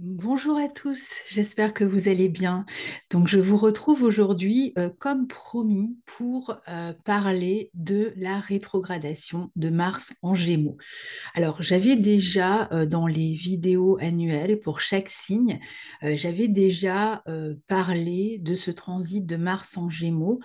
Bonjour à tous, j'espère que vous allez bien. Donc je vous retrouve aujourd'hui euh, comme promis pour euh, parler de la rétrogradation de Mars en Gémeaux. Alors j'avais déjà euh, dans les vidéos annuelles pour chaque signe, j'avais déjà parlé de ce transit de Mars en Gémeaux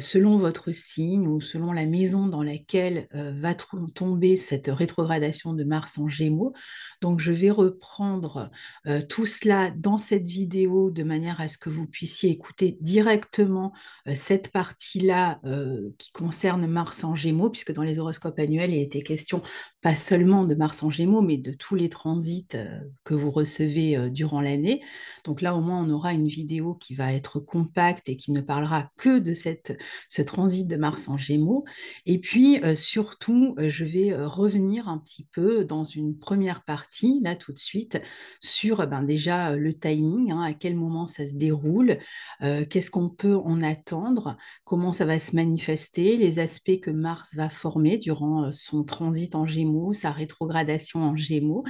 selon votre signe ou selon la maison dans laquelle va tomber cette rétrogradation de Mars en Gémeaux. Donc je vais reprendre euh, tout cela dans cette vidéo de manière à ce que vous puissiez écouter directement euh, cette partie-là euh, qui concerne Mars en Gémeaux, puisque dans les horoscopes annuels, il était question pas seulement de Mars en Gémeaux, mais de tous les transits que vous recevez durant l'année. Donc là, au moins, on aura une vidéo qui va être compacte et qui ne parlera que de cette, ce transit de Mars en Gémeaux. Et puis, surtout, je vais revenir un petit peu dans une première partie, là tout de suite, sur eh ben déjà euh, le timing, hein, à quel moment ça se déroule, euh, qu'est-ce qu'on peut en attendre, comment ça va se manifester, les aspects que Mars va former durant euh, son transit en Gémeaux, sa rétrogradation en Gémeaux.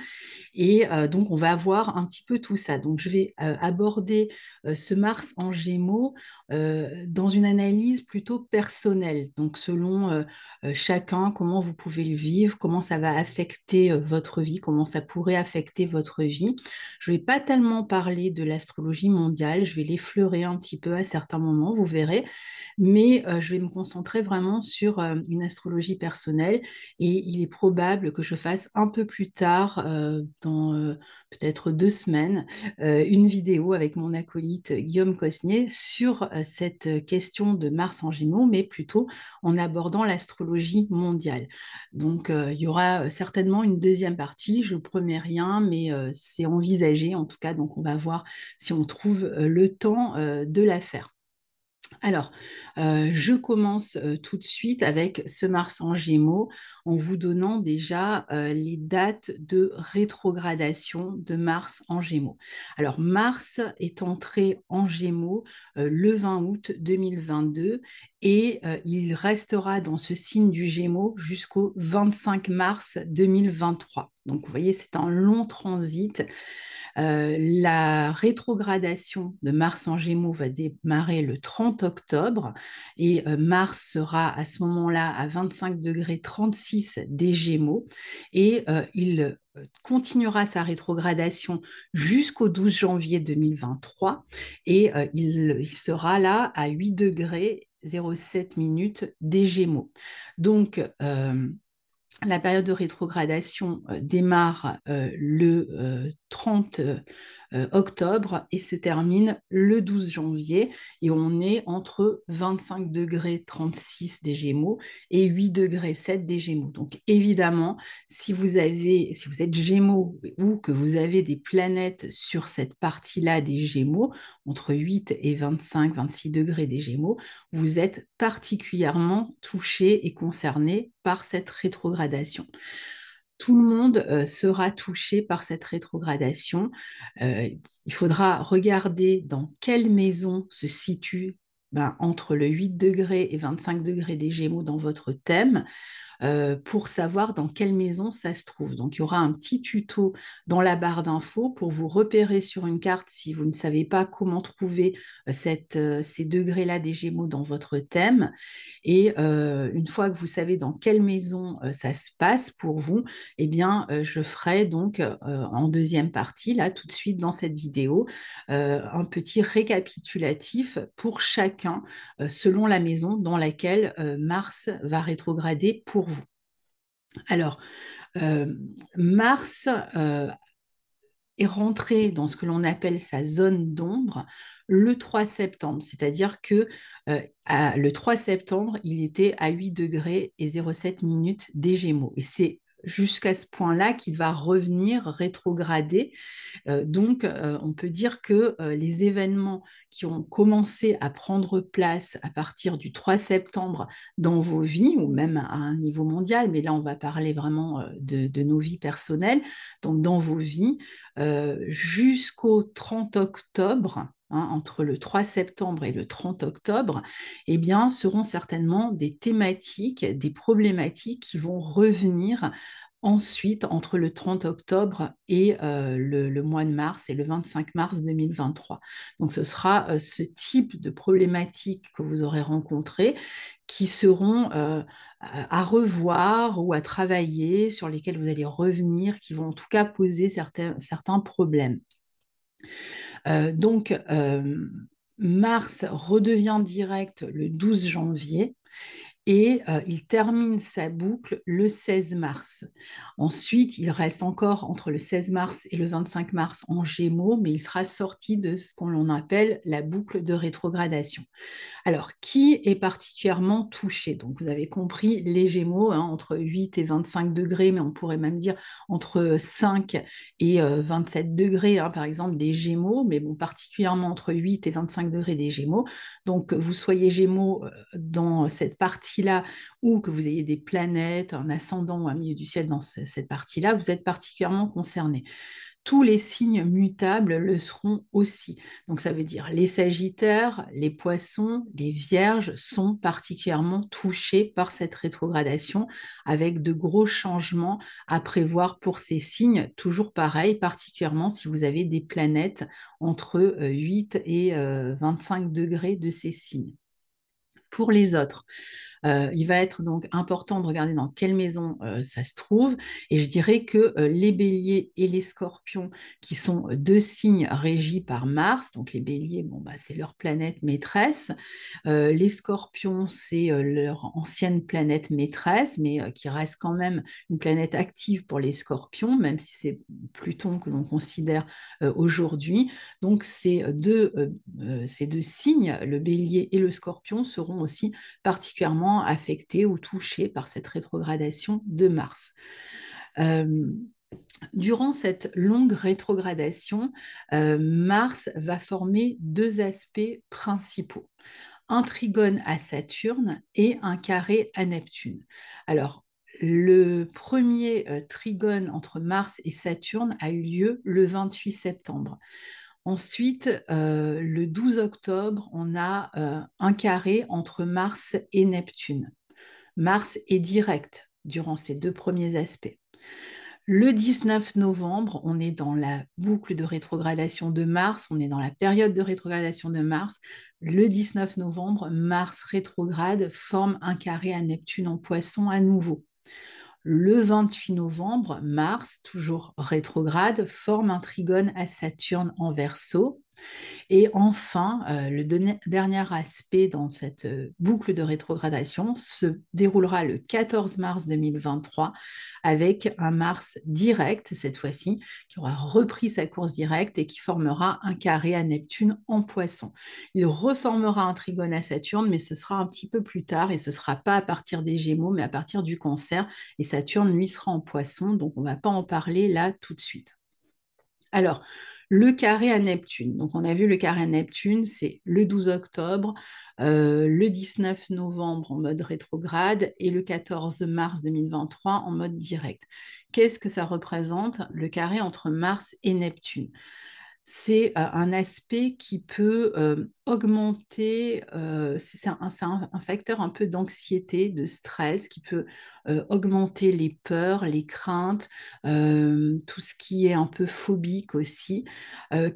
Et donc, on va avoir un petit peu tout ça. Donc, je vais aborder ce Mars en Gémeaux dans une analyse plutôt personnelle, donc selon chacun, comment vous pouvez le vivre, comment ça va affecter votre vie, comment ça pourrait affecter votre vie. Je ne vais pas tellement parler de l'astrologie mondiale, je vais l'effleurer un petit peu à certains moments, vous verrez, mais euh, je vais me concentrer vraiment sur euh, une astrologie personnelle et il est probable que je fasse un peu plus tard, euh, dans peut-être deux semaines, une vidéo avec mon acolyte Guillaume Cosnier sur cette question de Mars en Gémeaux, mais plutôt en abordant l'astrologie mondiale. Donc il y aura certainement une deuxième partie, je ne promets rien, mais c'est envisageable en tout cas. Donc on va voir si on trouve euh, le temps euh, de la faire. Alors, euh, je commence tout de suite avec ce Mars en Gémeaux en vous donnant déjà les dates de rétrogradation de Mars en Gémeaux. Alors, Mars est entré en Gémeaux le 20 août 2022 et il restera dans ce signe du Gémeaux jusqu'au 25 mars 2023. Donc, vous voyez, c'est un long transit. Euh, la rétrogradation de Mars en Gémeaux va démarrer le 30 octobre et euh, Mars sera à ce moment-là à 25 degrés 36 des Gémeaux et euh, il continuera sa rétrogradation jusqu'au 12 janvier 2023 et il, sera là à 8 degrés 07 minutes des Gémeaux. Donc, la période de rétrogradation euh, démarre euh, le 30 euh, euh, octobre et se termine le 12 janvier. Et on est entre 25 degrés 36 des Gémeaux et 8 degrés 7 des Gémeaux. Donc évidemment, si vous, avez, si vous êtes Gémeaux ou que vous avez des planètes sur cette partie-là des Gémeaux, entre 8 et 25, 26 degrés des Gémeaux, vous êtes particulièrement touché et concerné par cette rétrogradation tout le monde euh, sera touché par cette rétrogradation. Euh, il faudra regarder dans quelle maison se situe ben, entre le 8 degrés et 25 degrés des Gémeaux dans votre thème. Euh, pour savoir dans quelle maison ça se trouve. Donc, il y aura un petit tuto dans la barre d'infos pour vous repérer sur une carte si vous ne savez pas comment trouver euh, euh, ces degrés-là des Gémeaux dans votre thème. Et une fois que vous savez dans quelle maison ça se passe pour vous, eh bien, je ferai donc en deuxième partie, là, tout de suite dans cette vidéo, un petit récapitulatif pour chacun selon la maison dans laquelle Mars va rétrograder pour vous. Alors, euh, Mars euh, est rentré dans ce que l'on appelle sa zone d'ombre le 3 septembre, c'est-à-dire que euh, le 3 septembre, il était à 8 degrés et 0,7 minutes des Gémeaux. Et c'est jusqu'à ce point-là qu'il va revenir rétrograder. Euh, donc, euh, on peut dire que euh, les événements qui ont commencé à prendre place à partir du 3 septembre dans vos vies, ou même à un niveau mondial, mais là, on va parler vraiment de nos vies personnelles, donc dans vos vies, jusqu'au 30 octobre, Hein, entre le 3 septembre et le 30 octobre, eh bien, seront certainement des thématiques, des problématiques qui vont revenir ensuite entre le 30 octobre et euh, le, mois de mars et le 25 mars 2023. Donc ce sera euh, ce type de problématiques que vous aurez rencontrées qui seront euh, à revoir ou à travailler, sur lesquelles vous allez revenir, qui vont en tout cas poser certains problèmes. Euh, donc, euh, Mars redevient direct le 12 janvier et euh, il termine sa boucle le 16 mars. Ensuite, il reste encore entre le 16 mars et le 25 mars en Gémeaux, mais il sera sorti de ce qu'on appelle la boucle de rétrogradation. Alors, qui est particulièrement touché Donc, vous avez compris, les Gémeaux, hein, entre 8 et 25 degrés, mais on pourrait même dire entre 5 et 27 euh, degrés, hein, par exemple, des Gémeaux, mais bon, particulièrement entre 8 et 25 degrés des Gémeaux. Donc, vous soyez Gémeaux euh, dans cette partie là ou que vous ayez des planètes en ascendant ou milieu du ciel dans cette partie-là, vous êtes particulièrement concerné. Tous les signes mutables le seront aussi. Donc ça veut dire les Sagittaires, les Poissons, les Vierges sont particulièrement touchés par cette rétrogradation avec de gros changements à prévoir pour ces signes. Toujours pareil, particulièrement si vous avez des planètes entre 8 euh, et 25 euh, degrés de ces signes pour les autres. Euh, il va être donc important de regarder dans quelle maison euh, ça se trouve. Et je dirais que euh, les béliers et les scorpions, qui sont deux signes régis par Mars, donc les béliers, bon, bah, c'est leur planète maîtresse. les scorpions, c'est leur ancienne planète maîtresse, mais qui reste quand même une planète active pour les scorpions, même si c'est Pluton que l'on considère aujourd'hui. Donc ces deux, ces deux signes, le bélier et le scorpion, seront aussi particulièrement affecté affectés ou touchés par cette rétrogradation de Mars. Euh, durant cette longue rétrogradation, euh, Mars va former deux aspects principaux, un trigone à Saturne et un carré à Neptune. Alors, le premier euh, trigone entre Mars et Saturne a eu lieu le 28 septembre. Ensuite, euh, le 12 octobre, on a euh, un carré entre Mars et Neptune. Mars est direct durant ces deux premiers aspects. Le 19 novembre, on est dans la boucle de rétrogradation de Mars, on est dans la période de rétrogradation de Mars. Le 19 novembre, Mars rétrograde forme un carré à Neptune en poisson à nouveau le 28 novembre, Mars, toujours rétrograde, forme un trigone à Saturne en verso et enfin, euh, le dernier aspect dans cette euh, boucle de rétrogradation se déroulera le 14 mars 2023 avec un Mars direct, cette fois-ci, qui aura repris sa course directe et qui formera un carré à Neptune en poisson. Il reformera un trigone à Saturne, mais ce sera un petit peu plus tard et ce ne sera pas à partir des Gémeaux, mais à partir du cancer. Et Saturne, lui, sera en poisson, donc on ne va pas en parler là tout de suite. Alors, le carré à Neptune. Donc on a vu le carré à Neptune, c'est le 12 octobre, euh, le 19 novembre en mode rétrograde et le 14 mars 2023 en mode direct. Qu'est-ce que ça représente, le carré entre Mars et Neptune c'est euh, un aspect qui peut euh, augmenter, euh, c'est un, facteur un peu d'anxiété, de stress, qui peut augmenter les peurs, les craintes, tout ce qui est un peu phobique aussi,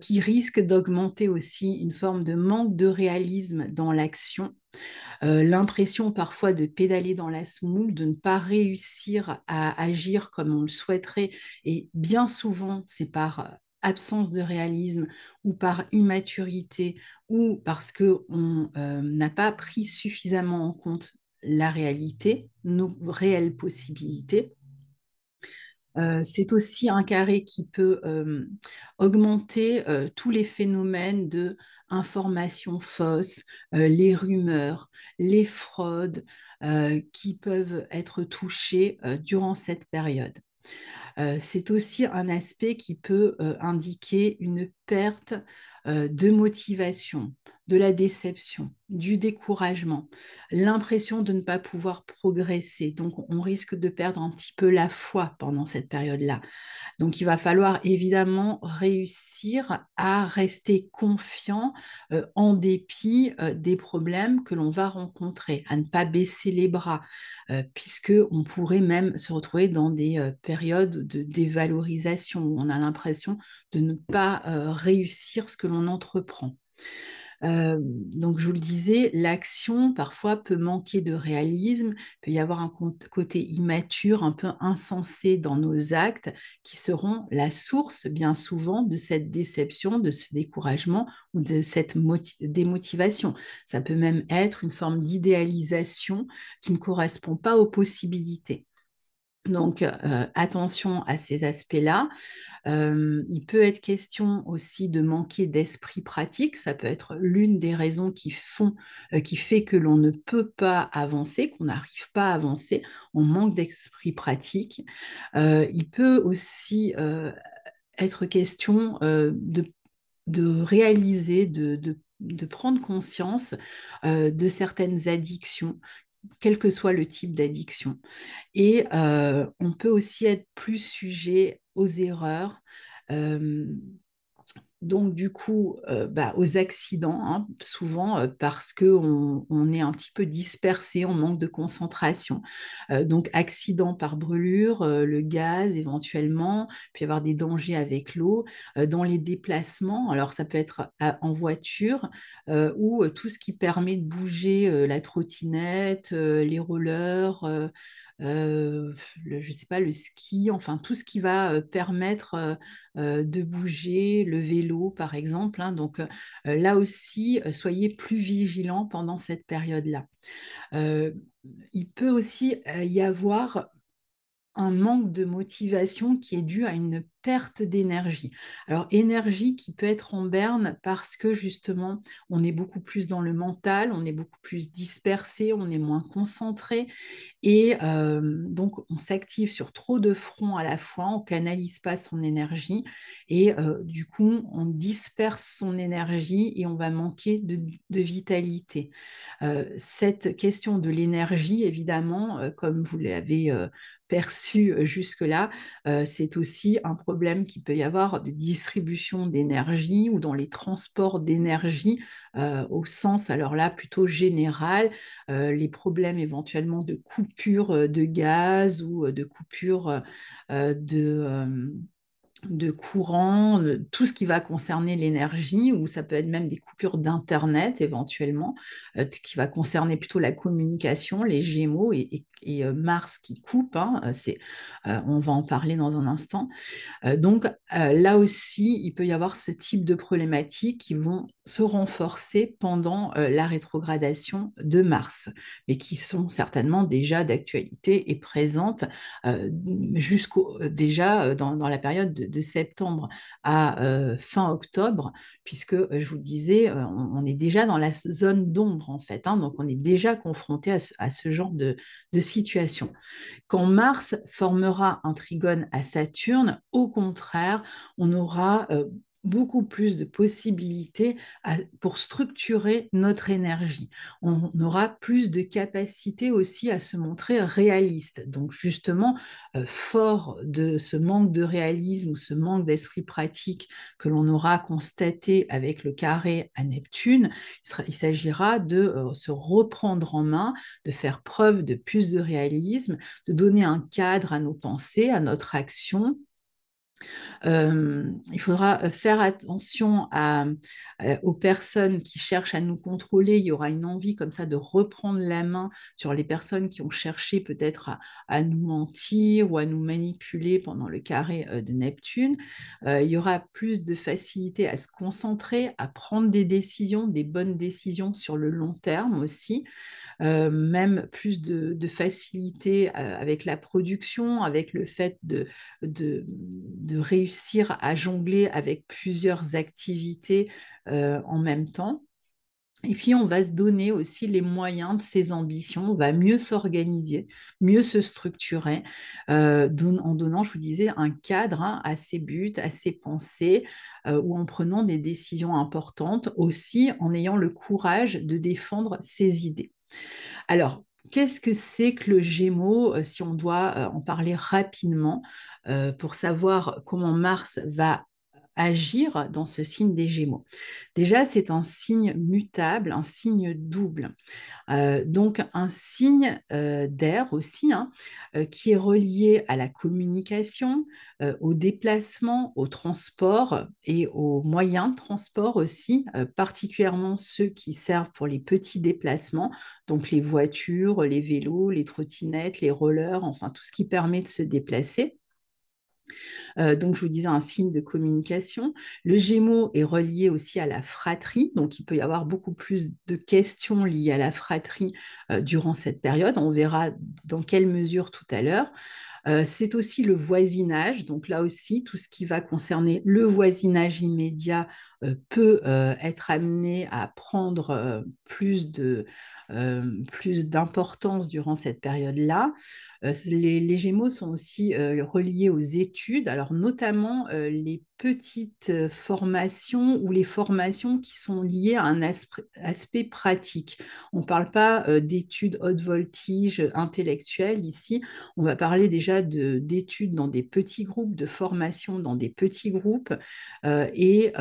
qui risque d'augmenter aussi une forme de manque de réalisme dans l'action. l'impression parfois de pédaler dans la semoule, de ne pas réussir à agir comme on le souhaiterait. Et bien souvent, c'est par absence de réalisme ou par immaturité ou parce qu'on on euh, n'a pas pris suffisamment en compte la réalité, nos réelles possibilités. Euh, c'est aussi un carré qui peut euh, augmenter tous les phénomènes de informations fausses, les rumeurs, les fraudes qui peuvent être touchées durant cette période. Euh, c'est aussi un aspect qui peut euh, indiquer une perte euh, de motivation de la déception, du découragement, l'impression de ne pas pouvoir progresser. Donc, on risque de perdre un petit peu la foi pendant cette période-là. Donc, il va falloir évidemment réussir à rester confiant euh, en dépit euh, des problèmes que l'on va rencontrer, à ne pas baisser les bras, puisqu'on euh, puisque on pourrait même se retrouver dans des périodes de dévalorisation où on a l'impression de ne pas réussir ce que l'on entreprend donc, je vous le disais, l'action parfois peut manquer de réalisme, peut y avoir un côté immature, un peu insensé dans nos actes qui seront la source bien souvent de cette déception, de ce découragement ou de cette démotivation. Ça peut même être une forme d'idéalisation qui ne correspond pas aux possibilités. Donc, euh, attention à ces aspects-là. Euh, il peut être question aussi de manquer d'esprit pratique. Ça peut être l'une des raisons qui, font, euh, qui fait que l'on ne peut pas avancer, qu'on n'arrive pas à avancer. On manque d'esprit pratique. il peut aussi être question de, réaliser, de, prendre conscience de certaines addictions quel que soit le type d'addiction. Et euh, on peut aussi être plus sujet aux erreurs. Euh, donc du coup euh, bah, aux accidents, hein, souvent euh, parce qu'on on est un petit peu dispersé, on manque de concentration. Euh, donc accident par brûlure, le gaz éventuellement, puis avoir des dangers avec l'eau, dans les déplacements, alors ça peut être en voiture ou tout ce qui permet de bouger la trottinette, les rollers, euh, je le, sais pas, le ski, enfin tout ce qui va permettre de bouger, le vélo par exemple. Hein, donc là aussi, soyez plus vigilants pendant cette période-là. il peut aussi y avoir un manque de motivation qui est dû à une perte d'énergie. Alors énergie qui peut être en berne parce que justement on est beaucoup plus dans le mental, on est beaucoup plus dispersé, on est moins concentré et euh, donc on s'active sur trop de fronts à la fois, on canalise pas son énergie et euh, du coup on disperse son énergie et on va manquer de, vitalité. Euh, cette question de l'énergie évidemment, comme vous l'avez perçu euh, jusque-là, euh, c'est aussi un problème qui peut y avoir de distribution d'énergie ou dans les transports d'énergie euh, au sens, alors là, plutôt général, les problèmes éventuellement de coupure de gaz ou de coupure de de courant, tout ce qui va concerner l'énergie, ou ça peut être même des coupures d'Internet éventuellement, euh, qui va concerner plutôt la communication, les Gémeaux et, euh, Mars qui coupe. Hein, euh, on va en parler dans un instant. donc là aussi, il peut y avoir ce type de problématiques qui vont se renforcer pendant la rétrogradation de Mars, mais qui sont certainement déjà d'actualité et présentes jusqu'au déjà dans, dans la période de de, septembre à euh, fin octobre, puisque euh, je vous disais, euh, on, est déjà dans la zone d'ombre en fait, hein, donc on est déjà confronté à, ce genre de, de situation. Quand Mars formera un trigone à Saturne, au contraire, on aura beaucoup plus de possibilités pour structurer notre énergie. On aura plus de capacité aussi à se montrer réaliste. Donc justement, euh, fort de ce manque de réalisme ou ce manque d'esprit pratique que l'on aura constaté avec le carré à Neptune, il, s'agira de euh, se reprendre en main, de faire preuve de plus de réalisme, de donner un cadre à nos pensées, à notre action euh, il faudra euh, faire attention euh, aux personnes qui cherchent à nous contrôler. Il y aura une envie comme ça de reprendre la main sur les personnes qui ont cherché peut-être à, nous mentir ou à nous manipuler pendant le carré de Neptune. il y aura plus de facilité à se concentrer, à prendre des décisions, des bonnes décisions sur le long terme aussi. même plus de, facilité avec la production, avec le fait de de réussir à jongler avec plusieurs activités euh, en même temps. Et puis, on va se donner aussi les moyens de ses ambitions, on va mieux s'organiser, mieux se structurer, euh, en donnant, je vous disais, un cadre hein, à ses buts, à ses pensées, euh, ou en prenant des décisions importantes, aussi en ayant le courage de défendre ses idées. Alors, Qu'est-ce que c'est que le Gémeaux, euh, si on doit euh, en parler rapidement, euh, pour savoir comment Mars va agir dans ce signe des Gémeaux. Déjà, c'est un signe mutable, un signe double, euh, donc un signe euh, d'air aussi, hein, euh, qui est relié à la communication, au déplacement, au transport et aux moyens de transport aussi, particulièrement ceux qui servent pour les petits déplacements, donc les voitures, les vélos, les trottinettes, les rollers, enfin tout ce qui permet de se déplacer. Euh, donc, je vous disais un signe de communication. Le Gémeaux est relié aussi à la fratrie, donc il peut y avoir beaucoup plus de questions liées à la fratrie euh, durant cette période. On verra dans quelle mesure tout à l'heure. Euh, c'est aussi le voisinage. Donc là aussi, tout ce qui va concerner le voisinage immédiat euh, peut euh, être amené à prendre plus, plus d'importance durant cette période-là. les, Gémeaux sont aussi reliés aux études, alors notamment les petites euh, formations ou les formations qui sont liées à un aspect, pratique. On ne parle pas euh, d'études haute voltige intellectuelle ici, on va parler déjà d'études dans des petits groupes, de formations dans des petits groupes euh, et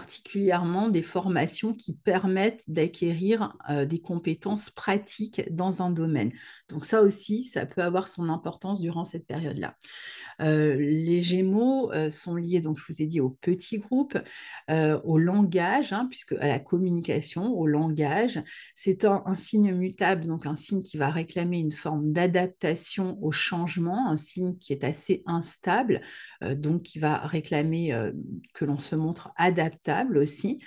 particulièrement des formations qui permettent d'acquérir euh, des compétences pratiques dans un domaine. Donc ça aussi, ça peut avoir son importance durant cette période-là. Euh, les Gémeaux euh, sont liés, donc je vous ai dit, aux petits groupes, au langage, hein, puisque à la communication, au langage. C'est un, signe mutable, donc un signe qui va réclamer une forme d'adaptation au changement, un signe qui est assez instable, donc qui va réclamer que l'on se montre adapté aussi.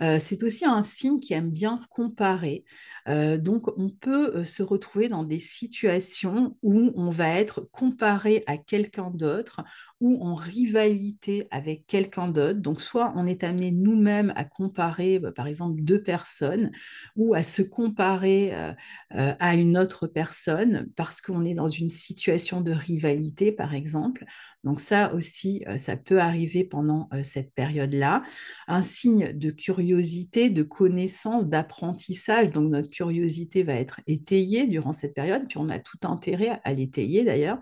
Euh, c'est aussi un signe qui aime bien comparer. Euh, donc, on peut euh, se retrouver dans des situations où on va être comparé à quelqu'un d'autre ou en rivalité avec quelqu'un d'autre. Donc, soit on est amené nous-mêmes à comparer, bah, par exemple, deux personnes, ou à se comparer euh, euh, à une autre personne parce qu'on est dans une situation de rivalité, par exemple. Donc, ça aussi, euh, ça peut arriver pendant cette période-là. Un signe de curiosité, de connaissance, d'apprentissage. Donc, notre curiosité va être étayée durant cette période, puis on a tout intérêt à l'étayer d'ailleurs.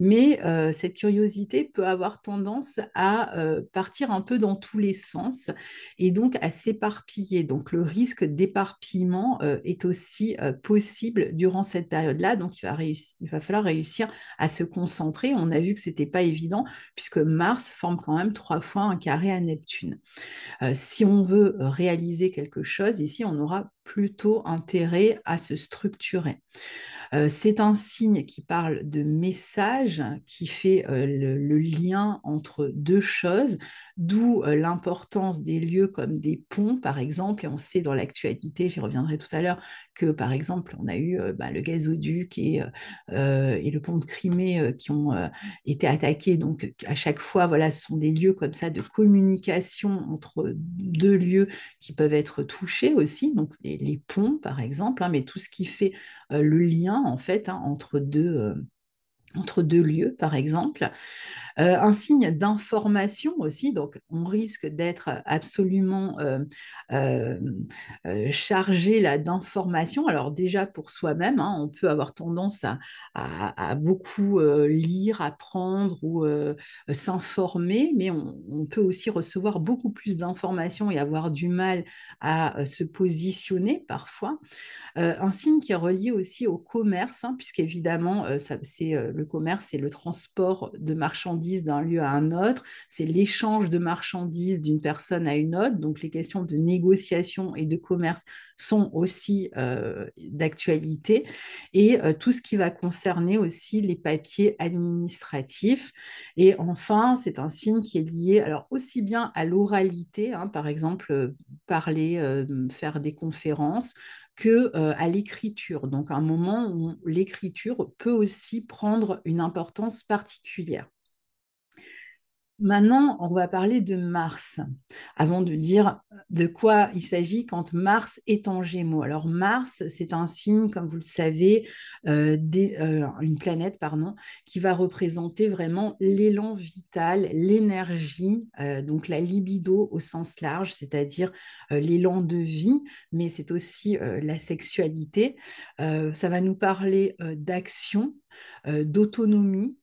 Mais cette curiosité peut avoir tendance à euh, partir un peu dans tous les sens et donc à s'éparpiller. Donc le risque d'éparpillement euh, est aussi euh, possible durant cette période-là. Donc il va, réussir, il va, falloir réussir à se concentrer. On a vu que ce n'était pas évident puisque Mars forme quand même trois fois un carré à Neptune. si on veut réaliser quelque chose, ici on aura plutôt intérêt à se structurer. Euh, c'est un signe qui parle de message, qui fait euh, le, lien entre deux choses, d'où euh, l'importance des lieux comme des ponts, par exemple. Et on sait dans l'actualité, j'y reviendrai tout à l'heure, que par exemple, on a eu bah, le gazoduc et, le pont de Crimée qui ont été attaqués. Donc à chaque fois, voilà, ce sont des lieux comme ça de communication entre deux lieux qui peuvent être touchés aussi. Donc les, ponts, par exemple, hein, mais tout ce qui fait le lien en fait hein, entre deux euh, entre deux lieux, par exemple. Euh, un signe d'information aussi, donc on risque d'être absolument euh, euh, chargé d'information. Alors déjà pour soi-même, hein, on peut avoir tendance à, beaucoup lire, apprendre ou s'informer, mais on, peut aussi recevoir beaucoup plus d'informations et avoir du mal à se positionner parfois. un signe qui est relié aussi au commerce, hein, puisqu'évidemment, c'est le le commerce, c'est le transport de marchandises d'un lieu à un autre, c'est l'échange de marchandises d'une personne à une autre. Donc les questions de négociation et de commerce sont aussi euh, d'actualité. Et euh, tout ce qui va concerner aussi les papiers administratifs. Et enfin, c'est un signe qui est lié alors aussi bien à l'oralité, hein, par exemple euh, parler, faire des conférences, que à l'écriture. Donc, un moment où l'écriture peut aussi prendre une importance particulière. Maintenant, on va parler de Mars, avant de dire de quoi il s'agit quand Mars est en Gémeaux. Alors Mars, c'est un signe, comme vous le savez, euh, euh, une planète, pardon, qui va représenter vraiment l'élan vital, l'énergie, euh, donc la libido au sens large, c'est-à-dire l'élan de vie, mais c'est aussi la sexualité. ça va nous parler d'action, d'autonomie,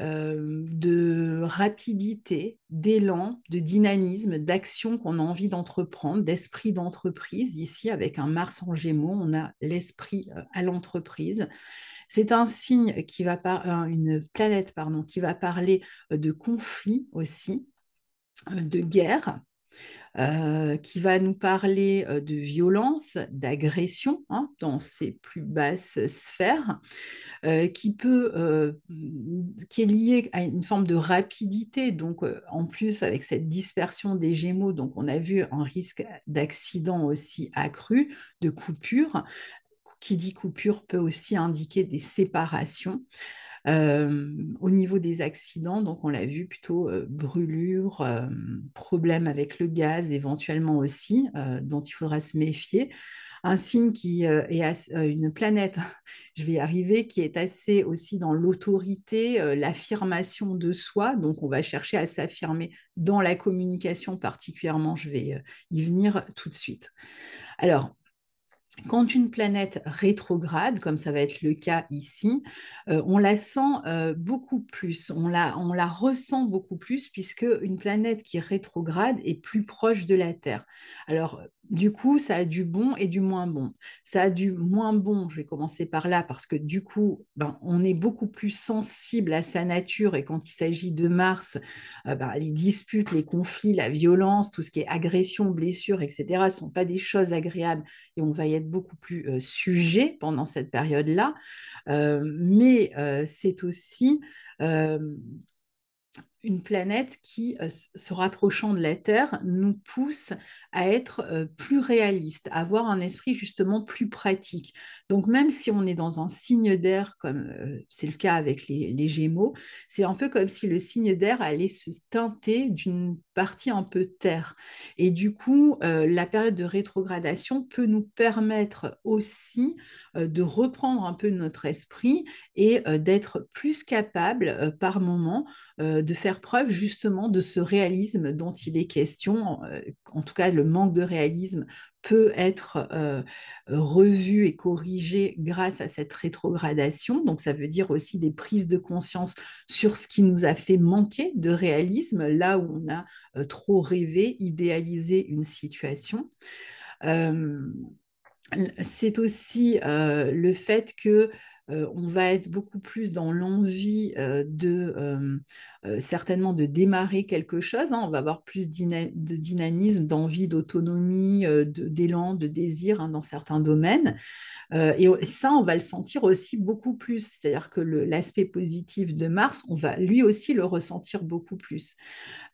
euh, de rapidité, d'élan, de dynamisme, d'action qu'on a envie d'entreprendre, d'esprit d'entreprise. Ici, avec un Mars en Gémeaux, on a l'esprit euh, à l'entreprise. C'est un signe qui va une planète pardon, qui va parler euh, de conflit aussi, de guerre, euh, qui va nous parler euh, de violence, d'agression hein, dans ces plus basses sphères, euh, qui, peut, qui est lié à une forme de rapidité. Donc, en plus, avec cette dispersion des Gémeaux, donc on a vu un risque d'accident aussi accru, de coupure. Qui dit coupure peut aussi indiquer des séparations au niveau des accidents, donc on l'a vu plutôt brûlure, problème avec le gaz éventuellement aussi, dont il faudra se méfier un signe qui est une planète, je vais y arriver, qui est assez aussi dans l'autorité, l'affirmation de soi. Donc, on va chercher à s'affirmer dans la communication particulièrement. Je vais y venir tout de suite. Alors, quand une planète rétrograde, comme ça va être le cas ici, euh, on la sent euh, beaucoup plus, on la, on la, ressent beaucoup plus, puisque une planète qui rétrograde est plus proche de la Terre. Alors, du coup, ça a du bon et du moins bon. Ça a du moins bon, je vais commencer par là, parce que du coup, ben, on est beaucoup plus sensible à sa nature, et quand il s'agit de Mars, euh, ben, les disputes, les conflits, la violence, tout ce qui est agression, blessure, etc., ne sont pas des choses agréables, et on va y être beaucoup plus sujet pendant cette période-là, mais c'est aussi une planète qui, euh, se rapprochant de la Terre, nous pousse à être euh, plus réaliste, à avoir un esprit justement plus pratique. Donc même si on est dans un signe d'air, comme euh, c'est le cas avec les, Gémeaux, c'est un peu comme si le signe d'air allait se teinter d'une partie un peu terre. Et du coup, la période de rétrogradation peut nous permettre aussi de reprendre un peu notre esprit et d'être plus capable par moment de faire preuve justement de ce réalisme dont il est question. Euh, en tout cas, le manque de réalisme peut être euh, euh, revu et corrigé grâce à cette rétrogradation. Donc ça veut dire aussi des prises de conscience sur ce qui nous a fait manquer de réalisme, là où on a trop rêvé, idéalisé une situation. c'est aussi le fait que on va être beaucoup plus dans l'envie de euh, certainement de démarrer quelque chose. Hein. on va avoir plus de dynamisme, d'envie, d'autonomie, euh, d'élan, de, désir hein, dans certains domaines. Euh, et, ça, on va le sentir aussi beaucoup plus. C'est-à-dire que l'aspect positif de Mars, on va lui aussi le ressentir beaucoup plus.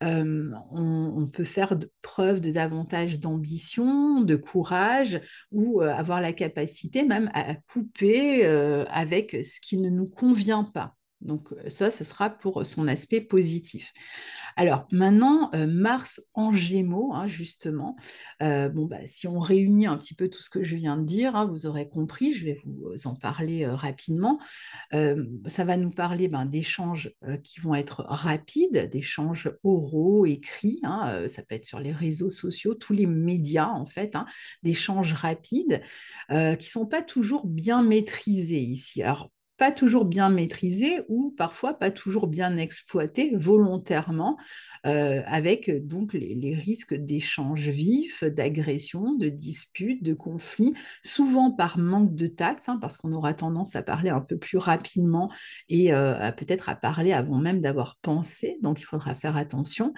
On, peut faire preuve de davantage d'ambition, de courage ou avoir la capacité même à couper avec ce qui ne nous convient pas. Donc euh, ça, ce sera pour euh, son aspect positif. Alors maintenant, euh, Mars en Gémeaux, hein, justement. bon, bah, si on réunit un petit peu tout ce que je viens de dire, hein, vous aurez compris, je vais vous en parler rapidement. ça va nous parler ben, d'échanges qui vont être rapides, d'échanges oraux, écrits. Hein, ça peut être sur les réseaux sociaux, tous les médias en fait, d'échanges rapides qui ne sont pas toujours bien maîtrisés ici. Alors pas toujours bien maîtrisé ou parfois pas toujours bien exploité volontairement, euh, avec euh, donc les, risques d'échanges vifs, d'agressions, de disputes, de conflits, souvent par manque de tact, hein, parce qu'on aura tendance à parler un peu plus rapidement et euh, peut-être à parler avant même d'avoir pensé, donc il faudra faire attention.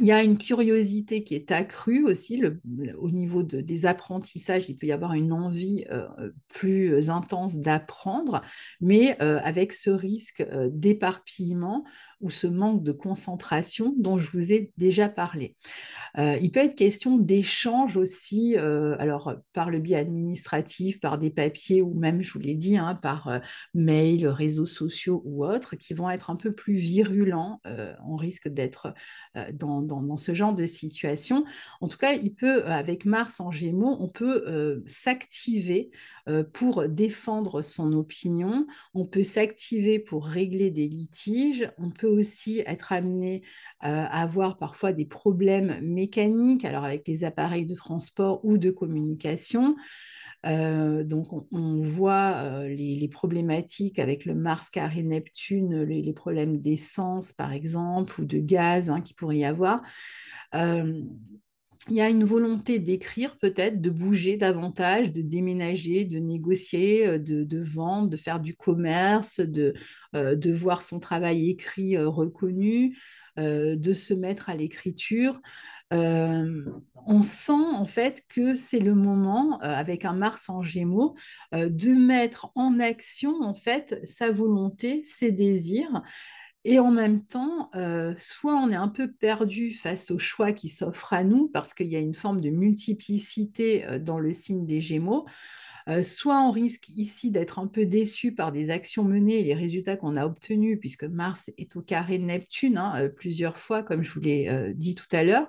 Il y a une curiosité qui est accrue aussi au niveau des apprentissages. Il peut y avoir une envie euh, plus intense d'apprendre, mais euh, avec ce risque euh, d'éparpillement ou ce manque de concentration dont je vous ai déjà parlé. il peut être question d'échanges aussi, alors par le biais administratif, par des papiers ou même, je vous l'ai dit, hein, par mail, réseaux sociaux ou autres, qui vont être un peu plus virulents. on risque d'être dans dans, ce genre de situation. En tout cas, il peut, euh, avec Mars en Gémeaux, on peut euh, s'activer euh, pour défendre son opinion, on peut s'activer pour régler des litiges, on peut aussi être amené à avoir parfois des problèmes mécaniques, alors avec les appareils de transport ou de communication donc on, voit les, problématiques avec le Mars carré Neptune, les, problèmes d'essence par exemple, ou de gaz hein, qui pourrait y avoir. il y a une volonté d'écrire peut-être, de bouger davantage, de déménager, de négocier, de, vendre, de faire du commerce, de, voir son travail écrit reconnu, de se mettre à l'écriture on sent en fait que c'est le moment, euh, avec un Mars en Gémeaux, euh, de mettre en action en fait sa volonté, ses désirs, et en même temps, euh, soit on est un peu perdu face au choix qui s'offre à nous, parce qu'il y a une forme de multiplicité euh, dans le signe des Gémeaux, euh, soit on risque ici d'être un peu déçu par des actions menées et les résultats qu'on a obtenus, puisque Mars est au carré de Neptune hein, plusieurs fois, comme je vous l'ai dit tout à l'heure.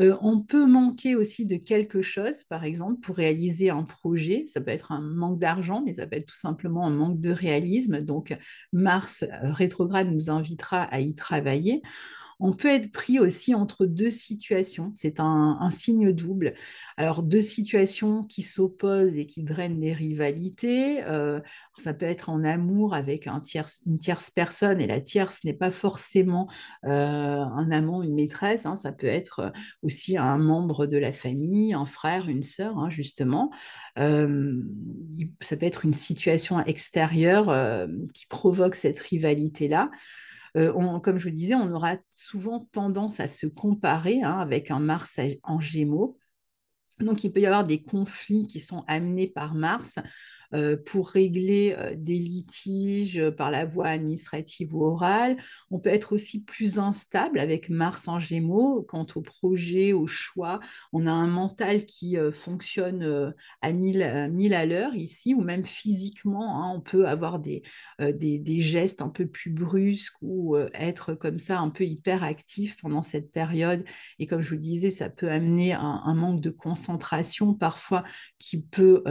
Euh, on peut manquer aussi de quelque chose, par exemple, pour réaliser un projet. Ça peut être un manque d'argent, mais ça peut être tout simplement un manque de réalisme. Donc, Mars euh, rétrograde nous invitera à y travailler on peut être pris aussi entre deux situations. C'est un, signe double. Alors, deux situations qui s'opposent et qui drainent des rivalités. Euh, ça peut être en amour avec une tierce personne, et la tierce n'est pas forcément euh, un amant, une maîtresse. Hein. Ça peut être aussi un membre de la famille, un frère, une sœur, hein, justement. Euh, ça peut être une situation extérieure qui provoque cette rivalité-là. Euh, on, comme je disais, on aura souvent tendance à se comparer hein, avec un Mars en Gémeaux. Donc, il peut y avoir des conflits qui sont amenés par Mars euh, pour régler euh, des litiges euh, par la voie administrative ou orale. On peut être aussi plus instable avec Mars en Gémeaux quant au projet, au choix. On a un mental qui fonctionne à 1000 à, à l'heure ici, ou même physiquement, hein. on peut avoir des, des, gestes un peu plus brusques ou être comme ça un peu hyperactif pendant cette période. Et comme je vous le disais, ça peut amener un, un manque de concentration parfois qui peut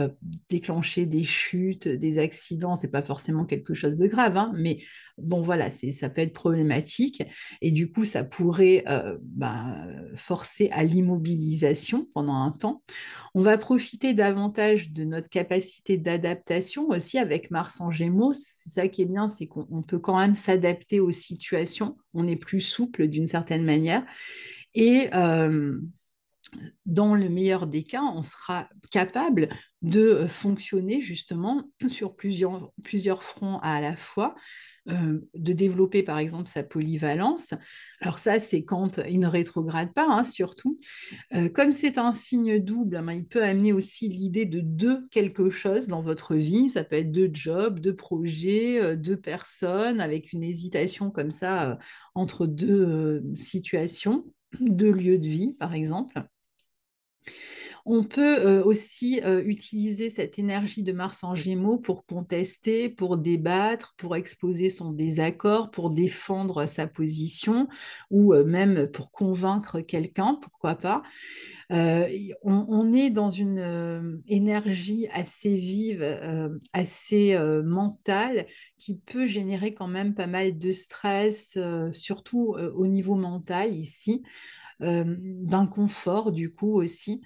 déclencher des chutes, des accidents, c'est pas forcément quelque chose de grave, hein, mais bon voilà, ça peut être problématique et du coup ça pourrait euh, bah, forcer à l'immobilisation pendant un temps. On va profiter davantage de notre capacité d'adaptation aussi avec Mars en Gémeaux. C'est ça qui est bien, c'est qu'on peut quand même s'adapter aux situations. On est plus souple d'une certaine manière et euh, dans le meilleur des cas, on sera capable de euh, fonctionner justement sur plusieurs, plusieurs fronts à la fois, euh, de développer par exemple sa polyvalence. Alors ça, c'est quand il ne rétrograde pas, hein, surtout. Euh, comme c'est un signe double, hein, il peut amener aussi l'idée de deux quelque chose dans votre vie. Ça peut être deux jobs, deux projets, deux personnes, avec une hésitation comme ça entre deux situations, deux lieux de vie, par exemple. On peut euh, aussi euh, utiliser cette énergie de Mars en Gémeaux pour contester, pour débattre, pour exposer son désaccord, pour défendre sa position ou euh, même pour convaincre quelqu'un, pourquoi pas. on, est dans une énergie assez vive, assez mentale, qui peut générer quand même pas mal de stress, surtout au niveau mental ici. Euh, d'inconfort du coup aussi.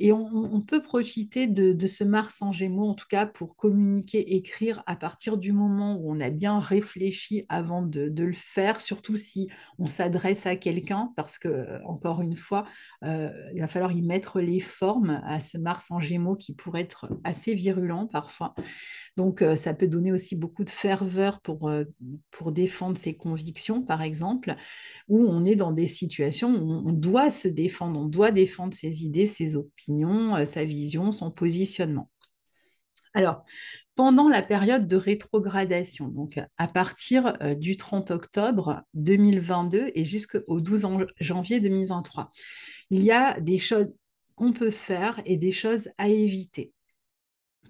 Et on, peut profiter de, ce Mars en Gémeaux en tout cas pour communiquer, écrire à partir du moment où on a bien réfléchi avant de, le faire, surtout si on s'adresse à quelqu'un, parce que euh, encore une fois, euh, il va falloir y mettre les formes à ce Mars en Gémeaux qui pourrait être assez virulent parfois. Donc ça peut donner aussi beaucoup de ferveur pour, pour défendre ses convictions par exemple, où on est dans des situations où on doit se défendre, on doit défendre ses idées, ses opinions, euh, sa vision, son positionnement. Alors, pendant la période de rétrogradation, donc à partir euh, du 30 octobre 2022 et jusqu'au 12 janvier 2023, il y a des choses qu'on peut faire et des choses à éviter.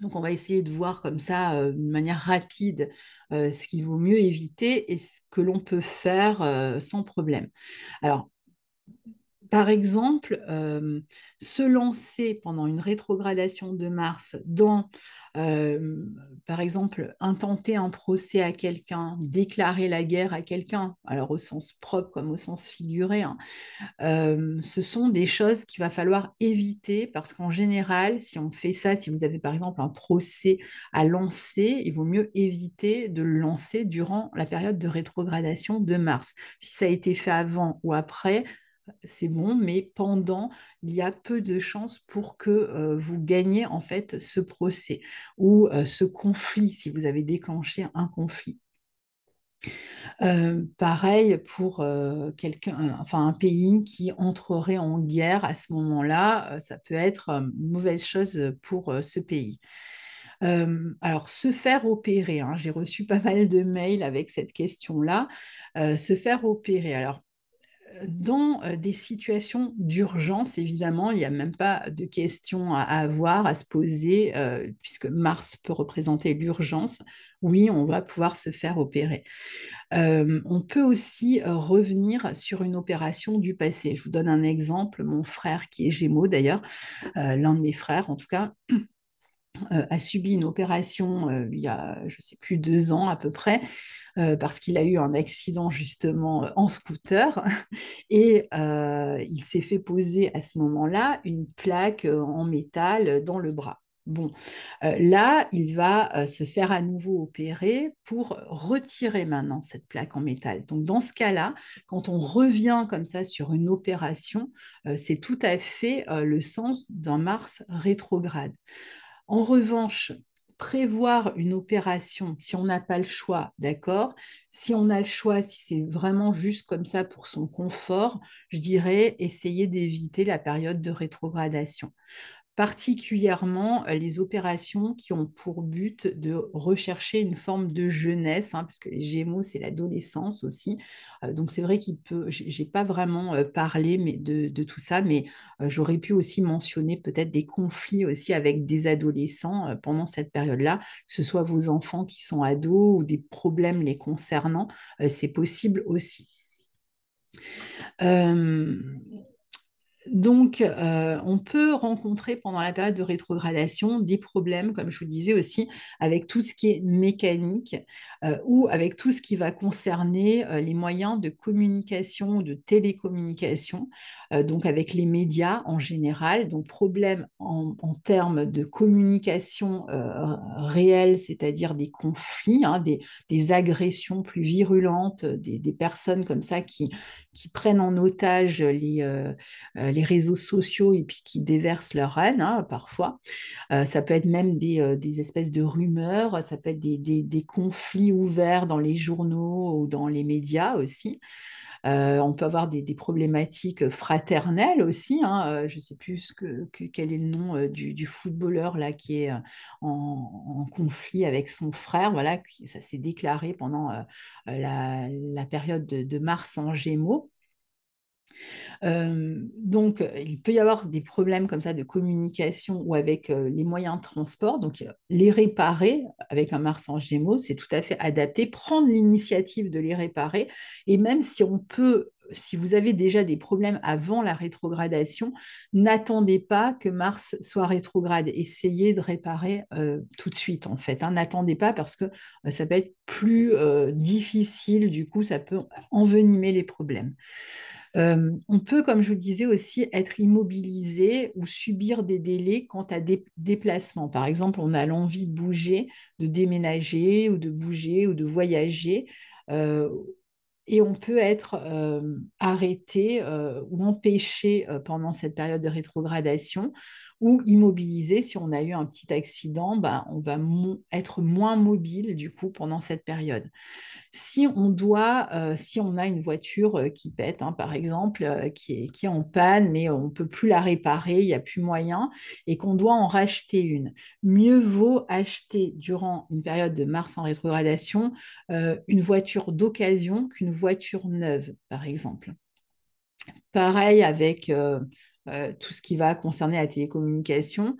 Donc on va essayer de voir comme ça, euh, de manière rapide, ce qu'il vaut mieux éviter et ce que l'on peut faire sans problème. Alors, par exemple, euh, se lancer pendant une rétrogradation de Mars dans, euh, par exemple, intenter un procès à quelqu'un, déclarer la guerre à quelqu'un, alors au sens propre comme au sens figuré, hein, euh, ce sont des choses qu'il va falloir éviter parce qu'en général, si on fait ça, si vous avez par exemple un procès à lancer, il vaut mieux éviter de le lancer durant la période de rétrogradation de Mars. Si ça a été fait avant ou après, c'est bon, mais pendant, il y a peu de chances pour que euh, vous gagnez en fait ce procès ou euh, ce conflit si vous avez déclenché un conflit. Euh, pareil pour quelqu'un, enfin un pays qui entrerait en guerre à ce moment-là, ça peut être une mauvaise chose pour ce pays. alors, se faire opérer, hein, j'ai reçu pas mal de mails avec cette question-là. se faire opérer. Alors, dans euh, des situations d'urgence, évidemment, il n'y a même pas de questions à avoir, à se poser, euh, puisque Mars peut représenter l'urgence. Oui, on va pouvoir se faire opérer. Euh, on peut aussi revenir sur une opération du passé. Je vous donne un exemple, mon frère qui est Gémeaux d'ailleurs, l'un de mes frères en tout cas. Euh, a subi une opération euh, il y a, je sais plus, deux ans à peu près, euh, parce qu'il a eu un accident justement en scooter. Et il s'est fait poser à ce moment-là une plaque en métal dans le bras. Bon, là, il va se faire à nouveau opérer pour retirer maintenant cette plaque en métal. Donc, dans ce cas-là, quand on revient comme ça sur une opération, c'est tout à fait le sens d'un Mars rétrograde. En revanche, prévoir une opération si on n'a pas le choix, d'accord Si on a le choix, si c'est vraiment juste comme ça pour son confort, je dirais essayer d'éviter la période de rétrogradation particulièrement euh, les opérations qui ont pour but de rechercher une forme de jeunesse, hein, parce que les Gémeaux, c'est l'adolescence aussi. Euh, donc c'est vrai qu'il peut, j'ai pas vraiment euh, parlé mais de, tout ça, mais j'aurais pu aussi mentionner peut-être des conflits aussi avec des adolescents pendant cette période-là, que ce soit vos enfants qui sont ados ou des problèmes les concernant, c'est possible aussi. Donc, euh, on peut rencontrer pendant la période de rétrogradation des problèmes, comme je vous disais aussi, avec tout ce qui est mécanique euh, ou avec tout ce qui va concerner euh, les moyens de communication, de télécommunication, donc avec les médias en général. Donc, problème en, termes de communication réelle, c'est-à-dire des conflits, hein, des, agressions plus virulentes, des, personnes comme ça qui, prennent en otage les les les réseaux sociaux et puis qui déversent leur haine hein, parfois. Euh, ça peut être même euh, des, espèces de rumeurs, ça peut être des, conflits ouverts dans les journaux ou dans les médias aussi. Euh, on peut avoir des, problématiques fraternelles aussi. Hein, je sais plus quel est le nom du, footballeur là qui est en, conflit avec son frère. Voilà, ça s'est déclaré pendant la, période de, Mars en Gémeaux donc, euh, il peut y avoir des problèmes comme ça de communication ou avec les moyens de transport. Donc, les réparer avec un Mars en Gémeaux, c'est tout à fait adapté. Prendre l'initiative de les réparer. Et même si on peut si vous avez déjà des problèmes avant la rétrogradation, n'attendez pas que Mars soit rétrograde. Essayez de réparer euh, tout de suite, en fait. Hein. N'attendez pas parce que euh, ça peut être plus euh, difficile, du coup, ça peut envenimer les problèmes. on peut, comme je vous disais aussi, être immobilisé ou subir des délais quant à des déplacements. Par exemple, on a l'envie de bouger, de déménager ou de bouger ou de voyager et on peut être euh, arrêté euh, ou empêché euh, pendant cette période de rétrogradation ou immobilisé. Si on a eu un petit accident, ben on va être moins mobile du coup pendant cette période. Si on doit, euh, si on a une voiture euh, qui pète, hein, par exemple, euh, qui, est, en panne, mais on ne peut plus la réparer, il n'y a plus moyen, et qu'on doit en racheter une, mieux vaut acheter durant une période de mars en rétrogradation une voiture d'occasion qu'une voiture neuve, par exemple. Pareil avec, euh, tout ce qui va concerner la télécommunication.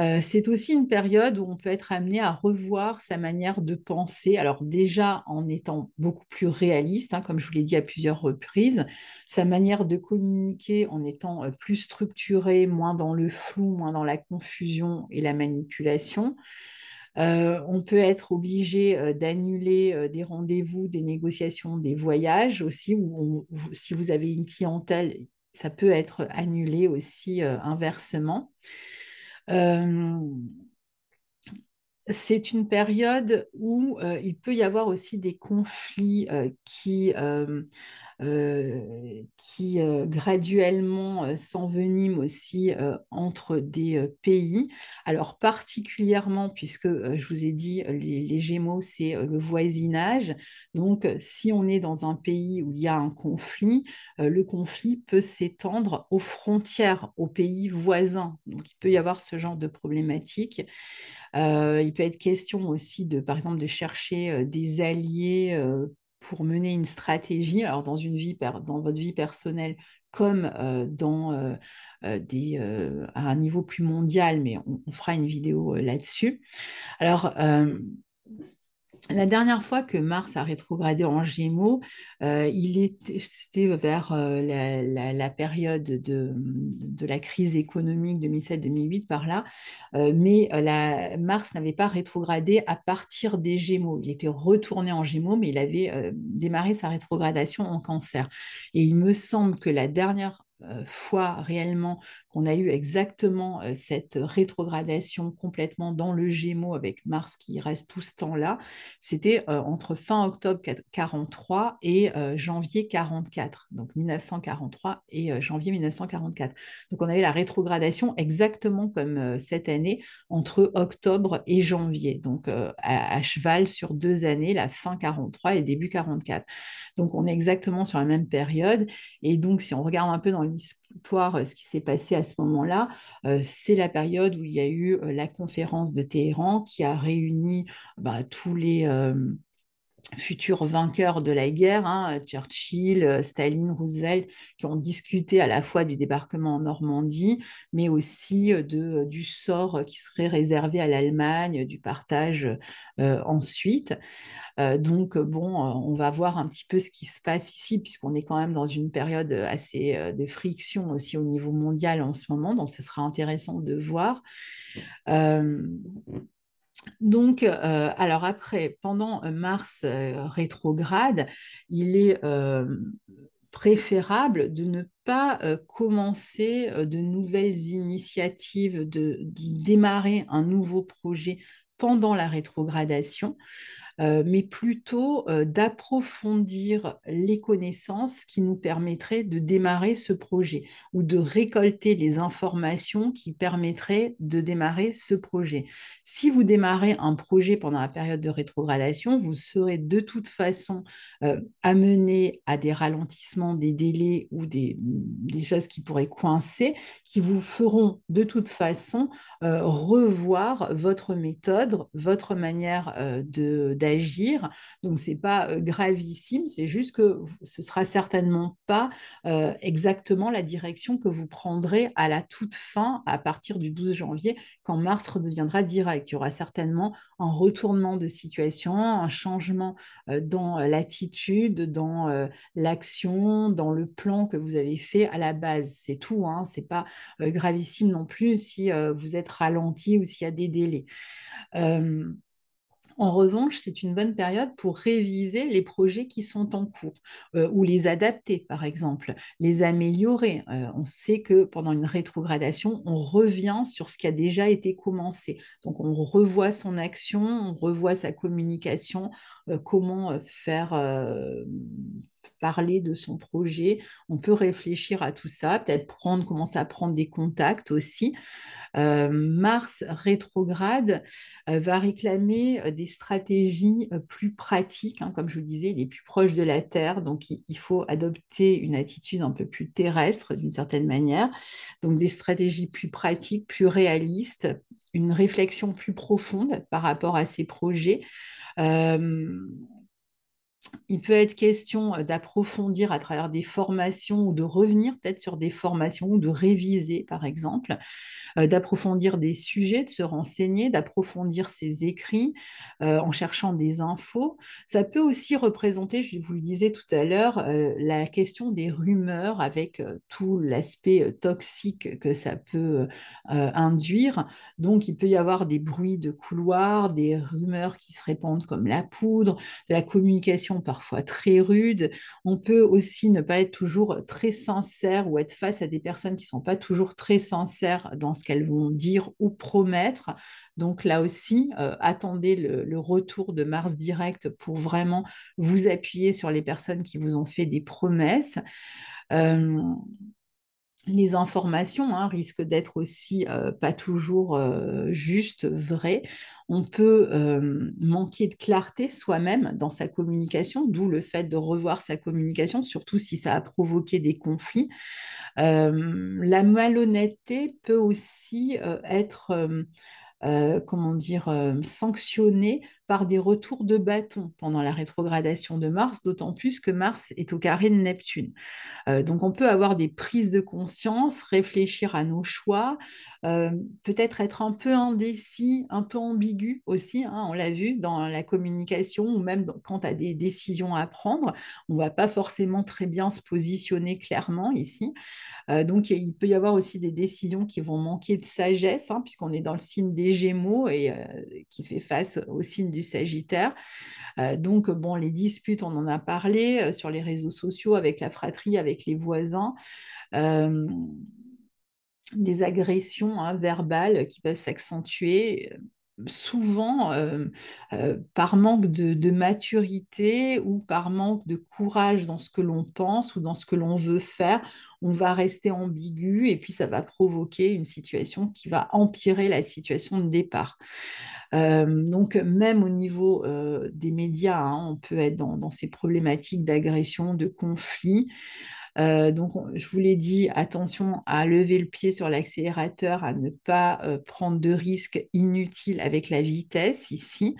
Euh, c'est aussi une période où on peut être amené à revoir sa manière de penser. Alors déjà en étant beaucoup plus réaliste, hein, comme je vous l'ai dit à plusieurs reprises, sa manière de communiquer en étant euh, plus structurée, moins dans le flou, moins dans la confusion et la manipulation. on peut être obligé d'annuler des rendez-vous, des négociations, des voyages aussi, où si vous avez une clientèle ça peut être annulé aussi euh, inversement. Euh, c'est une période où euh, il peut y avoir aussi des conflits qui euh, qui euh, graduellement euh, s'enveniment aussi entre des pays. Alors particulièrement, puisque je vous ai dit, les, Gémeaux, c'est le voisinage. Donc si on est dans un pays où il y a un conflit, le conflit peut s'étendre aux frontières, aux pays voisins. Donc il peut y avoir ce genre de problématique. il peut être question aussi de, par exemple, de chercher des alliés pour mener une stratégie, alors dans, une vie, dans votre vie personnelle comme euh, dans euh, euh, des, à un niveau plus mondial, mais on, on fera une vidéo là-dessus. Alors, la dernière fois que Mars a rétrogradé en Gémeaux, euh, il était, c'était vers euh, la, période de, la crise économique 2007-2008 par là, euh, mais Mars n'avait pas rétrogradé à partir des Gémeaux. Il était retourné en Gémeaux, mais il avait démarré sa rétrogradation en Cancer. Et il me semble que la dernière euh, fois réellement qu'on a eu exactement euh, cette rétrogradation complètement dans le Gémeaux avec Mars qui reste tout ce temps-là, c'était euh, entre fin octobre 43 et janvier 44, donc 1943 et janvier 1944. Donc on avait la rétrogradation exactement comme cette année entre octobre et janvier, donc à, cheval sur deux années, la fin 43 et le début 44. Donc on est exactement sur la même période et donc si on regarde un peu dans histoire euh, ce qui s'est passé à ce moment-là, euh, c'est la période où il y a eu euh, la conférence de Téhéran qui a réuni bah, tous les futurs vainqueurs de la guerre, hein, Churchill, euh, Staline, Roosevelt, qui ont discuté à la fois du débarquement en Normandie, mais aussi euh, de, euh, du sort qui serait réservé à l'Allemagne, du partage ensuite. donc, bon, on va voir un petit peu ce qui se passe ici, puisqu'on est quand même dans une période assez de friction aussi au niveau mondial en ce moment, donc ce sera intéressant de voir. Donc, euh, alors après, pendant euh, Mars euh, rétrograde, il est préférable de ne pas commencer de nouvelles initiatives, de, démarrer un nouveau projet pendant la rétrogradation. Euh, mais plutôt euh, d'approfondir les connaissances qui nous permettraient de démarrer ce projet ou de récolter les informations qui permettraient de démarrer ce projet. Si vous démarrez un projet pendant la période de rétrogradation, vous serez de toute façon euh, amené à des ralentissements des délais ou des, choses qui pourraient coincer, qui vous feront de toute façon revoir votre méthode, votre manière de agir, Donc c'est pas euh, gravissime, c'est juste que ce sera certainement pas euh, exactement la direction que vous prendrez à la toute fin à partir du 12 janvier quand Mars redeviendra direct. Il y aura certainement un retournement de situation, un changement euh, dans l'attitude, dans l'action, dans le plan que vous avez fait à la base. C'est tout, hein, c'est pas gravissime non plus si vous êtes ralenti ou s'il y a des délais. En revanche, c'est une bonne période pour réviser les projets qui sont en cours euh, ou les adapter, par exemple, les améliorer. Euh, on sait que pendant une rétrogradation, on revient sur ce qui a déjà été commencé. Donc, on revoit son action, on revoit sa communication, euh, comment faire de son projet, on peut réfléchir à tout ça, peut-être prendre, commencer à prendre des contacts aussi. Euh, Mars rétrograde euh, va réclamer euh, des stratégies plus pratiques, hein, comme je vous disais, il est plus proches de la Terre, donc il, faut adopter une attitude un peu plus terrestre d'une certaine manière, donc des stratégies plus pratiques, plus réalistes, une réflexion plus profonde par rapport à ses projets il peut être question euh, d'approfondir à travers des formations ou de revenir peut-être sur des formations ou de réviser, par exemple, euh, d'approfondir des sujets, de se renseigner, d'approfondir ses écrits euh, en cherchant des infos. Ça peut aussi représenter, je vous le disais tout à l'heure, la question des rumeurs avec tout l'aspect toxique que ça peut induire. Donc, il peut y avoir des bruits de couloir, des rumeurs qui se répandent comme la poudre, de la communication parfois très rudes. On peut aussi ne pas être toujours très sincère ou être face à des personnes qui ne sont pas toujours très sincères dans ce qu'elles vont dire ou promettre. Donc là aussi, euh, attendez le, retour de Mars direct pour vraiment vous appuyer sur les personnes qui vous ont fait des promesses. Euh, les informations hein, risquent d'être aussi pas toujours justes, vraies. On peut manquer de clarté soi-même dans sa communication, d'où le fait de revoir sa communication, surtout si ça a provoqué des conflits. la malhonnêteté peut aussi être euh, comment dire, euh, sanctionné par des retours de bâton pendant la rétrogradation de Mars, d'autant plus que Mars est au carré de Neptune. Euh, donc on peut avoir des prises de conscience, réfléchir à nos choix, peut-être être un peu indécis, un peu ambigu aussi, hein, on l'a vu dans la communication ou même quand quant à des décisions à prendre, on ne va pas forcément très bien se positionner clairement ici. donc il peut y avoir aussi des décisions qui vont manquer de sagesse, hein, puisqu'on est dans le signe des Gémeaux et euh, qui fait face au signe du Sagittaire. Euh, donc, bon, les disputes, on en a parlé euh, sur les réseaux sociaux avec la fratrie, avec les voisins. des agressions hein, verbales qui peuvent s'accentuer, souvent euh, euh, par manque de, maturité ou par manque de courage dans ce que l'on pense ou dans ce que l'on veut faire, on va rester ambigu et puis ça va provoquer une situation qui va empirer la situation de départ. Euh, donc même au niveau des médias, hein, on peut être dans ces problématiques d'agression, de conflit. Euh, donc, je vous l'ai dit, attention à lever le pied sur l'accélérateur, à ne pas euh, prendre de risques inutiles avec la vitesse ici.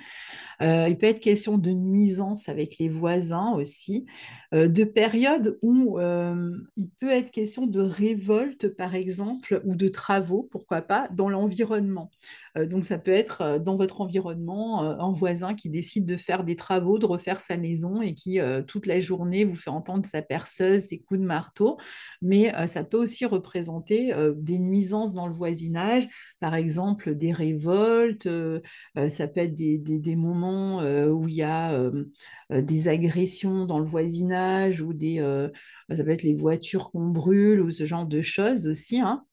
Euh, il peut être question de nuisance avec les voisins aussi, de périodes où il peut être question de révolte, par exemple, ou de travaux, pourquoi pas, dans l'environnement. donc, ça peut être dans votre environnement, un voisin qui décide de faire des travaux, de refaire sa maison et qui, toute la journée, vous fait entendre sa perceuse, ses coups de marteau, mais euh, ça peut aussi représenter euh, des nuisances dans le voisinage, par exemple des révoltes, euh, ça peut être des, moments où il y a des agressions dans le voisinage ou des, ça peut être les voitures qu'on brûle ou ce genre de choses aussi. Hein.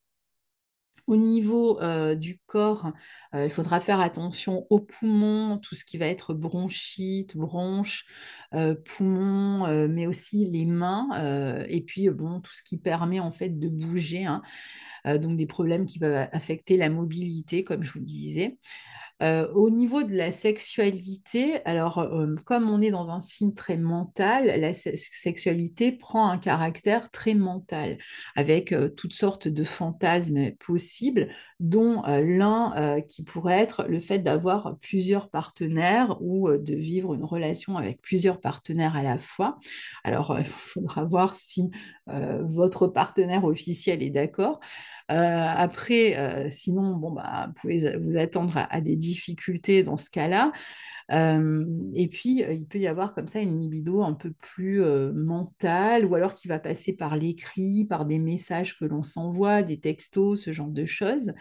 Au niveau du corps, il faudra faire attention aux poumons, tout ce qui va être bronchite, bronche, poumon, poumons, mais aussi les mains, et puis bon, tout ce qui permet en fait de bouger. Hein. Euh, donc des problèmes qui peuvent affecter la mobilité, comme je vous le disais. Euh, au niveau de la sexualité, alors euh, comme on est dans un signe très mental, la sexualité prend un caractère très mental, avec toutes sortes de fantasmes possibles, dont l'un qui pourrait être le fait d'avoir plusieurs partenaires ou de vivre une relation avec plusieurs partenaires à la fois. Alors il faudra voir si votre partenaire officiel est d'accord. Euh, après, euh, sinon, bon, bah, vous pouvez vous attendre à, des difficultés dans ce cas-là. Euh, et puis, il peut y avoir comme ça une libido un peu plus mentale, ou alors qui va passer par l'écrit, par des messages que l'on s'envoie, des textos, ce genre de choses.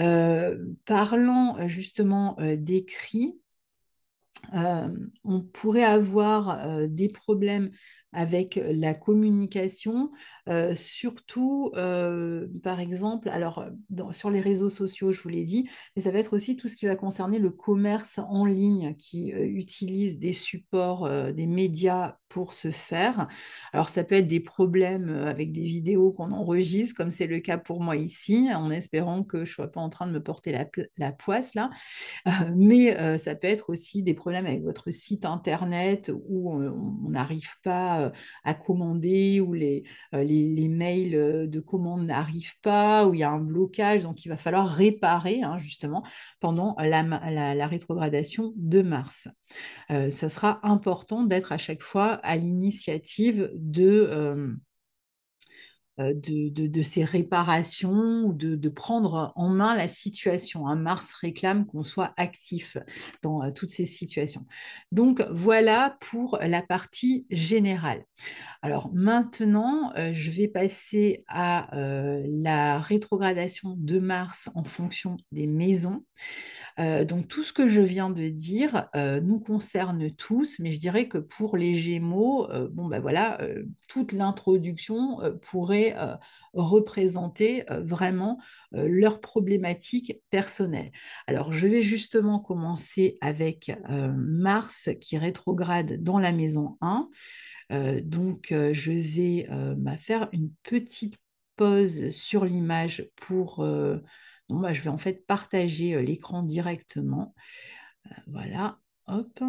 Euh, parlant justement d'écrit, on pourrait avoir des problèmes avec la communication, euh, surtout euh, par exemple, alors euh, sur les réseaux sociaux, je vous l'ai dit, mais ça va être aussi tout ce qui va concerner le commerce en ligne qui utilise des supports, des médias pour se faire. Alors ça peut être des problèmes avec des vidéos qu'on enregistre, comme c'est le cas pour moi ici, en espérant que je ne sois pas en train de me porter la, la poisse là, mais ça peut être aussi des problèmes avec votre site internet où on n'arrive pas euh, à commander ou les, euh, les, mails euh, de commande n'arrivent pas ou il y a un blocage. Donc, il va falloir réparer hein, justement pendant la, rétrogradation de mars. Ce ça sera important d'être à chaque fois à l'initiative de... Euh, de, ces réparations, de, de prendre en main la situation. Hein, Mars réclame qu'on soit actif dans euh, toutes ces situations. Donc voilà pour la partie générale. Alors maintenant, euh, je vais passer à la rétrogradation de Mars en fonction des maisons. Euh, donc tout ce que je viens de dire euh, nous concerne tous, mais je dirais que pour les Gémeaux, euh, bon ben voilà, toute l'introduction pourrait représenter vraiment leur problématique personnelle. Alors je vais justement commencer avec Mars qui rétrograde dans la maison 1. donc je vais bah, faire une petite pause sur l'image pour bah, je vais en fait partager l'écran directement. voilà, hop.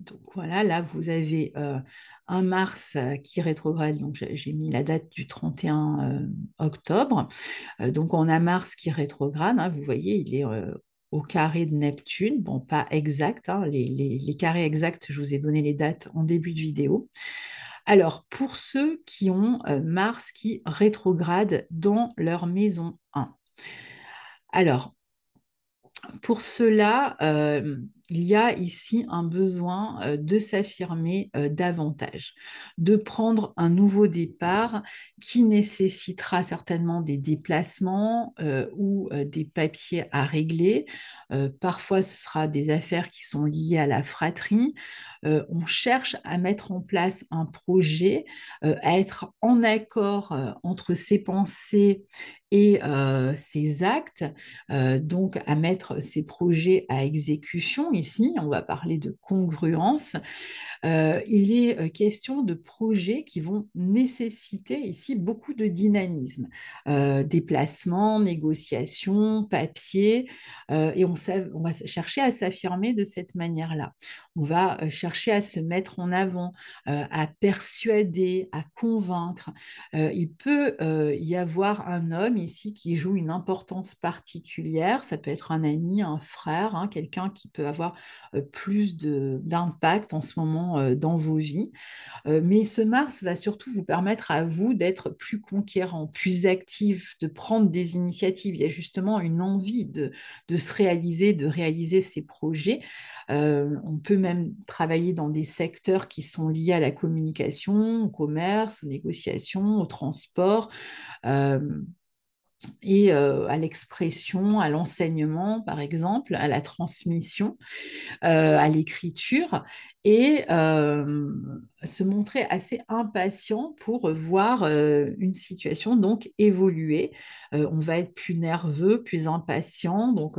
Donc voilà, là vous avez un Mars qui rétrograde, donc j'ai mis la date du 31 octobre. donc on a Mars qui rétrograde, hein. vous voyez, il est au carré de Neptune, bon pas exact, hein. les, carrés exacts, je vous ai donné les dates en début de vidéo. Alors, pour ceux qui ont euh, Mars qui rétrograde dans leur maison 1, alors, pour cela, euh, il y a ici un besoin euh, de s'affirmer euh, davantage, de prendre un nouveau départ qui nécessitera certainement des déplacements euh, ou des papiers à régler. parfois, ce sera des affaires qui sont liées à la fratrie. on cherche à mettre en place un projet, à être en accord entre ses pensées et ses actes, donc à mettre ses projets à exécution ici, on va parler de congruence, euh, il est euh, question de projets qui vont nécessiter ici beaucoup de dynamisme, euh, déplacements, négociations, papier, euh, et on, va chercher à s'affirmer de cette manière-là. On va chercher à se mettre en avant, à persuader, à convaincre. il peut y avoir un homme ici qui joue une importance particulière, ça peut être un ami, un frère, hein, quelqu'un qui peut avoir plus d'impact en ce moment dans vos vies. mais ce Mars va surtout vous permettre à vous d'être plus conquérant, plus actif, de prendre des initiatives. Il y a justement une envie de, de se réaliser, de réaliser ses projets. on peut même travailler dans des secteurs qui sont liés à la communication, au commerce, aux négociations, au transport et euh, à l'expression, à l'enseignement, par exemple, à la transmission, euh, à l'écriture, et euh, se montrer assez impatient pour voir une situation donc évoluer. on va être plus nerveux, plus impatient, donc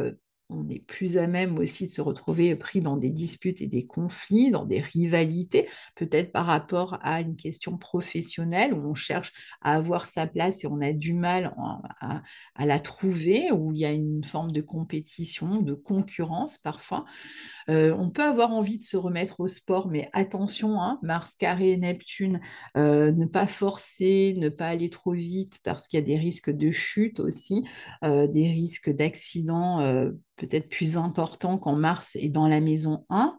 on est plus à même aussi de se retrouver pris dans des disputes et des conflits, dans des rivalités, peut-être par rapport à une question professionnelle où on cherche à avoir sa place et on a du mal à, la trouver, où il y a une forme de compétition, de concurrence parfois. Euh, on peut avoir envie de se remettre au sport, mais attention, hein, Mars carré Neptune, euh, ne pas forcer, ne pas aller trop vite parce qu'il y a des risques de chute aussi, euh, des risques d'accidents peut-être plus important qu'en Mars et dans la maison 1.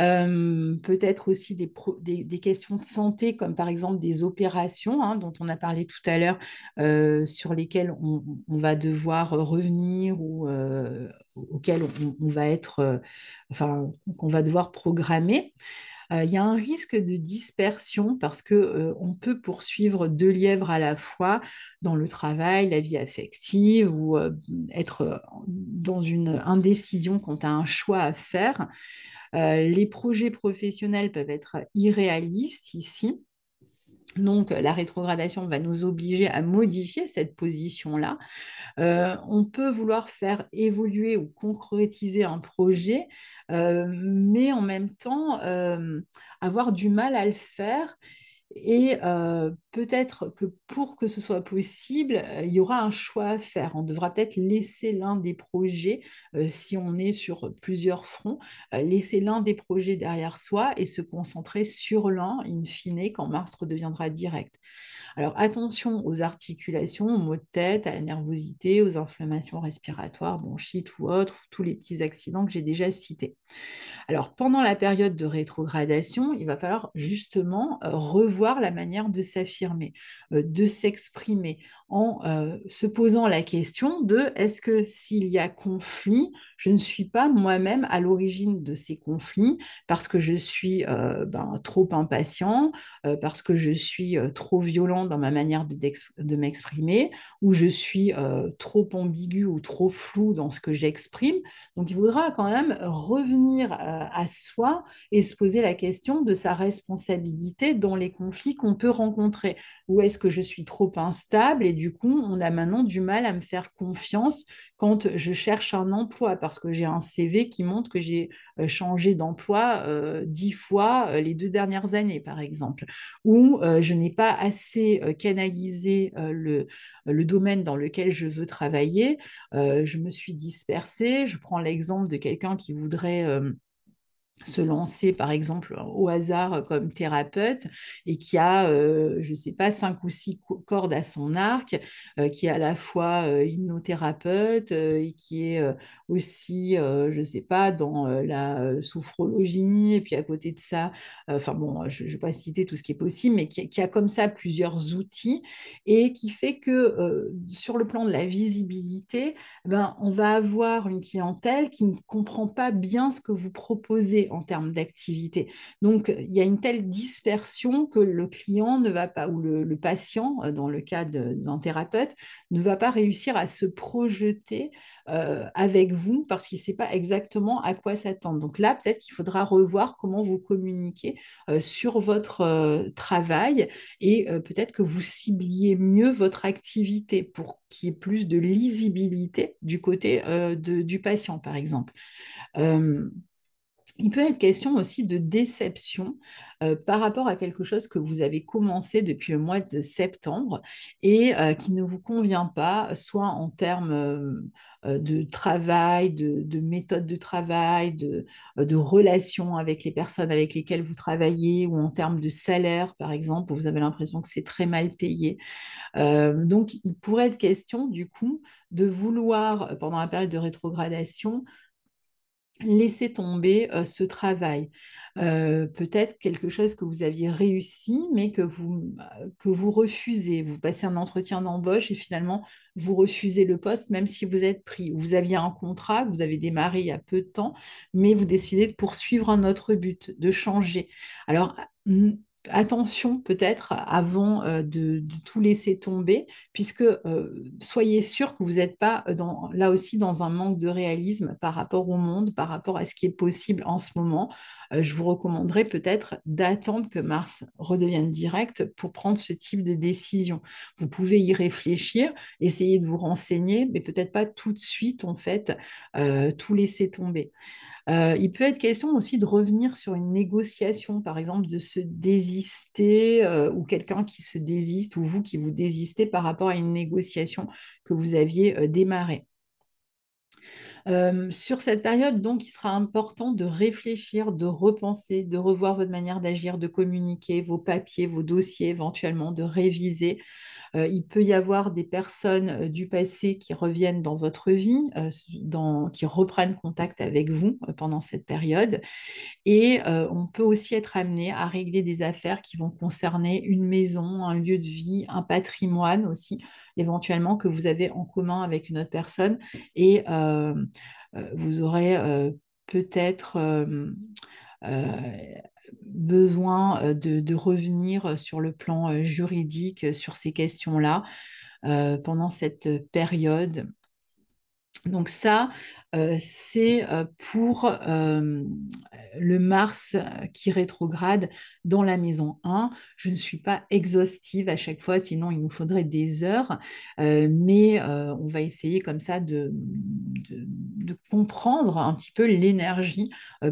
Euh, peut-être aussi des, questions de santé, comme par exemple des opérations hein, dont on a parlé tout à l'heure, euh, sur lesquelles on, va devoir revenir ou euh, auxquelles on, on, va être, enfin, qu'on va devoir programmer il y a un risque de dispersion parce qu'on peut poursuivre deux lièvres à la fois dans le travail, la vie affective ou être dans une indécision quant à un choix à faire. les projets professionnels peuvent être irréalistes ici. Donc, la rétrogradation va nous obliger à modifier cette position-là. Euh, on peut vouloir faire évoluer ou concrétiser un projet, euh, mais en même temps, euh, avoir du mal à le faire et euh, peut-être que pour que ce soit possible, euh, il y aura un choix à faire. On devra peut-être laisser l'un des projets, euh, si on est sur plusieurs fronts, laisser l'un des projets derrière soi et se concentrer sur l'un, in fine, quand Mars redeviendra direct. Alors attention aux articulations, aux maux de tête, à la nervosité, aux inflammations respiratoires, bronchites ou autres, tous les petits accidents que j'ai déjà cités. Alors pendant la période de rétrogradation, il va falloir justement revoir la manière de s'affirmer, euh, de s'exprimer, en euh, se posant la question de est-ce que s'il y a conflit, je ne suis pas moi-même à l'origine de ces conflits parce que je suis euh, ben, trop impatient, parce que je suis trop violent dans ma manière de, de m'exprimer, ou je suis trop ambigu ou trop flou dans ce que j'exprime. Donc il faudra quand même revenir à soi et se poser la question de sa responsabilité dans les conflits qu'on peut rencontrer Ou est-ce que je suis trop instable et du coup, on a maintenant du mal à me faire confiance quand je cherche un emploi parce que j'ai un CV qui montre que j'ai euh, changé d'emploi euh, dix fois euh, les deux dernières années, par exemple, ou je n'ai pas assez canalisé le, le, domaine dans lequel je veux travailler, je me suis dispersée. Je prends l'exemple de quelqu'un qui voudrait se lancer, par exemple, au hasard euh, comme thérapeute et qui a, euh, je ne sais pas, cinq ou six cordes à son arc, euh, qui est à la fois hypnothérapeute et qui est aussi, je ne sais pas, dans la sophrologie et puis à côté de ça, enfin bon, je ne vais pas citer tout ce qui est possible, mais qui, qui, a comme ça plusieurs outils et qui fait que sur le plan de la visibilité, ben, on va avoir une clientèle qui ne comprend pas bien ce que vous proposez en termes d'activité. Donc, il y a une telle dispersion que le client ne va pas, ou le, patient, euh, dans le cas d'un thérapeute, ne va pas réussir à se projeter euh, avec vous parce qu'il ne sait pas exactement à quoi s'attendre. Donc là, peut-être qu'il faudra revoir comment vous communiquez euh, sur votre travail et peut-être que vous cibliez mieux votre activité pour qu'il y ait plus de lisibilité du côté du patient, par exemple. Il peut être question aussi de déception euh, par rapport à quelque chose que vous avez commencé depuis le mois de septembre et euh, qui ne vous convient pas, soit en termes euh, de travail, de, méthode de travail, de, relations avec les personnes avec lesquelles vous travaillez, ou en termes de salaire, par exemple, vous avez l'impression que c'est très mal payé. donc, il pourrait être question, du coup, de vouloir, pendant la période de rétrogradation, laissez tomber ce travail. Peut-être quelque chose que vous aviez réussi, mais que vous, bah, que vous refusez. Vous passez un entretien d'embauche et finalement, vous refusez le poste, même si vous êtes pris. Vous aviez un contrat, vous avez démarré il y a peu de temps, mais vous décidez de poursuivre un autre but, de changer. Alors, mmh, attention peut-être avant euh, de, tout laisser tomber, puisque euh, soyez sûr que vous n'êtes pas euh, là aussi dans un manque de réalisme par rapport au monde, par rapport à ce qui est possible en ce moment. je vous recommanderais peut-être d'attendre que Mars redevienne direct pour prendre ce type de décision. Vous pouvez y réfléchir, essayer de vous renseigner, mais peut-être pas tout de suite en fait tout laisser tomber. Euh, il peut être question aussi de revenir sur une négociation, par exemple, de se désister euh, ou quelqu'un qui se désiste ou vous qui vous désistez par rapport à une négociation que vous aviez euh, démarrée. Euh, sur cette période, donc, il sera important de réfléchir, de repenser, de revoir votre manière d'agir, de communiquer, vos papiers, vos dossiers éventuellement, de réviser. Euh, il peut y avoir des personnes euh, du passé qui reviennent dans votre vie, qui reprennent contact avec vous pendant cette période. Et on peut aussi être amené à régler des affaires qui vont concerner une maison, un lieu de vie, un patrimoine aussi, éventuellement que vous avez en commun avec une autre personne. Et euh, euh, vous aurez euh, peut-être besoin de, revenir sur le plan juridique sur ces questions-là pendant cette période donc ça, euh, c'est euh, pour euh, le Mars qui rétrograde dans la maison 1. Je ne suis pas exhaustive à chaque fois, sinon il nous faudrait des heures, mais on va essayer comme ça de comprendre un petit peu l'énergie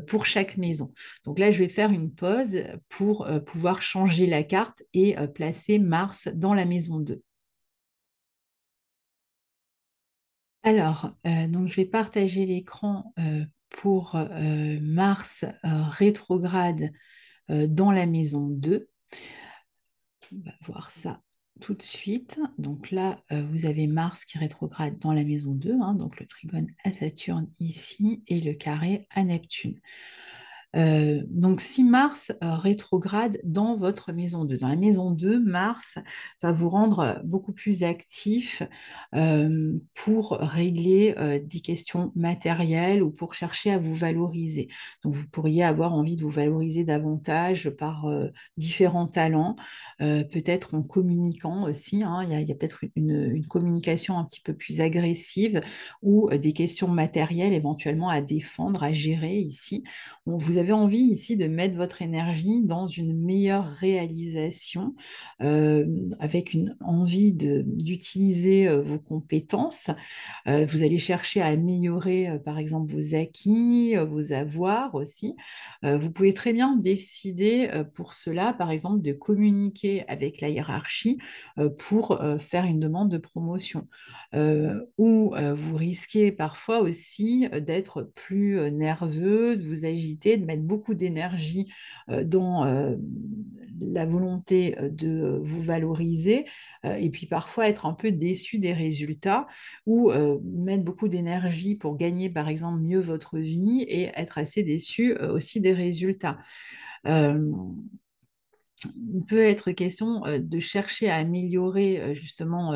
pour chaque maison. Donc là, je vais faire une pause pour pouvoir changer la carte et placer Mars dans la maison 2. Alors, euh, donc je vais partager l'écran euh, pour euh, Mars rétrograde dans la maison 2. On va voir ça tout de suite. Donc là, vous avez Mars qui rétrograde dans la maison 2, hein, donc le trigone à Saturne ici et le carré à Neptune. Euh, donc si Mars euh, rétrograde dans votre maison 2, dans la maison 2, Mars va vous rendre euh, beaucoup plus actif pour régler des questions matérielles ou pour chercher à vous valoriser. Donc vous pourriez avoir envie de vous valoriser davantage par différents talents, peut-être en communiquant aussi, hein. il y a, peut-être une, une, communication un petit peu plus agressive ou des questions matérielles éventuellement à défendre, à gérer ici. On vous a avez envie ici de mettre votre énergie dans une meilleure réalisation, euh, avec une envie d'utiliser euh, vos compétences. Euh, vous allez chercher à améliorer, par exemple, vos acquis, vos avoirs aussi. vous pouvez très bien décider pour cela, par exemple, de communiquer avec la hiérarchie pour faire une demande de promotion. ou vous risquez parfois aussi d'être plus nerveux, de vous agiter, de mettre beaucoup d'énergie euh, dans euh, la volonté euh, de vous valoriser et puis parfois être un peu déçu des résultats ou mettre beaucoup d'énergie pour gagner par exemple mieux votre vie et être assez déçu aussi des résultats il peut être question euh, de chercher à améliorer euh, justement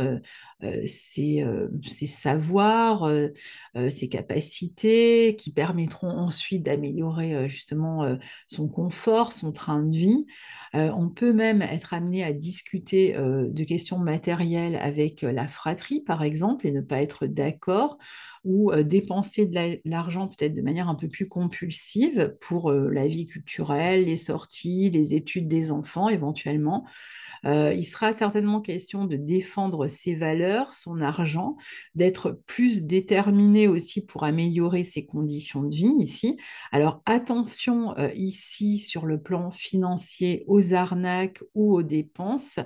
ses, euh, savoirs, ses capacités qui permettront ensuite d'améliorer justement son confort, son train de vie. on peut même être amené à discuter de questions matérielles avec la fratrie, par exemple, et ne pas être d'accord ou dépenser de l'argent peut-être de manière un peu plus compulsive pour la vie culturelle, les sorties, les études des enfants éventuellement. il sera certainement question de défendre ses valeurs, son argent, d'être plus déterminé aussi pour améliorer ses conditions de vie ici. Alors attention ici sur le plan financier aux arnaques ou aux dépenses,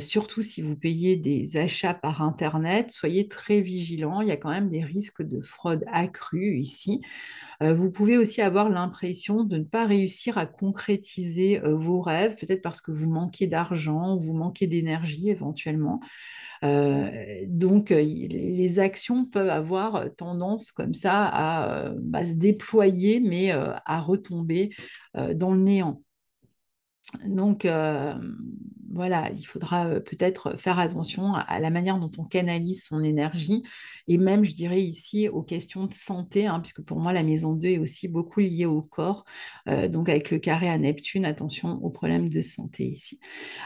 surtout si vous payez des achats par Internet, soyez très vigilants, il y a quand même des risques risque de fraude accrue ici. Euh, vous pouvez aussi avoir l'impression de ne pas réussir à concrétiser euh, vos rêves, peut-être parce que vous manquez d'argent, vous manquez d'énergie éventuellement. Euh, donc, les actions peuvent avoir tendance comme ça à bah, se déployer, mais à retomber dans le néant. Donc euh, voilà, il faudra euh, peut-être faire attention à la manière dont on canalise son énergie et même, je dirais ici, aux questions de santé, hein, puisque pour moi, la maison 2 est aussi beaucoup liée au corps. Euh, donc avec le carré à Neptune, attention aux problèmes de santé ici.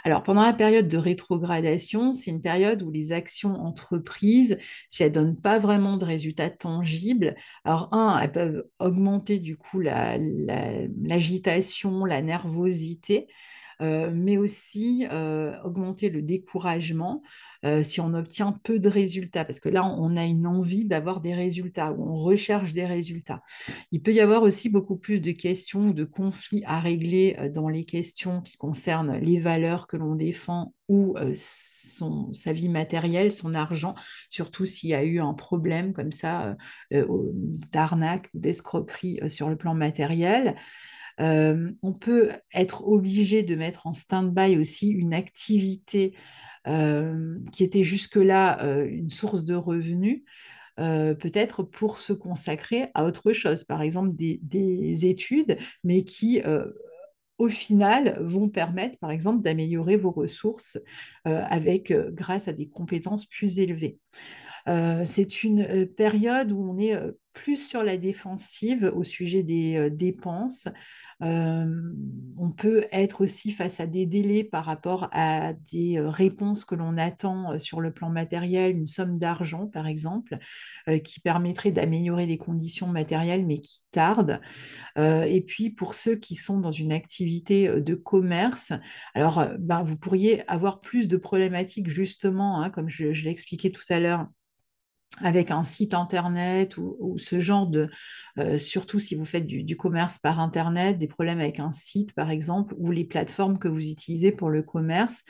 Alors pendant la période de rétrogradation, c'est une période où les actions entreprises, si elles ne donnent pas vraiment de résultats tangibles, alors un, elles peuvent augmenter du coup l'agitation, la nervosité euh, mais aussi euh, augmenter le découragement euh, si on obtient peu de résultats, parce que là, on a une envie d'avoir des résultats, on recherche des résultats. Il peut y avoir aussi beaucoup plus de questions, ou de conflits à régler euh, dans les questions qui concernent les valeurs que l'on défend ou euh, sa vie matérielle, son argent, surtout s'il y a eu un problème comme ça d'arnaque ou d'escroquerie sur le plan matériel. on peut être obligé de mettre en stand-by aussi une activité euh, qui était jusque-là euh, une source de revenus, euh, peut-être pour se consacrer à autre chose, par exemple des, études, mais qui au final vont permettre, par exemple, d'améliorer vos ressources avec, grâce à des compétences plus élevées. c'est une période où on est plus sur la défensive au sujet des euh, dépenses. Euh, on peut être aussi face à des délais par rapport à des euh, réponses que l'on attend sur le plan matériel, une somme d'argent par exemple, qui permettrait d'améliorer les conditions matérielles mais qui tardent. et puis pour ceux qui sont dans une activité de commerce, alors ben, vous pourriez avoir plus de problématiques justement, hein, comme je, je l'expliquais tout à l'heure avec un site internet ou, ce genre de, euh, surtout si vous faites du, commerce par internet, des problèmes avec un site par exemple ou les plateformes que vous utilisez pour le commerce.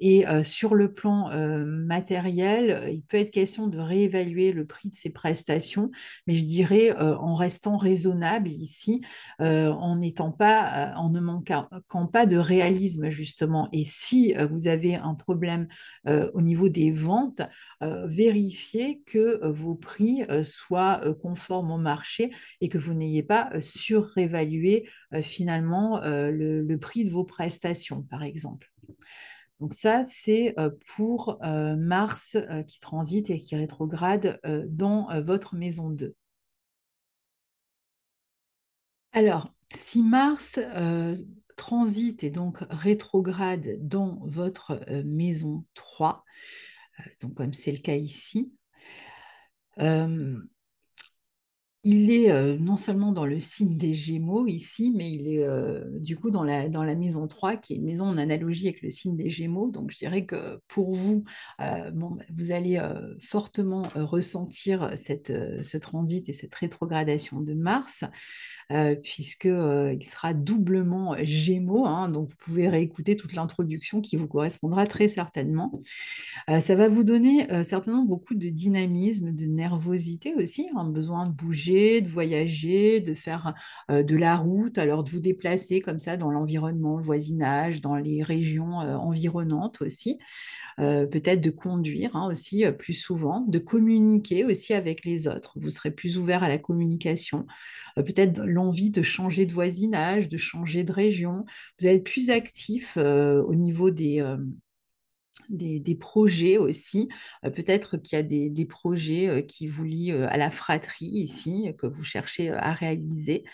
Et euh, sur le plan euh, matériel, il peut être question de réévaluer le prix de ces prestations, mais je dirais en restant raisonnable ici, en n'étant pas, en ne manquant pas de réalisme justement. Et si vous avez un problème au niveau des ventes, vérifiez que que euh, vos prix euh, soient euh, conformes au marché et que vous n'ayez pas surévalué finalement le, prix de vos prestations, par exemple. Donc ça, c'est pour Mars qui transite et qui rétrograde dans votre maison 2. Alors, si Mars transite et donc rétrograde dans votre maison 3, donc comme c'est le cas ici, Um, il est non seulement dans le signe des Gémeaux ici, mais il est du coup dans la, dans la maison 3, qui est une maison en analogie avec le signe des Gémeaux. Donc je dirais que pour vous, bah, vous allez fortement ressentir cette, ce transit et cette rétrogradation de Mars, puisqu'il sera doublement Gémeaux. Hein. donc vous pouvez réécouter toute l'introduction qui vous correspondra très certainement. ça va vous donner certainement beaucoup de dynamisme, de nervosité aussi, un hein, besoin de bouger de voyager, de faire euh, de la route, alors de vous déplacer comme ça dans l'environnement, le voisinage, dans les régions euh, environnantes aussi, euh, peut-être de conduire hein, aussi plus souvent, de communiquer aussi avec les autres. Vous serez plus ouvert à la communication, peut-être l'envie de changer de voisinage, de changer de région. Vous allez être plus actif au niveau des des, projets aussi. Euh, peut-être qu'il y a des, projets euh, qui vous lient euh, à la fratrie ici, que vous cherchez à réaliser,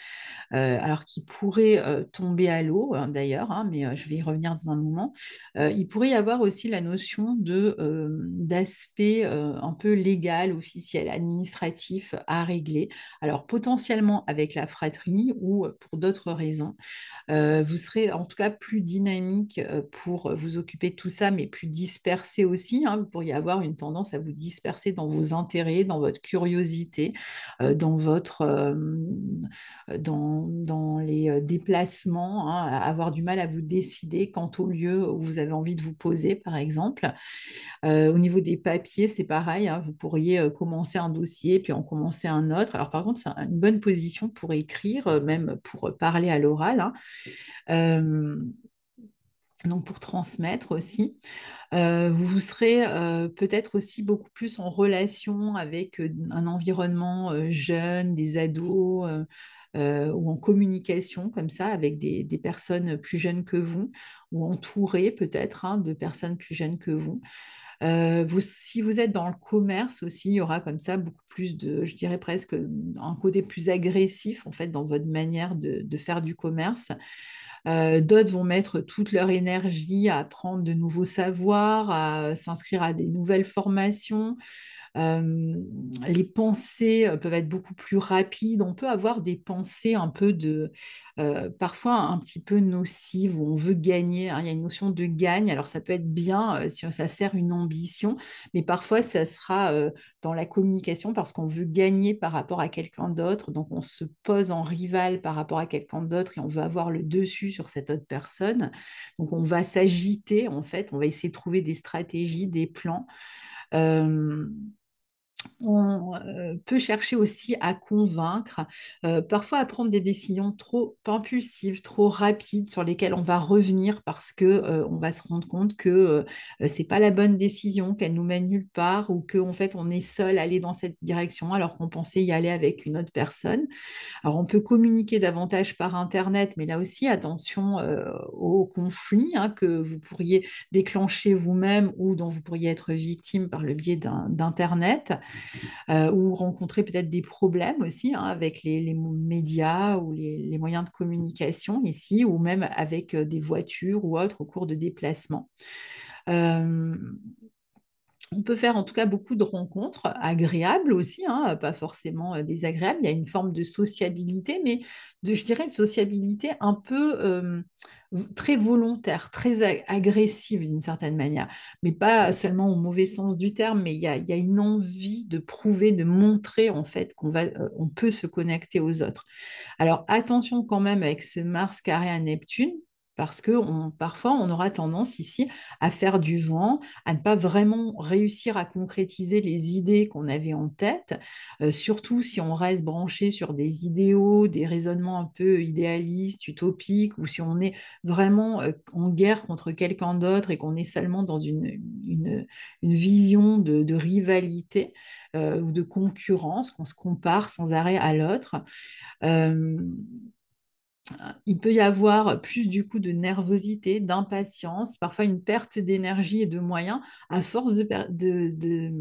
alors qui pourraient tomber à l'eau hein, d'ailleurs, hein, mais je vais y revenir dans un moment. il pourrait y avoir aussi la notion d'aspect un peu légal, officiel, administratif à régler. Alors potentiellement avec la fratrie ou pour d'autres raisons. vous serez en tout cas plus dynamique pour vous occuper de tout ça, mais plus disperser aussi. Hein. Vous pourriez avoir une tendance à vous disperser dans vos intérêts, dans votre curiosité, euh, dans votre euh, dans, les euh, déplacements, hein, avoir du mal à vous décider quant au lieu où vous avez envie de vous poser, par exemple. au niveau des papiers, c'est pareil. Hein. Vous pourriez commencer un dossier, puis en commencer un autre. Alors par contre, c'est une bonne position pour écrire, même pour parler à l'oral donc pour transmettre aussi. Euh, vous, serez euh, peut-être aussi beaucoup plus en relation avec euh, un environnement jeune, des ados. ou en communication comme ça avec des, personnes plus jeunes que vous, ou entouré peut-être hein, de personnes plus jeunes que vous. si vous êtes dans le commerce aussi, il y aura comme ça beaucoup plus de, je dirais presque, un côté plus agressif en fait dans votre manière de faire du commerce. Euh, d'autres vont mettre toute leur énergie à apprendre de nouveaux savoirs, à euh, s'inscrire à des nouvelles formations les pensées peuvent être beaucoup plus rapides. On peut avoir des pensées un peu de, parfois un petit peu nocives où on veut gagner. Hein. Il y a une notion de gagne. Alors ça peut être bien si ça sert une ambition, mais parfois ça sera dans la communication parce qu'on veut gagner par rapport à quelqu'un d'autre. Donc on se pose en rival par rapport à quelqu'un d'autre et on veut avoir le dessus sur cette autre personne. Donc on va s'agiter en fait, on va essayer de trouver des stratégies, des plans on euh, peut chercher aussi à convaincre, euh, parfois à prendre des décisions trop impulsives, trop rapides, sur lesquelles on va revenir parce qu'on euh, va se rendre compte que ce n'est pas la bonne décision, qu'elle nous mène nulle part, ou qu'en fait on est seul à aller dans cette direction alors qu'on pensait y aller avec une autre personne. Alors on peut communiquer davantage par internet, mais là aussi attention aux conflits hein, que vous pourriez déclencher vous-même ou dont vous pourriez être victime par le biais d'internet. Euh, ou rencontrer peut-être des problèmes aussi hein, avec les, médias ou les, moyens de communication ici, ou même avec euh, des voitures ou autres au cours de déplacements. Euh, on peut faire en tout cas beaucoup de rencontres agréables aussi, hein, pas forcément euh, désagréables. Il y a une forme de sociabilité, mais de, je dirais une sociabilité un peu euh, très volontaire, très agressive d'une certaine manière, mais pas seulement au mauvais sens du terme, mais il y a, une envie de prouver, de montrer en fait qu'on va, euh, on peut se connecter aux autres. Alors attention quand même avec ce Mars carré à Neptune, parce que parfois on aura tendance ici à faire du vent, à ne pas vraiment réussir à concrétiser les idées qu'on avait en tête, euh, surtout si on reste branché sur des idéaux, des raisonnements un peu idéalistes, utopiques, ou si on est vraiment euh, en guerre contre quelqu'un d'autre et qu'on est seulement dans une, une, vision de, rivalité euh, ou de concurrence, qu'on se compare sans arrêt à l'autre il peut y avoir plus du coup de nervosité, d'impatience, parfois une perte d'énergie et de moyens à force de, de,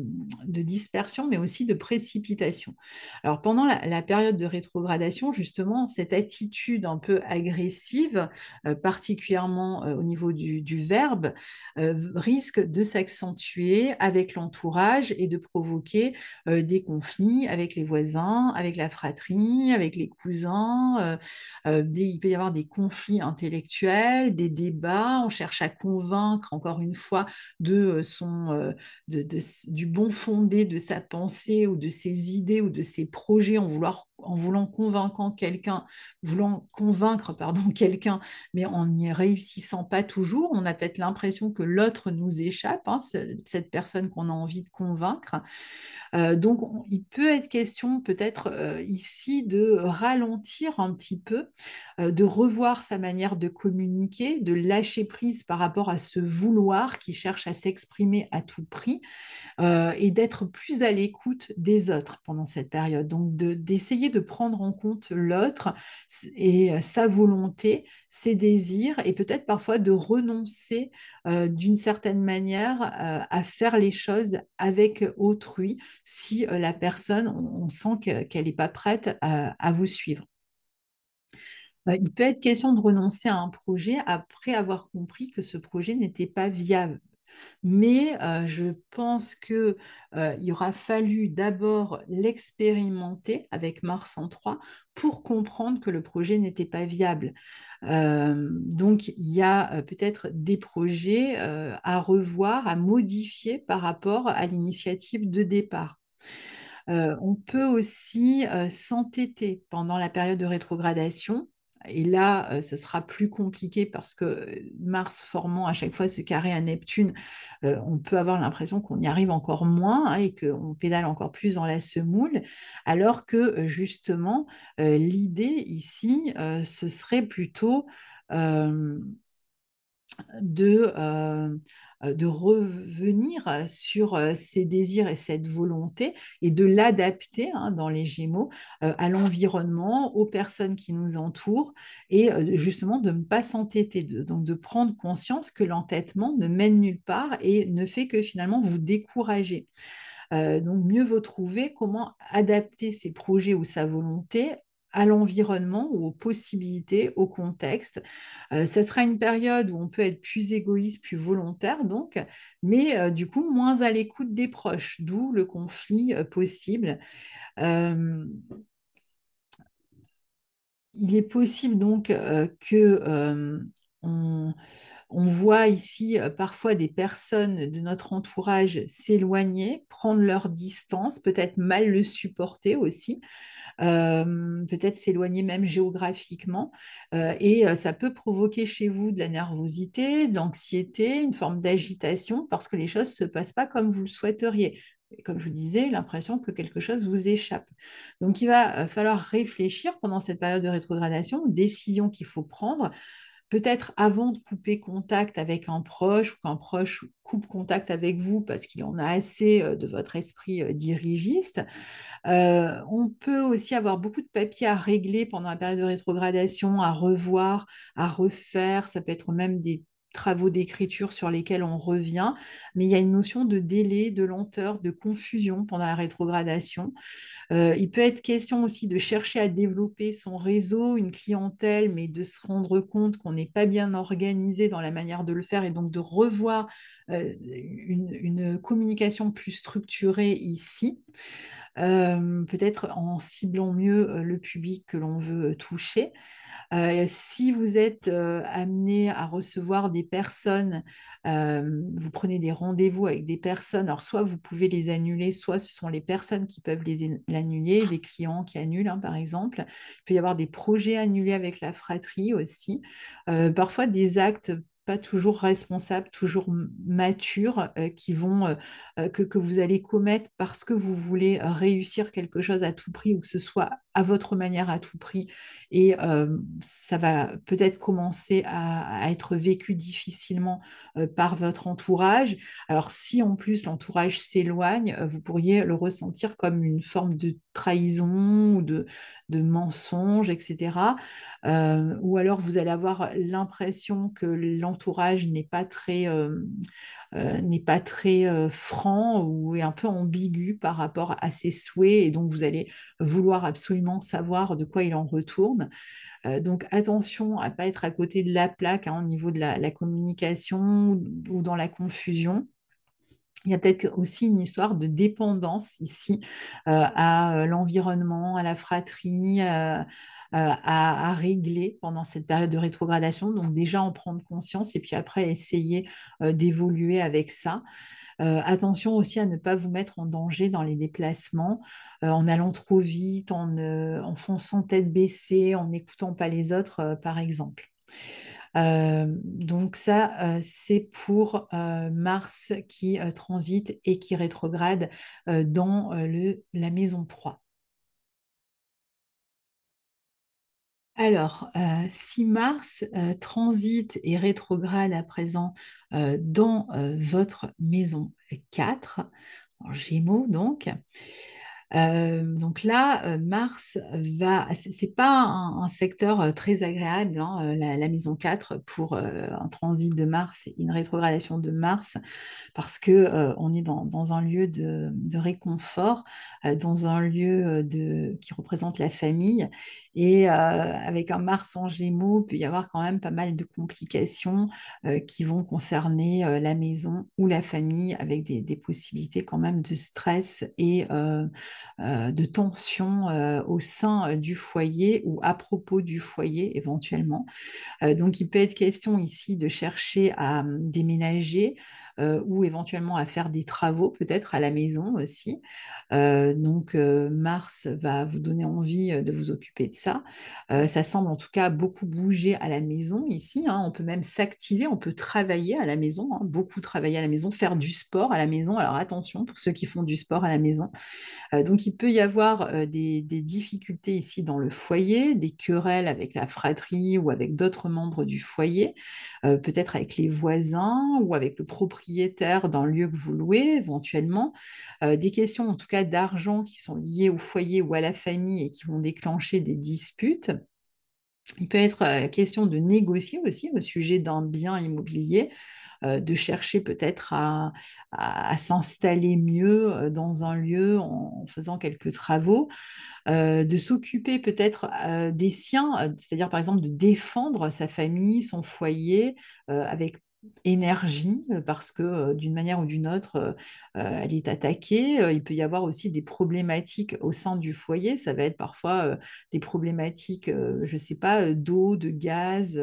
dispersion, mais aussi de précipitation. Alors pendant la, période de rétrogradation, justement, cette attitude un peu agressive, euh, particulièrement euh, au niveau du, verbe, euh, risque de s'accentuer avec l'entourage et de provoquer des conflits avec les voisins, avec la fratrie, avec les cousins, des il peut y avoir des conflits intellectuels, des débats, on cherche à convaincre encore une fois de euh, son, euh, de, du bon fondé de sa pensée ou de ses idées ou de ses projets, en vouloir en voulant convaincre quelqu'un, voulant convaincre pardon quelqu'un, mais en n'y réussissant pas toujours, on a peut-être l'impression que l'autre nous échappe, hein, cette personne qu'on a envie de convaincre. Euh, donc il peut être question peut-être euh, ici de ralentir un petit peu, euh, de revoir sa manière de communiquer, de lâcher prise par rapport à ce vouloir qui cherche à s'exprimer à tout prix et d'être plus à l'écoute des autres pendant cette période. Donc d'essayer de prendre en compte l'autre et euh, sa volonté, ses désirs, et peut-être parfois de renoncer euh, d'une certaine manière euh, à faire les choses avec autrui si la personne, on, sent qu'elle n'est pas prête à vous suivre. Bah, il peut être question de renoncer à un projet après avoir compris que ce projet n'était pas viable, mais euh, je pense qu'il euh, aura fallu d'abord l'expérimenter avec Mars en 3 pour comprendre que le projet n'était pas viable. Euh, donc, il y a peut-être des projets à revoir, à modifier par rapport à l'initiative de départ. on peut aussi s'entêter pendant la période de rétrogradation et là, ce sera plus compliqué parce que Mars formant à chaque fois ce carré à Neptune, on peut avoir l'impression qu'on y arrive encore moins et qu'on pédale encore plus dans la semoule, alors que justement, l'idée ici, ce serait plutôt de... Euh, de revenir euh, sur euh, ses désirs et cette volonté et de l'adapter hein, dans les Gémeaux à l'environnement, aux personnes qui nous entourent et justement de ne pas s'entêter, donc de prendre conscience que l'entêtement ne mène nulle part et ne fait que finalement vous décourager. donc, mieux vaut trouver comment adapter ses projets ou sa volonté à l'environnement ou aux possibilités, au contexte. ce euh, sera une période où on peut être plus égoïste, plus volontaire, donc, mais euh, du coup, moins à l'écoute des proches, d'où le conflit euh, possible. il est possible donc que on voit ici parfois des personnes de notre entourage s'éloigner, prendre leur distance, peut-être mal le supporter aussi. Euh, peut-être s'éloigner même géographiquement. Euh, et euh, ça peut provoquer chez vous de la nervosité, d'anxiété une forme d'agitation parce que les choses ne se passent pas comme vous le souhaiteriez comme je vous disais, l'impression que quelque chose vous échappe. Donc, il va falloir réfléchir pendant cette période de rétrogradation décision qu'il faut prendre peut-être avant de couper contact avec un proche ou qu'un proche coupe contact avec vous parce qu'il en a assez euh, de votre esprit euh, dirigiste. Euh, on peut aussi avoir beaucoup de papiers à régler pendant la période de rétrogradation, à revoir, à refaire. Ça peut être même des travaux d'écriture sur lesquels on revient, mais il y a une notion de délai, de lenteur, de confusion pendant la rétrogradation. Euh, il peut être question aussi de chercher à développer son réseau, une clientèle, mais de se rendre compte qu'on n'est pas bien organisé dans la manière de le faire et donc de revoir euh, une, communication plus structurée ici peut-être en ciblant mieux le public que l'on veut toucher. si vous êtes amené à recevoir des personnes, vous prenez des rendez-vous avec des personnes, alors soit vous pouvez les annuler, soit ce sont les personnes qui peuvent les annuler, des clients qui annulent hein, par exemple. Il peut y avoir des projets annulés avec la fratrie aussi, parfois des actes toujours responsables, toujours matures, euh, qui vont, euh, euh, que, que, vous allez commettre parce que vous voulez réussir quelque chose à tout prix ou que ce soit à votre manière à tout prix. Et ça va peut-être commencer à, être vécu difficilement par votre entourage. Alors si en plus l'entourage s'éloigne, vous pourriez le ressentir comme une forme de trahison ou de, de mensonge, etc. ou alors vous allez avoir l'impression que l'entourage n'est pas très, euh, euh, n'est pas très euh, franc ou est un peu ambigu par rapport à ses souhaits et donc vous allez vouloir absolument savoir de quoi il en retourne. donc attention à pas être à côté de la plaque hein, au niveau de la, communication ou, dans la confusion. Il y a peut-être aussi une histoire de dépendance ici à l'environnement, à la fratrie, euh, euh, à, régler pendant cette période de rétrogradation. Donc déjà en prendre conscience et puis après essayer euh, d'évoluer avec ça. Euh, attention aussi à ne pas vous mettre en danger dans les déplacements, en allant trop vite, en, fonçant tête baissée, en n'écoutant pas les autres, par exemple. donc ça, c'est pour Mars qui transite et qui rétrograde dans le, la maison 3. Alors, euh, si Mars euh, transite et rétrograde à présent euh, dans votre maison 4, en Gémeaux donc, donc là, Mars va, c'est pas un, secteur très agréable, hein, la, maison 4 pour un transit de Mars et une rétrogradation de Mars, parce que on est dans, un lieu de, réconfort, dans un lieu de, qui représente la famille, et avec un Mars en Gémeaux, il peut y avoir quand même pas mal de complications qui vont concerner la maison ou la famille, avec des, des possibilités quand même de stress et euh, de tension euh, au sein euh, du foyer ou à propos du foyer éventuellement. donc il peut être question ici de chercher à hum, déménager, euh, ou éventuellement à faire des travaux peut-être à la maison aussi. Euh, donc euh, Mars va vous donner envie de vous occuper de ça. ça semble en tout cas beaucoup bouger à la maison ici. Hein. On peut même s'activer, on peut travailler à la maison, hein. beaucoup travailler à la maison, faire du sport à la maison. Alors attention pour ceux qui font du sport à la maison. donc il peut y avoir des, difficultés ici dans le foyer, des querelles avec la fratrie ou avec d'autres membres du foyer, peut-être avec les voisins ou avec le propriétaire dans le lieu que vous louez éventuellement, euh, des questions en tout cas d'argent qui sont liées au foyer ou à la famille et qui vont déclencher des disputes. Il peut être euh, question de négocier aussi au sujet d'un bien immobilier, euh, de chercher peut-être à, s'installer mieux dans un lieu en, faisant quelques travaux, de s'occuper peut-être des siens, c'est-à-dire par exemple de défendre sa famille, son foyer avec énergie euh, parce que euh, d'une manière ou d'une autre, euh, elle est attaquée. Il peut y avoir aussi des problématiques au sein du foyer. Ça va être parfois des problématiques, je ne sais pas, d'eau, de gaz,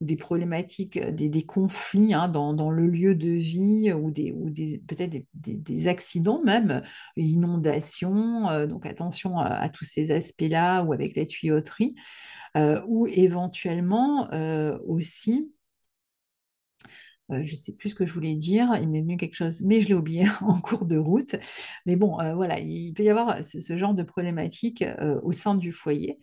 ou des problématiques, des, des conflits hein, dans, dans, le lieu de vie ou, des, ou des, peut-être des, des, accidents même, inondations. Donc attention à, tous ces aspects-là ou avec la tuyauterie. ou éventuellement aussi euh, je ne sais plus ce que je voulais dire, il m'est venu quelque chose, mais je l'ai oublié en cours de route. Mais bon, euh, voilà, il peut y avoir ce, genre de problématique euh, au sein du foyer.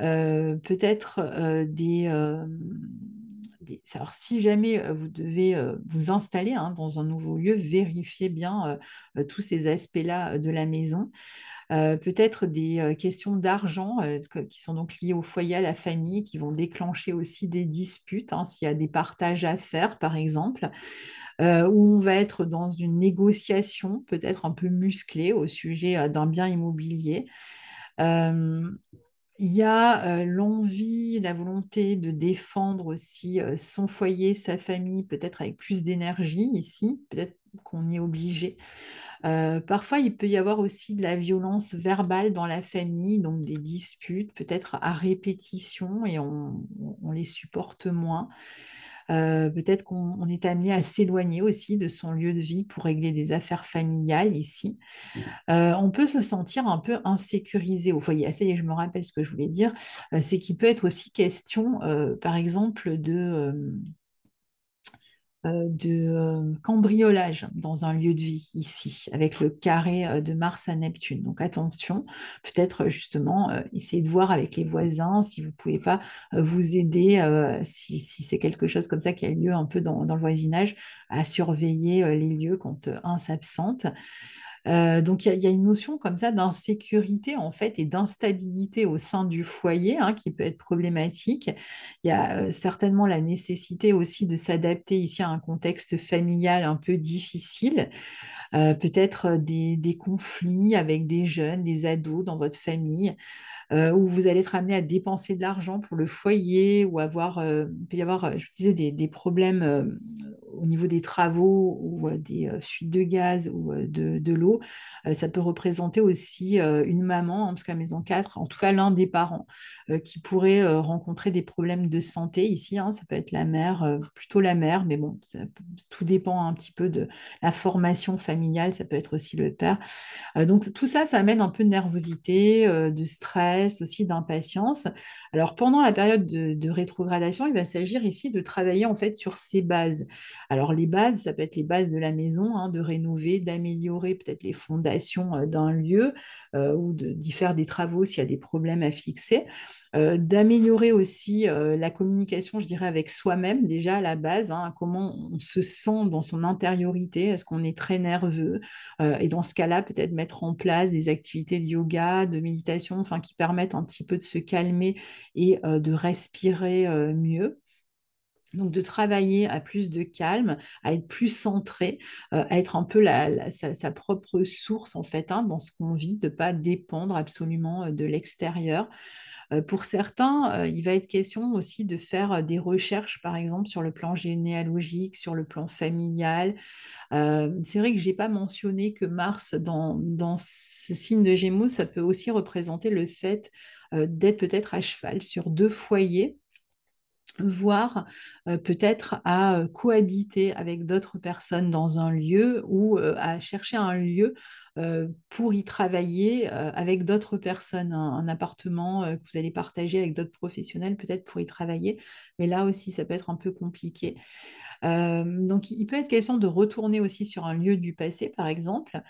Peut-être des, Alors, si jamais vous devez vous installer hein, dans un nouveau lieu, vérifiez bien tous ces aspects-là de la maison. Euh, peut-être des euh, questions d'argent euh, qui sont donc liées au foyer, à la famille, qui vont déclencher aussi des disputes, hein, s'il y a des partages à faire, par exemple, où on va être dans une négociation peut-être un peu musclée au sujet d'un bien immobilier. il y a l'envie, la volonté de défendre aussi son foyer, sa famille, peut-être avec plus d'énergie ici, peut-être qu'on y est obligé. Euh, parfois, il peut y avoir aussi de la violence verbale dans la famille, donc des disputes peut-être à répétition et on, les supporte moins. Euh, peut-être qu'on est amené à s'éloigner aussi de son lieu de vie pour régler des affaires familiales ici. Mmh. Euh, on peut se sentir un peu insécurisé au foyer. Ah, je me rappelle ce que je voulais dire. c'est qu'il peut être aussi question, par exemple, de euh, de euh, cambriolage dans un lieu de vie ici, avec le carré euh, de Mars à Neptune. Donc attention, peut-être justement, essayer de voir avec les voisins si vous ne pouvez pas vous aider, si, c'est quelque chose comme ça qui a lieu un peu dans, dans le voisinage, à surveiller les lieux quand un s'absente. Euh, donc il y, a une notion comme ça d'insécurité en fait et d'instabilité au sein du foyer hein, qui peut être problématique. Il y a euh, certainement la nécessité aussi de s'adapter ici à un contexte familial un peu difficile. Euh, peut-être des conflits avec des jeunes, des ados dans votre famille. Euh, où vous allez être amené à dépenser de l'argent pour le foyer ou avoir, euh, il peut y avoir, euh, je vous disais, des, problèmes au niveau des travaux ou des fuites de gaz ou de, l'eau. ça peut représenter aussi une maman, en hein, parce qu'à maison 4, en tout cas l'un des parents qui pourrait rencontrer des problèmes de santé ici. Hein. ça peut être la mère, plutôt la mère, mais bon, tout dépend un petit peu de la formation familiale. Ça peut être aussi le père. donc tout ça, ça amène un peu de nervosité, de stress aussi d'impatience. Alors pendant la période de, rétrogradation, il va s'agir ici de travailler en fait sur ces bases. Alors les bases, ça peut être les bases de la maison, hein, de rénover, d'améliorer peut-être les fondations euh, d'un lieu euh, ou d'y faire des travaux s'il y a des problèmes à fixer, euh, d'améliorer aussi la communication, je dirais, avec soi-même déjà à la base, hein, comment on se sent dans son intériorité, est-ce qu'on est très nerveux, et dans ce cas-là, peut-être mettre en place des activités de yoga, de méditation, enfin qui permettent permettent un petit peu de se calmer et euh, de respirer euh, mieux. Donc de travailler à plus de calme, à être plus centré, euh, à être un peu sa, propre source en fait hein, dans ce qu'on vit, de pas dépendre absolument euh, de l'extérieur. Euh, pour certains, il va être question aussi de faire des recherches, par exemple sur le plan généalogique, sur le plan familial. C'est vrai que n'ai pas mentionné que Mars dans, dans ce signe de Gémeaux, ça peut aussi représenter le fait d'être peut-être à cheval sur deux foyers voire euh, peut-être à euh, cohabiter avec d'autres personnes dans un lieu ou euh, à chercher un lieu pour y travailler avec d'autres personnes, un appartement que vous allez partager avec d'autres professionnels peut-être pour y travailler, mais là aussi ça peut être un peu compliqué. donc il peut être question de retourner aussi sur un lieu du passé par exemple,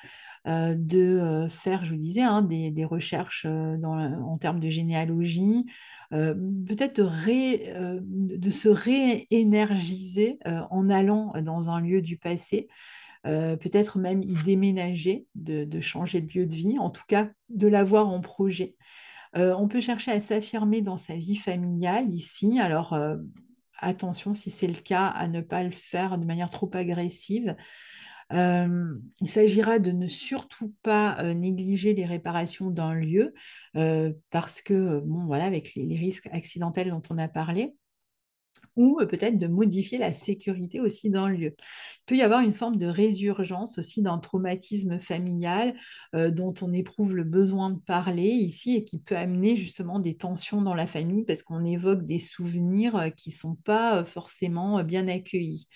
euh, de euh, faire, je vous disais, hein, des, recherches euh, en termes de généalogie, peut-être de, se réénergiser en allant dans un lieu du passé. peut-être même y déménager, de, de, changer de lieu de vie, en tout cas de l'avoir en projet. on peut chercher à s'affirmer dans sa vie familiale ici. Alors, attention si c'est le cas à ne pas le faire de manière trop agressive il s'agira de ne surtout pas négliger les réparations d'un lieu parce que, bon, voilà, avec les risques accidentels dont on a parlé, ou euh, peut-être de modifier la sécurité aussi dans le lieu. Il peut y avoir une forme de résurgence aussi d'un traumatisme familial euh, dont on éprouve le besoin de parler ici et qui peut amener justement des tensions dans la famille parce qu'on évoque des souvenirs euh, qui ne sont pas forcément bien accueillis.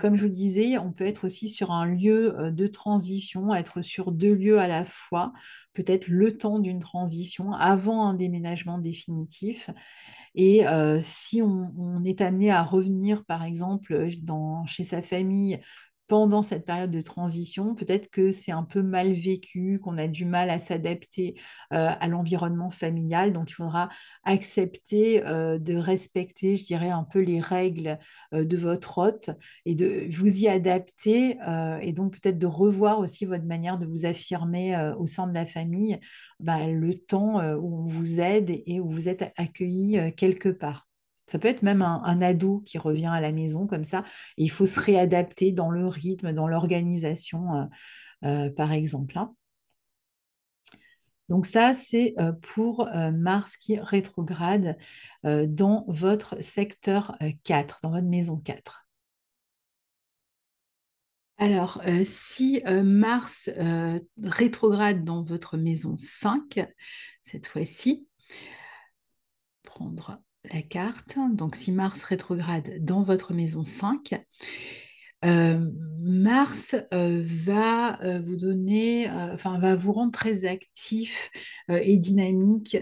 comme je vous disais, on peut être aussi sur un lieu de transition, être sur deux lieux à la fois, peut-être le temps d'une transition avant un déménagement définitif. Et euh, si on, on, est amené à revenir, par exemple, dans, chez sa famille pendant cette période de transition, peut-être que c'est un peu mal vécu, qu'on a du mal à s'adapter euh, à l'environnement familial. Donc, il faudra accepter euh, de respecter, je dirais, un peu les règles euh, de votre hôte et de vous y adapter et donc peut-être de revoir aussi votre manière de vous affirmer au sein de la famille, bah, le temps où on vous aide et où vous êtes accueilli quelque part. Ça peut être même un, ado qui revient à la maison comme ça. il faut se réadapter dans le rythme, dans l'organisation, euh, euh, par exemple. Hein. Donc ça, c'est euh, pour Mars qui rétrograde dans votre secteur 4, dans votre maison 4. Alors, si Mars rétrograde dans votre maison 5, cette fois-ci, prendre la carte. Donc si Mars rétrograde dans votre maison 5, euh, Mars euh, va euh, vous donner, enfin va vous rendre très actif et dynamique,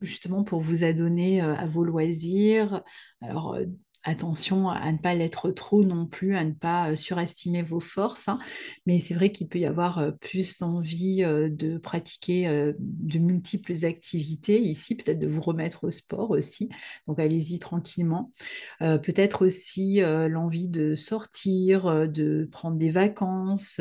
justement pour vous adonner à vos loisirs. Alors attention à ne pas l'être trop non plus, à ne pas euh, surestimer vos forces. Hein. Mais c'est vrai qu'il peut y avoir euh, plus d'envie euh, de pratiquer de multiples activités ici, peut-être de vous remettre au sport aussi. Donc allez-y tranquillement. peut-être aussi l'envie de sortir, de prendre des vacances,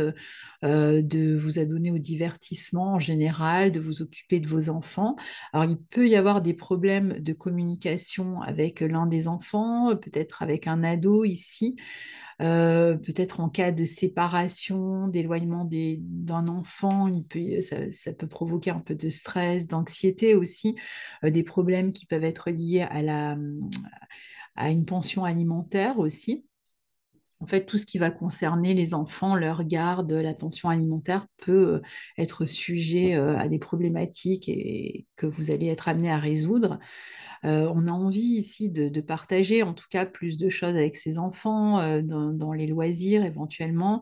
de vous adonner au divertissement en général, de vous occuper de vos enfants. Alors il peut y avoir des problèmes de communication avec l'un des enfants, peut-être avec un ado ici, euh, peut-être en cas de séparation, d'éloignement d'un enfant, il peut, ça, peut provoquer un peu de stress, d'anxiété aussi, euh, des problèmes qui peuvent être liés à, la, à une pension alimentaire aussi en fait, tout ce qui va concerner les enfants, leur garde, la pension alimentaire peut euh, être sujet euh, à des problématiques et que vous allez être amené à résoudre. Euh, on a envie ici de, partager en tout cas plus de choses avec ses enfants, dans, les loisirs éventuellement.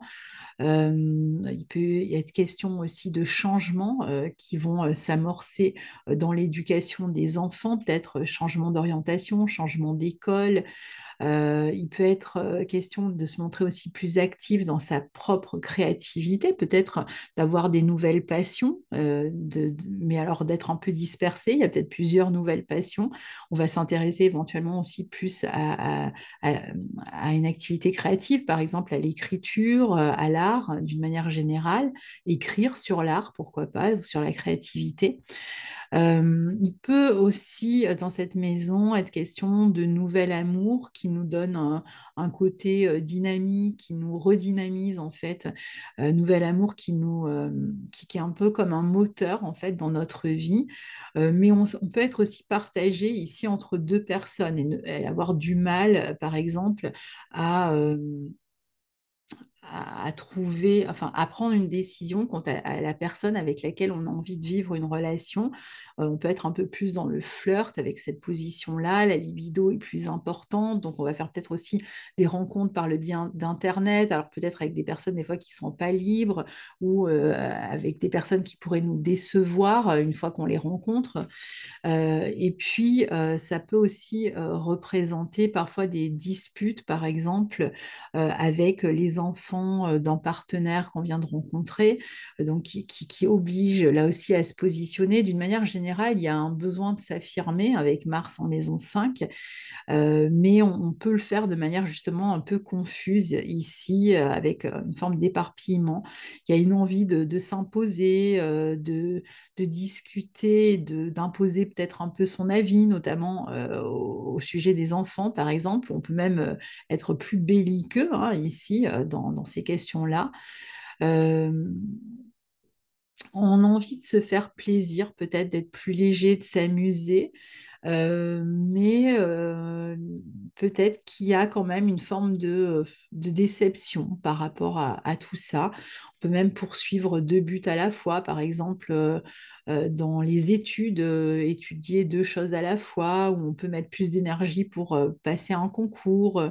il peut y être question aussi de changements qui vont s'amorcer dans l'éducation des enfants, peut-être changement d'orientation, changement d'école. Euh, il peut être euh, question de se montrer aussi plus actif dans sa propre créativité, peut-être euh, d'avoir des nouvelles passions, mais alors d'être un peu dispersé. Il y a peut-être plusieurs nouvelles passions. On va s'intéresser éventuellement aussi plus à, une activité créative, par exemple à l'écriture, à l'art d'une manière générale, écrire sur l'art, pourquoi pas, ou sur la créativité il peut aussi, dans cette maison, être question de nouvel amour qui nous donne un, côté dynamique, qui nous redynamise en fait. nouvel amour qui, nous, qui, est un peu comme un moteur en fait dans notre vie. mais on, peut être aussi partagé ici entre deux personnes et avoir du mal, par exemple, à à, trouver, enfin, à prendre une décision quant à, la personne avec laquelle on a envie de vivre une relation. Euh, on peut être un peu plus dans le flirt avec cette position-là. La libido est plus importante. Donc, on va faire peut-être aussi des rencontres par le biais d'Internet. Alors, peut-être avec des personnes, des fois, qui ne sont pas libres ou euh, avec des personnes qui pourraient nous décevoir euh, une fois qu'on les rencontre. et puis, ça peut aussi représenter parfois des disputes, par exemple, avec les enfants euh, d'un partenaire qu'on vient de rencontrer, euh, donc qui, oblige là aussi à se positionner. D'une manière générale, il y a un besoin de s'affirmer avec Mars en maison 5, euh, mais on, peut le faire de manière justement un peu confuse ici, avec une forme d'éparpillement. Il y a une envie de, s'imposer, de, de, discuter, d'imposer peut-être un peu son avis, notamment au, sujet des enfants, par exemple. On peut même être plus belliqueux hein, ici dans, dans ces questions-là. Euh, on a envie de se faire plaisir, peut-être d'être plus léger, de s'amuser, euh, mais euh, peut-être qu'il y a quand même une forme de, déception par rapport à, tout ça. On peut même poursuivre deux buts à la fois, par exemple dans les études, étudier deux choses à la fois, où on peut mettre plus d'énergie pour passer un concours.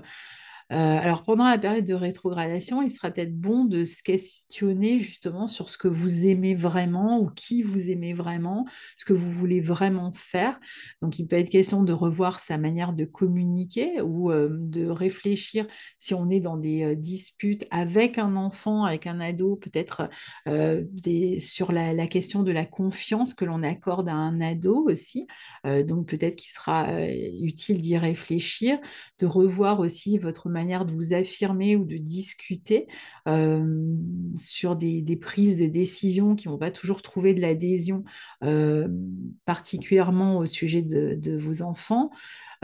Euh, alors pendant la période de rétrogradation, il sera peut-être bon de se questionner justement sur ce que vous aimez vraiment ou qui vous aimez vraiment, ce que vous voulez vraiment faire. Donc il peut être question de revoir sa manière de communiquer ou euh, de réfléchir si on est dans des euh, disputes avec un enfant, avec un ado, peut-être sur la, question de la confiance que l'on accorde à un ado aussi. donc peut-être qu'il sera utile d'y réfléchir, de revoir aussi votre manière manière de vous affirmer ou de discuter euh, sur des, prises de décision qui vont pas toujours trouver de l'adhésion, euh, particulièrement au sujet de, vos enfants.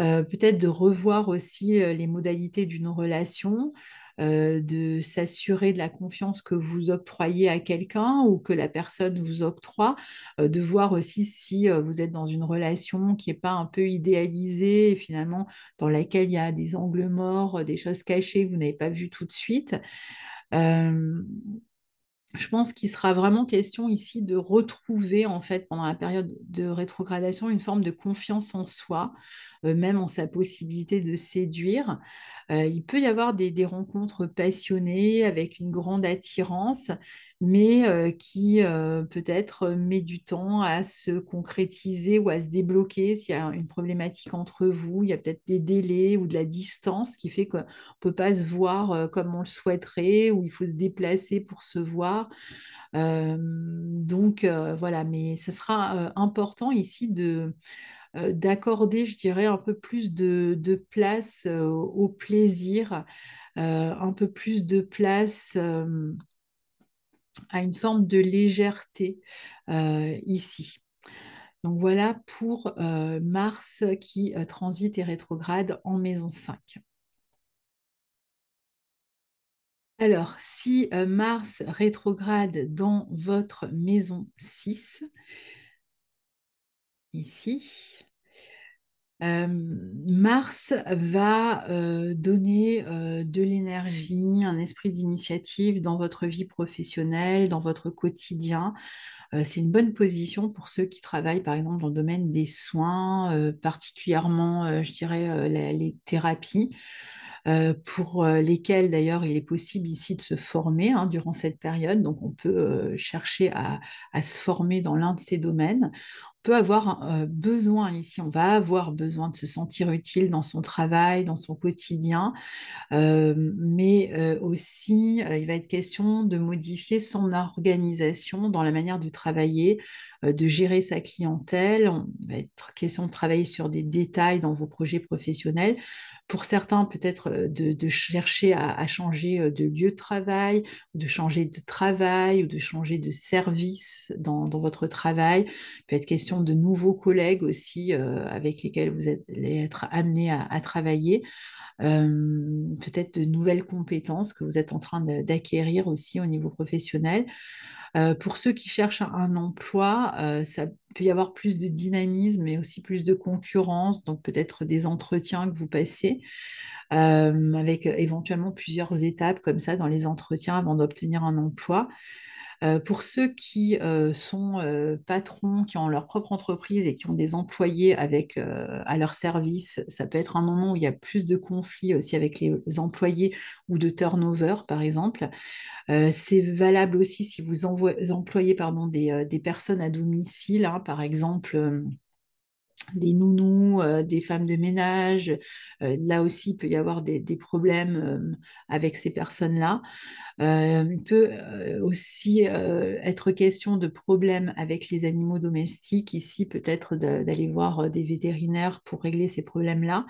Euh, peut-être de revoir aussi les modalités d'une relation, euh, de s'assurer de la confiance que vous octroyez à quelqu'un ou que la personne vous octroie, euh, de voir aussi si euh, vous êtes dans une relation qui n'est pas un peu idéalisée et finalement dans laquelle il y a des angles morts, des choses cachées que vous n'avez pas vues tout de suite je pense qu'il sera vraiment question ici de retrouver en fait pendant la période de rétrogradation une forme de confiance en soi, euh, même en sa possibilité de séduire. Euh, il peut y avoir des, rencontres passionnées avec une grande attirance, mais euh, qui peut-être met du temps à se concrétiser ou à se débloquer s'il y a une problématique entre vous. Il y a peut-être des délais ou de la distance qui fait qu'on ne peut pas se voir comme on le souhaiterait ou il faut se déplacer pour se voir. donc voilà, mais ce sera important ici de, euh, d'accorder, je dirais, un peu plus de, place euh, au plaisir, euh, un peu plus de place à une forme de légèreté ici. Donc voilà pour Mars qui transite et rétrograde en maison 5. Alors, si Mars rétrograde dans votre maison 6, ici, euh, Mars va euh, donner euh, de l'énergie, un esprit d'initiative dans votre vie professionnelle, dans votre quotidien. c'est une bonne position pour ceux qui travaillent, par exemple, dans le domaine des soins, particulièrement, je dirais, les thérapies. pour lesquelles d'ailleurs il est possible ici de se former hein, durant cette période. Donc on peut chercher à, se former dans l'un de ces domaines peut avoir euh, besoin ici, on va avoir besoin de se sentir utile dans son travail, dans son quotidien, euh, mais euh, aussi il va être question de modifier son organisation dans la manière de travailler, de gérer sa clientèle, on va être question de travailler sur des détails dans vos projets professionnels, pour certains peut-être de, chercher à, changer de lieu de travail, de changer de travail ou de changer de service dans, votre travail. peut être question de nouveaux collègues aussi avec lesquels vous allez être amené à, travailler. peut-être de nouvelles compétences que vous êtes en train d'acquérir aussi au niveau professionnel. Euh, pour ceux qui cherchent un emploi, euh, ça peut y avoir plus de dynamisme, mais aussi plus de concurrence, donc peut-être des entretiens que vous passez, euh, avec éventuellement plusieurs étapes comme ça dans les entretiens avant d'obtenir un emploi. Euh, pour ceux qui euh, sont euh, patrons, qui ont leur propre entreprise et qui ont des employés à leur service, ça peut être un moment où il y a plus de conflits aussi avec les, employés ou de turnover, par exemple. C'est valable aussi si vous employez des, personnes à domicile, hein, par exemple des nounous, des femmes de ménage. là aussi, il peut y avoir des, problèmes avec ces personnes-là il euh, peut euh, aussi euh, être question de problèmes avec les animaux domestiques, ici peut-être d'aller voir des vétérinaires pour régler ces problèmes-là.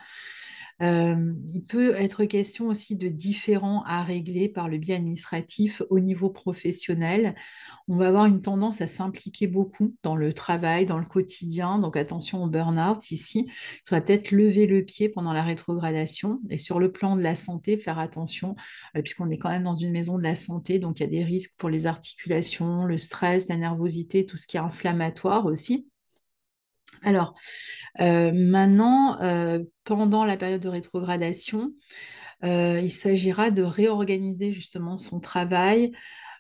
il peut être question aussi de différents à régler par le biais administratif au niveau professionnel. On va avoir une tendance à s'impliquer beaucoup dans le travail, dans le quotidien. Donc attention au burn-out ici. Il faudra peut-être lever le pied pendant la rétrogradation. Et sur le plan de la santé, faire attention, puisqu'on est quand même dans une maison de la santé, donc il y a des risques pour les articulations, le stress, la nervosité, tout ce qui est inflammatoire aussi. Alors, euh, maintenant, euh, pendant la période de rétrogradation, euh, il s'agira de réorganiser justement son travail,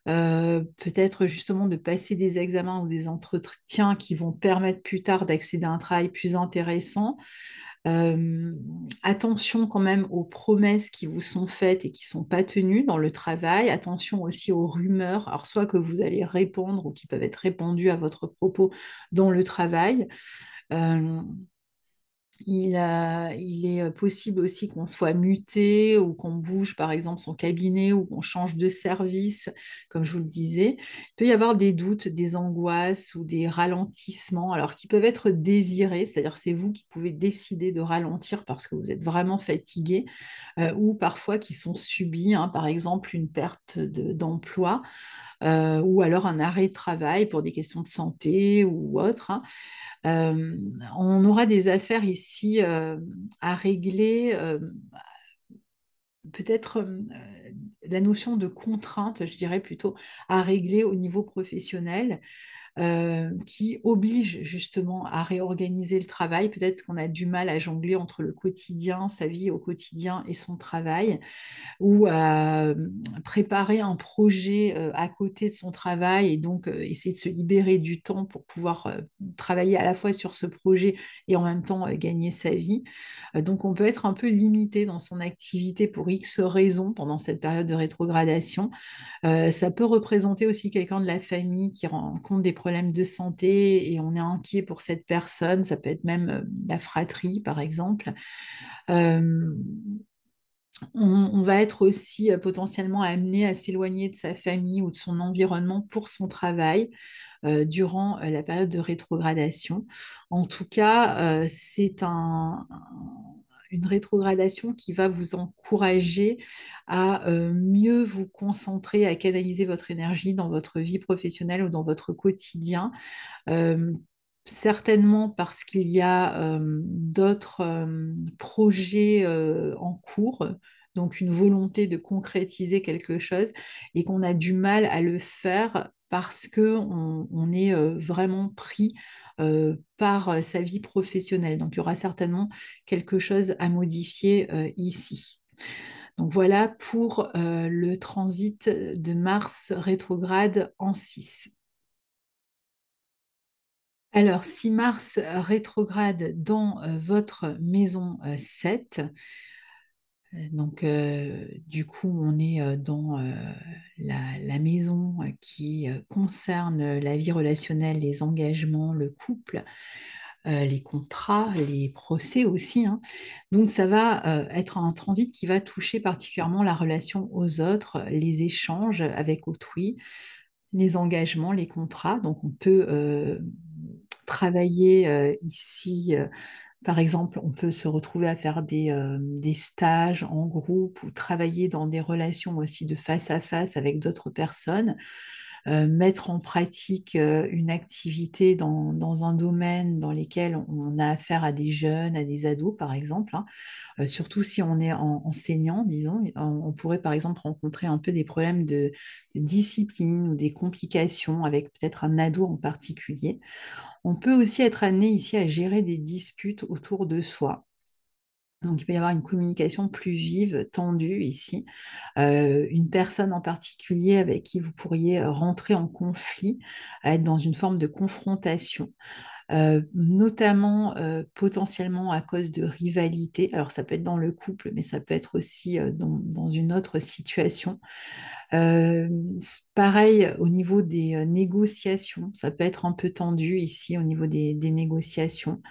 peut-être justement de passer des examens ou des entretiens qui vont permettre plus tard d'accéder à un travail plus intéressant attention quand même aux promesses qui vous sont faites et qui ne sont pas tenues dans le travail. Attention aussi aux rumeurs, alors soit que vous allez répondre ou qui peuvent être répondues à votre propos dans le travail. Il, est euh, possible aussi qu'on soit muté ou qu'on bouge par exemple son cabinet ou qu'on change de service, comme je vous le disais. Il peut y avoir des doutes, des angoisses ou des ralentissements, alors qui peuvent être désirés, c'est-à-dire c'est vous qui pouvez décider de ralentir parce que vous êtes vraiment fatigué, euh, ou parfois qui sont subis, hein, par exemple une perte d'emploi. Euh, ou alors un arrêt de travail pour des questions de santé ou autre. Hein. on aura des affaires ici aussi euh, à régler euh, peut-être euh, la notion de contrainte, je dirais plutôt, à régler au niveau professionnel. Euh, qui oblige justement à réorganiser le travail. Peut-être qu'on a du mal à jongler entre le quotidien, sa vie au quotidien et son travail, ou à euh, préparer un projet euh, à côté de son travail et donc essayer de se libérer du temps pour pouvoir travailler à la fois sur ce projet et en même temps gagner sa vie. donc on peut être un peu limité dans son activité pour X raisons pendant cette période de rétrogradation. ça peut représenter aussi quelqu'un de la famille qui rencontre des problèmes de santé et on est inquiet pour cette personne, ça peut être même euh, la fratrie par exemple. Euh, on, va être aussi euh, potentiellement amené à s'éloigner de sa famille ou de son environnement pour son travail durant la période de rétrogradation. En tout cas, c'est un une rétrogradation qui va vous encourager à euh, mieux vous concentrer, à canaliser votre énergie dans votre vie professionnelle ou dans votre quotidien. Euh, certainement parce qu'il y a euh, d'autres projets en cours, donc une volonté de concrétiser quelque chose et qu'on a du mal à le faire parce que on, est vraiment pris euh, par euh, sa vie professionnelle. Donc il y aura certainement quelque chose à modifier euh, ici. Donc voilà pour le transit de Mars rétrograde en 6. Alors si Mars rétrograde dans votre maison 7, euh, donc, euh, du coup, on est euh, dans la, maison qui concerne la vie relationnelle, les engagements, le couple, les contrats, les procès aussi. Hein. Donc, ça va être un transit qui va toucher particulièrement la relation aux autres, les échanges avec autrui, les engagements, les contrats. Donc, on peut travailler ici par exemple, on peut se retrouver à faire euh, des, stages en groupe ou travailler dans des relations aussi de face à face avec d'autres personnes, euh, mettre en pratique euh, une activité dans, un domaine dans lequel on a affaire à des jeunes, à des ados, par exemple. Hein. surtout si on est enseignant, disons, on, pourrait par exemple rencontrer un peu des problèmes de discipline ou des complications avec peut-être un ado en particulier. On peut aussi être amené ici à gérer des disputes autour de soi. Donc il peut y avoir une communication plus vive, tendue ici. Euh, une personne en particulier avec qui vous pourriez rentrer en conflit, être dans une forme de confrontation. Euh, notamment euh, potentiellement à cause de rivalité. Alors ça peut être dans le couple, mais ça peut être aussi dans, une autre situation. Euh, pareil euh, au niveau des euh, négociations, ça peut être un peu tendu ici au niveau des, négociations.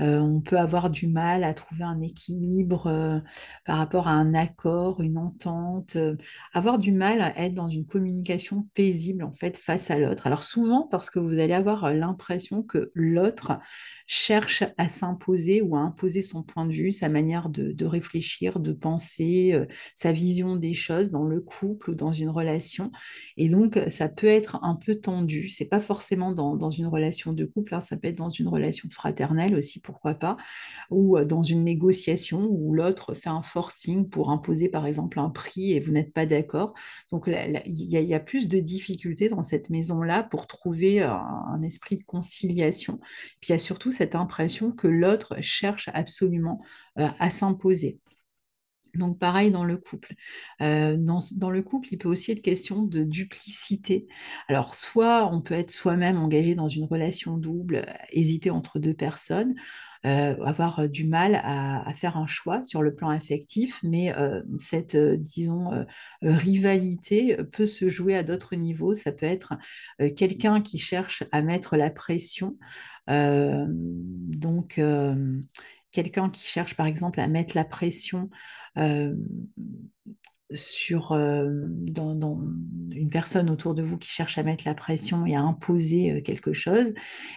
on peut avoir du mal à trouver un équilibre par rapport à un accord, une entente, avoir du mal à être dans une communication paisible en fait face à l'autre. Alors souvent parce que vous allez avoir l'impression que l'autre cherche à s'imposer ou à imposer son point de vue, sa manière de, de réfléchir, de penser, sa vision des choses dans le couple ou dans une relation. Et donc, ça peut être un peu tendu. C'est pas forcément dans, une relation de couple, hein. ça peut être dans une relation fraternelle aussi, pourquoi pas, ou euh, dans une négociation où l'autre fait un forcing pour imposer, par exemple, un prix et vous n'êtes pas d'accord. Donc, il y, a plus de difficultés dans cette maison-là pour trouver euh, un, esprit de conciliation. Puis, il y a surtout cette impression que l'autre cherche absolument euh, à s'imposer. Donc pareil dans le couple. Euh, dans, le couple, il peut aussi être question de duplicité. Alors soit on peut être soi-même engagé dans une relation double, hésiter entre deux personnes, euh, avoir euh, du mal à, faire un choix sur le plan affectif, mais cette, disons, rivalité peut se jouer à d'autres niveaux. Ça peut être quelqu'un qui cherche à mettre la pression. donc quelqu'un qui cherche par exemple à mettre la pression euh, sur euh, dans, une personne autour de vous qui cherche à mettre la pression et à imposer euh, quelque chose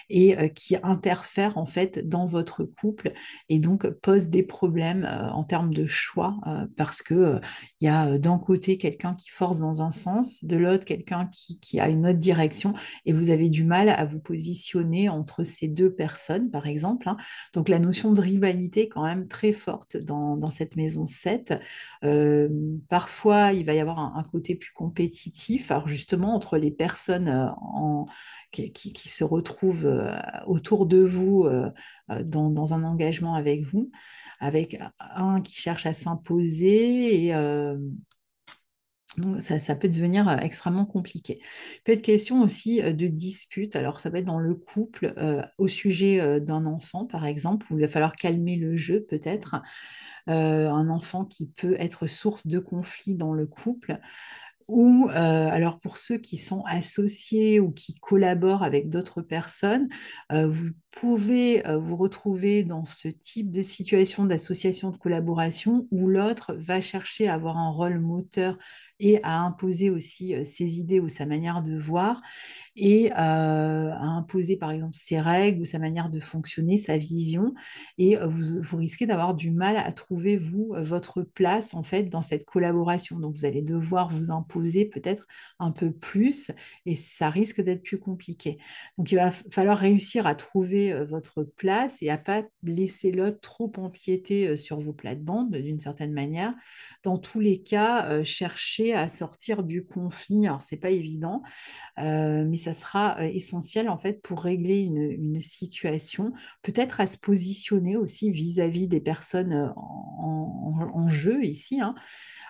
et euh, qui interfère en fait dans votre couple et donc pose des problèmes en termes de choix parce que il y a d'un côté quelqu'un qui force dans un sens, de l'autre quelqu'un qui, a une autre direction et vous avez du mal à vous positionner entre ces deux personnes par exemple. Hein. Donc la notion de rivalité est quand même très forte dans, dans cette maison 7. Par parfois, il va y avoir un, côté plus compétitif, alors justement entre les personnes euh, qui, se retrouvent euh, autour de vous euh, dans, un engagement avec vous, avec un qui cherche à s'imposer et donc ça, peut devenir extrêmement compliqué. Il peut être question aussi de disputes. Alors ça peut être dans le couple au sujet d'un enfant, par exemple, où il va falloir calmer le jeu peut-être. un enfant qui peut être source de conflit dans le couple ou alors pour ceux qui sont associés ou qui collaborent avec d'autres personnes, vous pouvez vous retrouver dans ce type de situation d'association de collaboration où l'autre va chercher à avoir un rôle moteur et à imposer aussi euh, ses idées ou sa manière de voir et euh, à imposer par exemple ses règles ou sa manière de fonctionner, sa vision et euh, vous, vous risquez d'avoir du mal à trouver vous votre place en fait dans cette collaboration. Donc vous allez devoir vous imposer peut-être un peu plus et ça risque d'être plus compliqué. Donc il va falloir réussir à trouver votre place et à pas laisser l'autre trop empiéter sur vos plates-bandes d'une certaine manière. Dans tous les cas, chercher à sortir du conflit. Alors, c'est pas évident, euh, mais ça sera euh, essentiel en fait pour régler une, situation, peut-être à se positionner aussi vis-à-vis des personnes euh, en, jeu ici. Hein.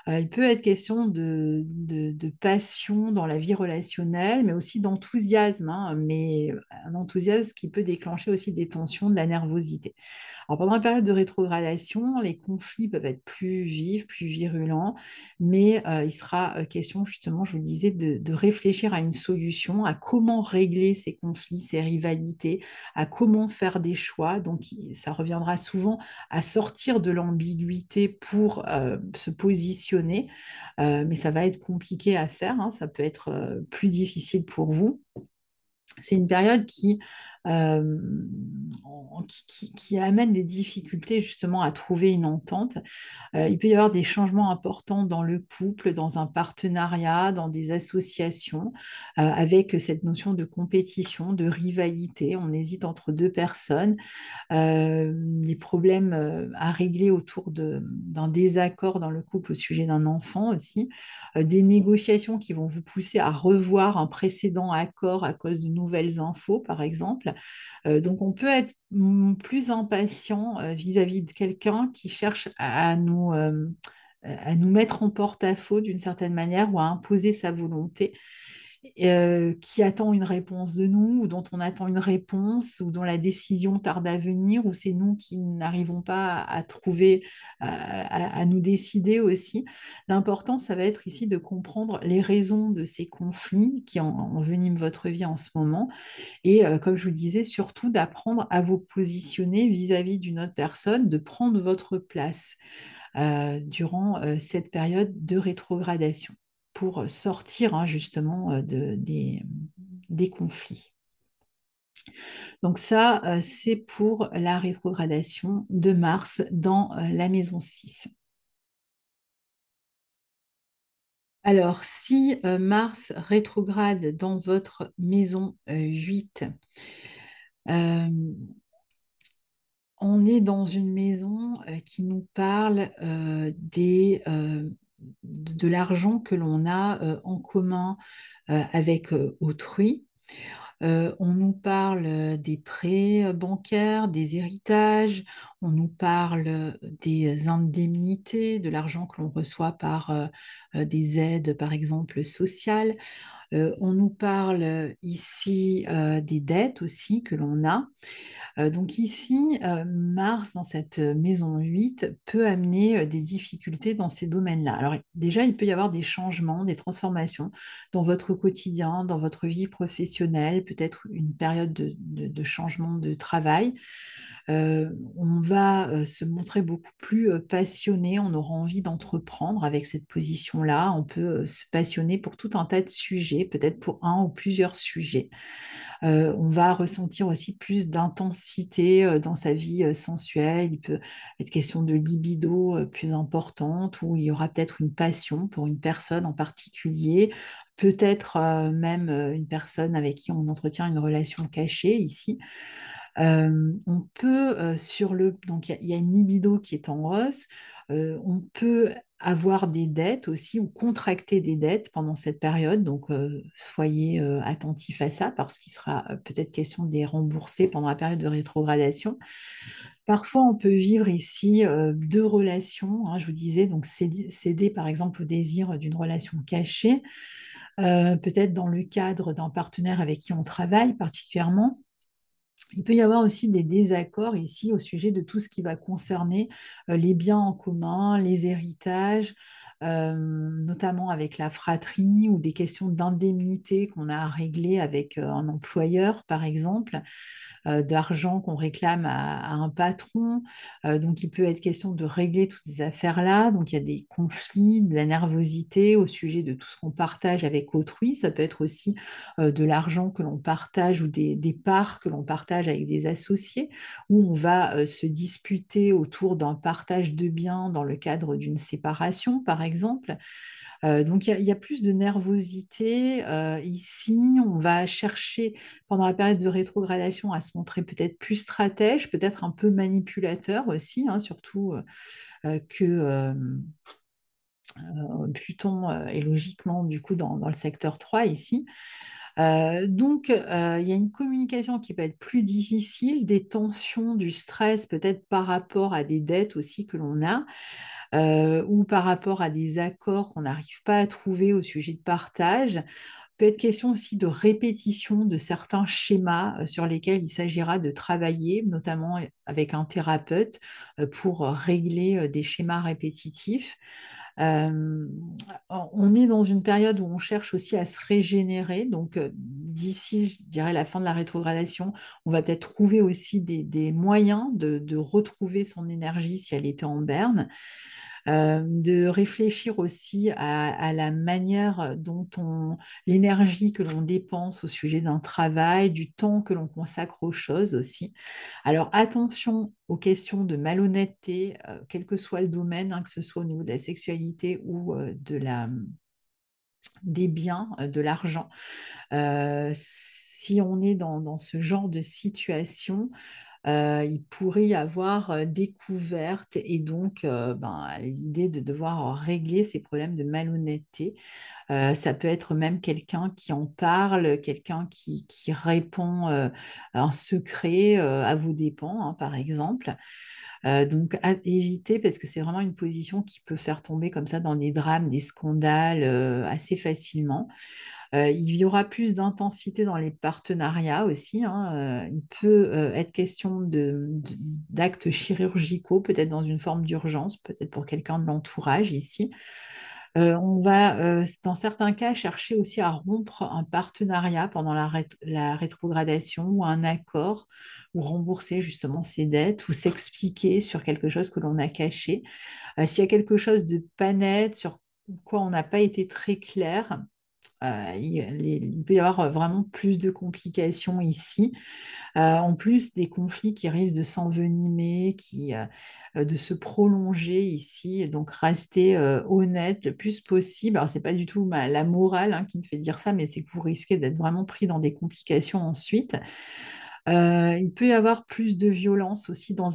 Euh, il peut être question de, passion dans la vie relationnelle, mais aussi d'enthousiasme, hein, mais un enthousiasme qui peut déclencher aussi des tensions, de la nervosité. Alors, pendant la période de rétrogradation, les conflits peuvent être plus vifs, plus virulents, mais euh, il sera euh, question justement, je vous le disais, de, réfléchir à une solution, à comment régler ces conflits, ces rivalités, à comment faire des choix. Donc, ça reviendra souvent à sortir de l'ambiguïté pour se positionner euh, mais ça va être compliqué à faire, hein. ça peut être euh, plus difficile pour vous. C'est une période qui euh, qui, amène des difficultés justement à trouver une entente. Euh, il peut y avoir des changements importants dans le couple, dans un partenariat, dans des associations, euh, avec cette notion de compétition, de rivalité. On hésite entre deux personnes. des problèmes à régler autour d'un désaccord dans le couple au sujet d'un enfant aussi, des négociations qui vont vous pousser à revoir un précédent accord à cause de nouvelles infos, par exemple, euh, donc on peut être plus impatient euh, vis-à-vis de quelqu'un qui cherche euh, à nous mettre en porte-à-faux d'une certaine manière ou à imposer sa volonté qui attend une réponse de nous, ou dont on attend une réponse, ou dont la décision tarde à venir, ou c'est nous qui n'arrivons pas à, trouver, à, nous décider aussi. L'important, ça va être ici de comprendre les raisons de ces conflits qui en, enveniment votre vie en ce moment, et comme je vous disais, surtout d'apprendre à vous positionner vis-à-vis d'une autre personne, de prendre votre place. durant cette période de rétrogradation pour sortir hein, justement euh, des, conflits. Donc ça, euh, c'est pour la rétrogradation de Mars dans euh, la maison 6. Alors, si Mars rétrograde dans votre maison 8, on est dans une maison qui nous parle des, de l'argent que l'on a euh, en commun euh, avec euh, autrui. on nous parle des prêts bancaires, des héritages, on nous parle des indemnités, de l'argent que l'on reçoit par des aides, par exemple, sociales on nous parle ici des dettes aussi que l'on a. donc ici, Mars dans cette maison 8 peut amener des difficultés dans ces domaines-là. Alors déjà, il peut y avoir des changements, des transformations dans votre quotidien, dans votre vie professionnelle, peut-être une période de changement de travail. Euh, on va euh, se montrer beaucoup plus euh, passionné, on aura envie d'entreprendre avec cette position-là, on peut se passionner pour tout un tas de sujets, peut-être pour un ou plusieurs sujets. on va ressentir aussi plus d'intensité dans sa vie sensuelle, il peut être question de libido plus importante, ou il y aura peut-être une passion pour une personne en particulier, peut-être même une personne avec qui on entretient une relation cachée ici on peut sur le donc il y, a une libido qui est en hausse. on peut avoir des dettes aussi ou contracter des dettes pendant cette période. Donc soyez attentifs à ça parce qu'il sera peut-être question de les rembourser pendant la période de rétrogradation. Parfois, on peut vivre ici deux relations. Hein, je vous disais, donc céder, par exemple au désir d'une relation cachée, peut-être dans le cadre d'un partenaire avec qui on travaille particulièrement. Il peut y avoir aussi des désaccords ici au sujet de tout ce qui va concerner euh, les biens en commun, les héritages, notamment avec la fratrie ou des questions d'indemnité qu'on a à régler avec un employeur, par exemple, d'argent qu'on réclame à, un patron. donc, il peut être question de régler toutes ces affaires-là. Donc, il y a des conflits, de la nervosité au sujet de tout ce qu'on partage avec autrui. Ça peut être aussi de l'argent que l'on partage ou des parts que l'on partage avec des associés, où on va se disputer autour d'un partage de biens dans le cadre d'une séparation, par exemple exemple. Euh, donc il y, a plus de nervosité euh, ici. On va chercher pendant la période de rétrogradation à se montrer peut-être plus stratège, peut-être un peu manipulateur aussi, hein, surtout euh, que Pluton est logiquement du coup dans, dans le secteur 3 ici. Euh, donc, euh, il y a une communication qui peut être plus difficile, des tensions, du stress, peut-être par rapport à des dettes aussi que l'on a, euh, ou par rapport à des accords qu'on n'arrive pas à trouver au sujet de partage peut être question aussi de répétition de certains schémas sur lesquels il s'agira de travailler, notamment avec un thérapeute, pour régler des schémas répétitifs. Euh, on est dans une période où on cherche aussi à se régénérer. Donc, euh, d'ici, je dirais, la fin de la rétrogradation, on va peut-être trouver aussi des, moyens de, de, retrouver son énergie si elle était en berne. Euh, de réfléchir aussi à, la manière dont on, l'énergie que l'on dépense au sujet d'un travail, du temps que l'on consacre aux choses aussi. Alors attention aux questions de malhonnêteté, euh, quel que soit le domaine, hein, que ce soit au niveau de la sexualité ou euh, de la des biens, de l'argent. si on est dans, dans ce genre de situation, euh, il pourrait y avoir découverte et donc ben, l'idée de devoir régler ces problèmes de malhonnêteté. ça peut être même quelqu'un qui en parle, quelqu'un qui, qui, répond en secret à vos dépens, hein, par exemple donc, à éviter parce que c'est vraiment une position qui peut faire tomber comme ça dans des drames, des scandales assez facilement. il y aura plus d'intensité dans les partenariats aussi. Hein, il peut être question d'actes chirurgicaux, peut-être dans une forme d'urgence, peut-être pour quelqu'un de l'entourage ici. Euh, on va, euh, dans certains cas, chercher aussi à rompre un partenariat pendant la, la rétrogradation ou un accord, ou rembourser justement ses dettes, ou s'expliquer sur quelque chose que l'on a caché. Euh, s'il y a quelque chose de pas net, sur quoi on n'a pas été très clair, bah, il, peut y avoir euh, vraiment plus de complications ici. Euh, en plus des conflits qui risquent de s'envenimer, qui, euh, de se prolonger ici. donc rester honnête le plus possible. Alors c'est pas du tout la morale hein, qui me fait dire ça, mais c'est que vous risquez d'être vraiment pris dans des complications ensuite. il peut y avoir plus de violence aussi dans,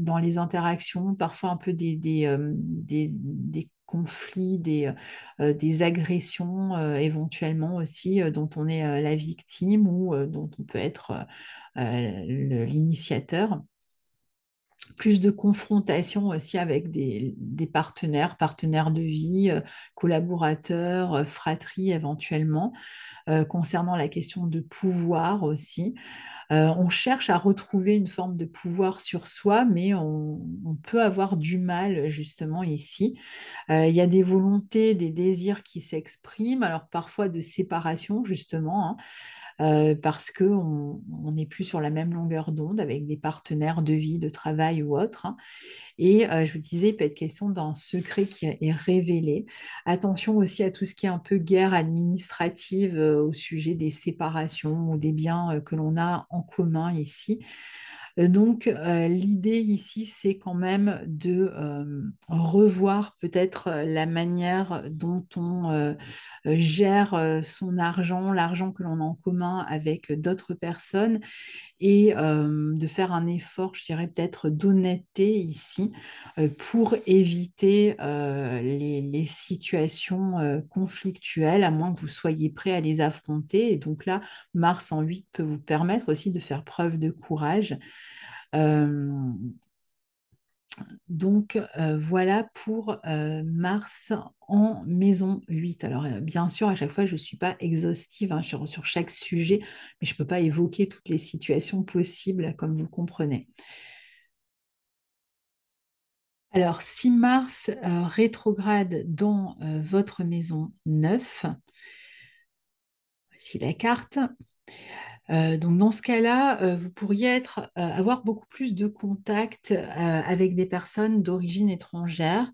dans les interactions, parfois un peu des, des, des, des conflits, euh, des, agressions euh, éventuellement aussi euh, dont on est la victime ou dont on peut être l'initiateur plus de confrontation aussi avec des, partenaires, partenaires de vie, collaborateurs, fratries éventuellement, concernant la question de pouvoir aussi, euh, on cherche à retrouver une forme de pouvoir sur soi, mais on, peut avoir du mal justement ici. Euh, il y a des volontés, des désirs qui s'expriment, alors parfois de séparation justement. Hein parce qu'on n'est plus sur la même longueur d'onde avec des partenaires de vie, de travail ou autre. Hein. Et je vous disais, il peut être question d'un secret qui est révélé. Attention aussi à tout ce qui est un peu guerre administrative au sujet des séparations ou des biens que l'on a en commun ici. Euh, donc euh, l'idée ici, c'est quand même de euh, revoir peut-être la manière dont on gère son argent, l'argent que l'on a en commun avec d'autres personnes et euh, de faire un effort, je dirais peut-être d'honnêteté ici, euh, pour éviter euh, les, les, situations conflictuelles, à moins que vous soyez prêt à les affronter. Et donc là, Mars en 8 peut vous permettre aussi de faire preuve de courage. Donc euh, voilà pour euh, Mars en maison 8. Alors euh, bien sûr, à chaque fois, je ne suis pas exhaustive hein, sur, sur, chaque sujet, mais je ne peux pas évoquer toutes les situations possibles, comme vous comprenez. Alors si Mars rétrograde dans votre maison 9, voici la carte. Euh, donc dans ce cas-là, euh, vous pourriez euh, avoir beaucoup plus de contacts avec des personnes d'origine étrangère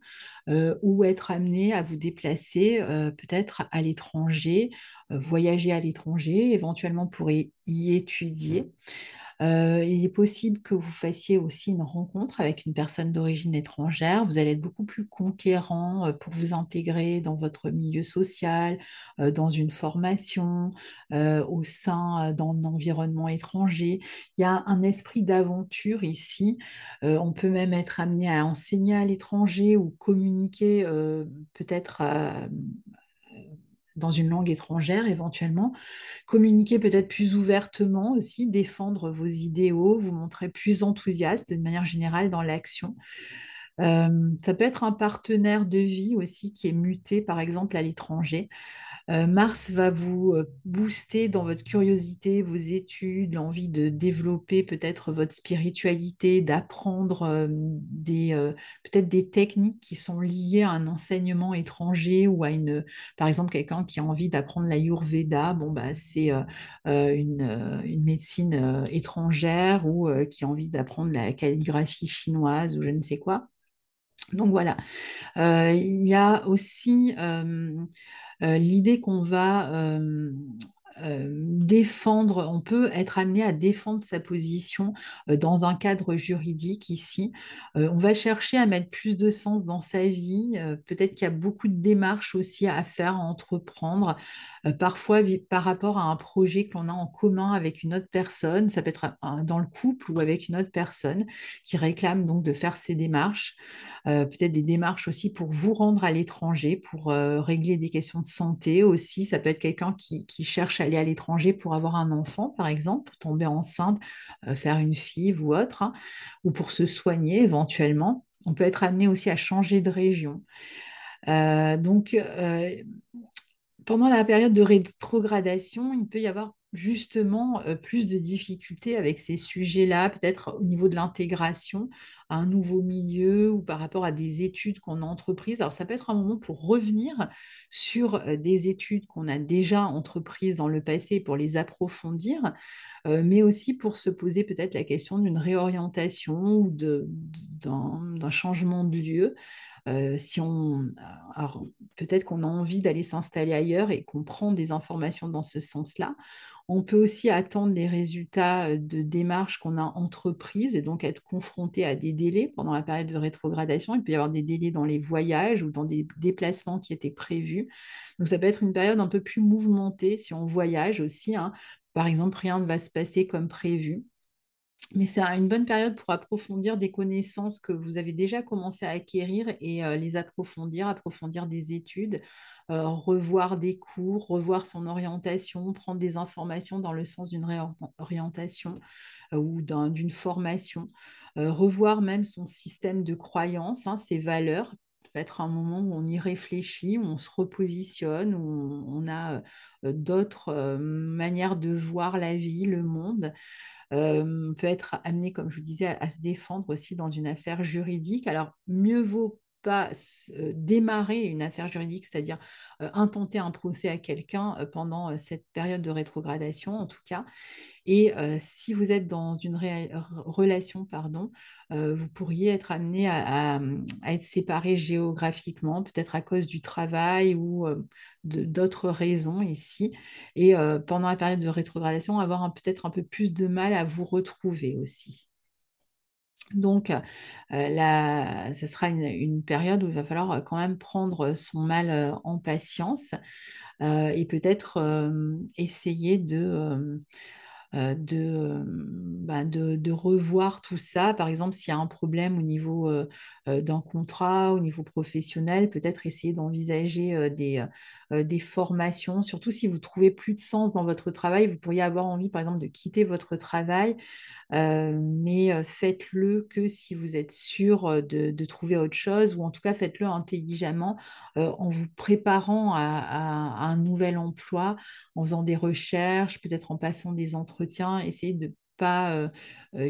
ou être amené à vous déplacer peut-être à l'étranger, voyager à l'étranger, éventuellement pour y étudier. Mmh. Euh, il est possible que vous fassiez aussi une rencontre avec une personne d'origine étrangère. Vous allez être beaucoup plus conquérant euh, pour vous intégrer dans votre milieu social, euh, dans une formation, au sein, d'un environnement étranger. Il y a un esprit d'aventure ici. on peut même être amené à enseigner à l'étranger ou communiquer peut-être dans une langue étrangère éventuellement, communiquer peut-être plus ouvertement aussi, défendre vos idéaux, vous montrer plus enthousiaste de manière générale dans l'action ça peut être un partenaire de vie aussi qui est muté, par exemple, à l'étranger. Mars va vous booster dans votre curiosité, vos études, l'envie de développer peut-être votre spiritualité, d'apprendre des peut-être des techniques qui sont liées à un enseignement étranger ou à une, par exemple, quelqu'un qui a envie d'apprendre la Yurveda. Bon, bah, c'est une, une, médecine étrangère ou qui a envie d'apprendre la calligraphie chinoise ou je ne sais quoi. Donc voilà, euh, il y a aussi euh, euh, l'idée qu'on va défendre, on peut être amené à défendre sa position dans un cadre juridique ici. on va chercher à mettre plus de sens dans sa vie. Peut-être qu'il y a beaucoup de démarches aussi à faire, à entreprendre, parfois par rapport à un projet que l'on a en commun avec une autre personne. Ça peut être dans le couple ou avec une autre personne qui réclame donc de faire ces démarches. Euh, peut-être des démarches aussi pour vous rendre à l'étranger, pour euh, régler des questions de santé aussi. Ça peut être quelqu'un qui, cherche à aller à l'étranger pour avoir un enfant, par exemple, pour tomber enceinte, euh, faire une fille ou autre, hein, ou pour se soigner éventuellement. On peut être amené aussi à changer de région. donc, pendant la période de rétrogradation, il peut y avoir justement euh, plus de difficultés avec ces sujets-là, peut-être au niveau de l'intégration à un nouveau milieu ou par rapport à des études qu'on a entreprises. Alors ça peut être un moment pour revenir sur euh, des études qu'on a déjà entreprises dans le passé pour les approfondir, euh, mais aussi pour se poser peut-être la question d'une réorientation ou d'un changement de lieu. Euh, si on, peut-être qu'on a envie d'aller s'installer ailleurs et qu'on prend des informations dans ce sens-là. On peut aussi attendre les résultats euh, de démarches qu'on a entreprises et donc être confronté à des délais pendant la période de rétrogradation. Il peut y avoir des délais dans les voyages ou dans des déplacements qui étaient prévus. Donc ça peut être une période un peu plus mouvementée si on voyage aussi. Hein. Par exemple, rien ne va se passer comme prévu mais c'est une bonne période pour approfondir des connaissances que vous avez déjà commencé à acquérir et euh, les approfondir, approfondir des études, euh, revoir des cours, revoir son orientation, prendre des informations dans le sens d'une réorientation euh, ou d'une formation, revoir même son système de croyances, hein, ses valeurs, peut-être un moment où on y réfléchit, où on se repositionne, où on a d'autres manières de voir la vie, le monde peut être amené, comme je vous disais, à, à, se défendre aussi dans une affaire juridique. Alors, mieux vaut pas euh, démarrer une affaire juridique, c'est-à-dire euh, intenter un procès à quelqu'un euh, pendant cette période de rétrogradation, en tout cas. Et si vous êtes dans une relation, pardon, vous pourriez être amené mmh, à, être séparé géographiquement, peut-être à cause du travail ou d'autres raisons ici. Et pendant la période de rétrogradation, avoir peut-être un peu plus de mal à vous retrouver aussi. Donc, euh, là, ce sera une, période où il va falloir euh, quand même prendre euh, son mal en patience et peut-être essayer bah, de... revoir tout ça. Par exemple, s'il y a un problème au niveau d'un contrat, au niveau professionnel, peut-être essayer d'envisager des, des, formations. Surtout si vous trouvez plus de sens dans votre travail, vous pourriez avoir envie, par exemple, de quitter votre travail euh, mais faites-le que si vous êtes sûr de, trouver autre chose, ou en tout cas faites-le intelligemment en vous préparant à, un nouvel emploi, en faisant des recherches, peut-être en passant des entretiens, essayez de pas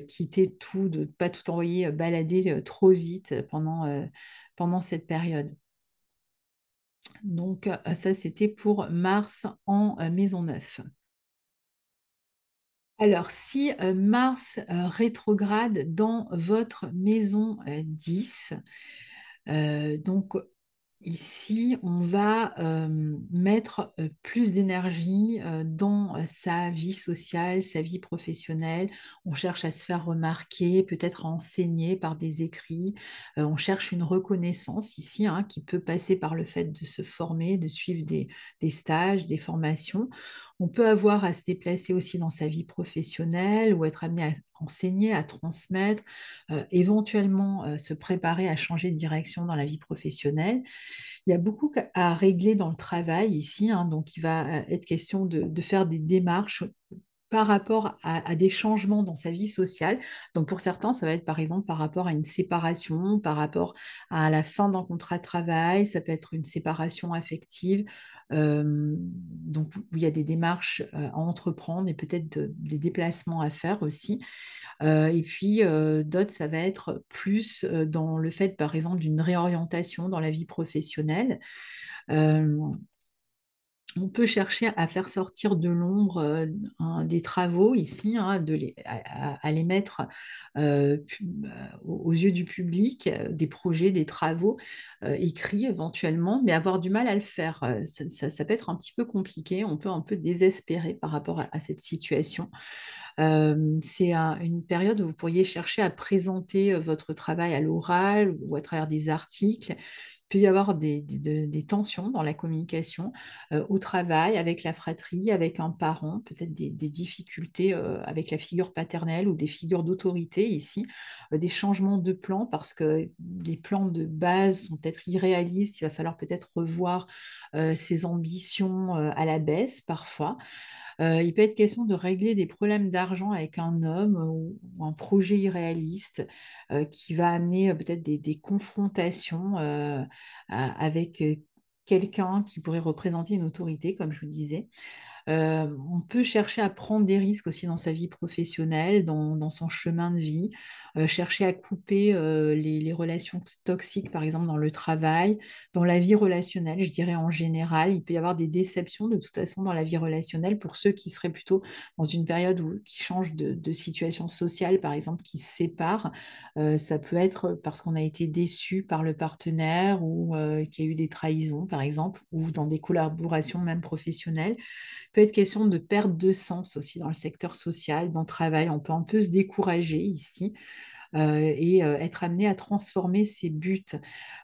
quitter tout, de ne pas tout envoyer balader trop vite pendant, pendant cette période. Donc ça, c'était pour mars en Maison Neuf. Alors, si euh, Mars euh, rétrograde dans votre maison 10, euh, donc ici, on va mettre plus d'énergie dans sa vie sociale, sa vie professionnelle. On cherche à se faire remarquer, peut-être enseigner par des écrits. on cherche une reconnaissance ici hein, qui peut passer par le fait de se former, de suivre des stages, des formations on peut avoir à se déplacer aussi dans sa vie professionnelle ou être amené à enseigner, à transmettre, euh, éventuellement euh, se préparer à changer de direction dans la vie professionnelle. Il y a beaucoup à régler dans le travail ici, hein, donc il va euh, être question de faire des démarches par rapport à, des changements dans sa vie sociale. Donc pour certains, ça va être par exemple par rapport à une séparation, par rapport à la fin d'un contrat de travail, ça peut être une séparation affective. Euh, donc où il y a des démarches euh, à entreprendre et peut-être des déplacements à faire aussi. Euh, et puis d'autres, ça va être plus dans le fait par exemple d'une réorientation dans la vie professionnelle on peut chercher à faire sortir de l'ombre des travaux ici, hein, à, les mettre aux yeux du public, des projets, des travaux écrits éventuellement, mais avoir du mal à le faire, ça, peut être un petit peu compliqué, on peut un peu désespérer par rapport à, cette situation. C'est une période où vous pourriez chercher à présenter votre travail à l'oral ou à travers des articles peut y avoir des, tensions dans la communication euh, au travail, avec la fratrie, avec un parent, peut-être des, difficultés euh, avec la figure paternelle ou des figures d'autorité ici, euh, des changements de plan parce que les plans de base sont peut-être irréalistes, il va falloir peut-être revoir ses ambitions à la baisse parfois. Euh, il peut être question de régler des problèmes d'argent avec un homme euh, ou, un projet irréaliste euh, qui va amener peut-être des, confrontations avec quelqu'un qui pourrait représenter une autorité, comme je vous disais. Euh, on peut chercher à prendre des risques aussi dans sa vie professionnelle, dans, son chemin de vie, euh, chercher à couper euh, les, relations toxiques, par exemple, dans le travail, dans la vie relationnelle, je dirais en général. Il peut y avoir des déceptions de toute façon dans la vie relationnelle pour ceux qui seraient plutôt dans une période où, qui change de, situation sociale, par exemple, qui se séparent. ça peut être parce qu'on a été déçu par le partenaire ou qu'il y a eu des trahisons, par exemple, ou dans des collaborations même professionnelles peut être question de perte de sens aussi dans le secteur social, dans le travail. On peut un peu se décourager ici. Euh, et euh, être amené à transformer ses buts.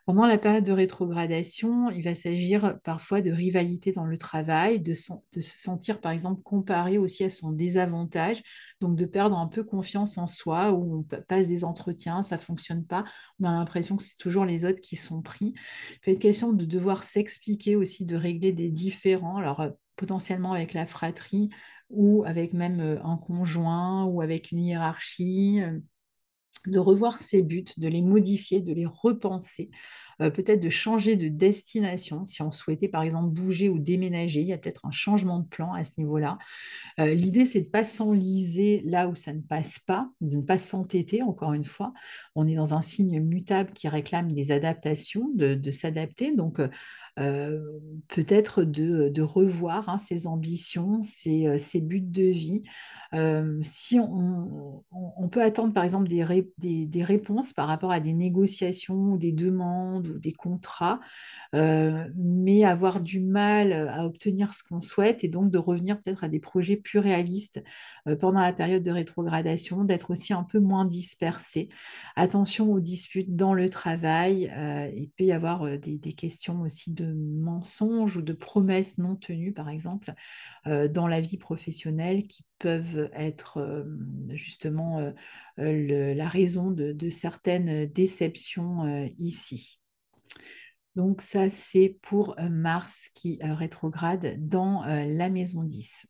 Pendant la période de rétrogradation, il va s'agir parfois de rivalité dans le travail, de, de, se sentir par exemple comparé aussi à son désavantage, donc de perdre un peu confiance en soi, où on passe des entretiens, ça fonctionne pas, on a l'impression que c'est toujours les autres qui sont pris. Il peut être question de devoir s'expliquer aussi, de régler des différends. Alors, potentiellement avec la fratrie ou avec même euh, un conjoint ou avec une hiérarchie, euh, de revoir ses buts, de les modifier, de les repenser, euh, peut-être de changer de destination. Si on souhaitait par exemple bouger ou déménager, il y a peut-être un changement de plan à ce niveau-là. Euh, l'idée, c'est de ne pas s'enliser là où ça ne passe pas, de ne pas s'entêter, encore une fois. On est dans un signe mutable qui réclame des adaptations, de, s'adapter. Donc, euh, peut-être de, revoir hein, ses ambitions, ses, buts de vie. si on, peut attendre par exemple des, des, réponses par rapport à des négociations ou des demandes des contrats, euh, mais avoir du mal euh, à obtenir ce qu'on souhaite et donc de revenir peut-être à des projets plus réalistes euh, pendant la période de rétrogradation, d'être aussi un peu moins dispersé. Attention aux disputes dans le travail. il peut y avoir des, questions aussi de mensonges ou de promesses non tenues, par exemple, dans la vie professionnelle qui peuvent être justement la raison de certaines déceptions ici. Donc ça, c'est pour euh, Mars qui euh, rétrograde dans euh, la maison 10.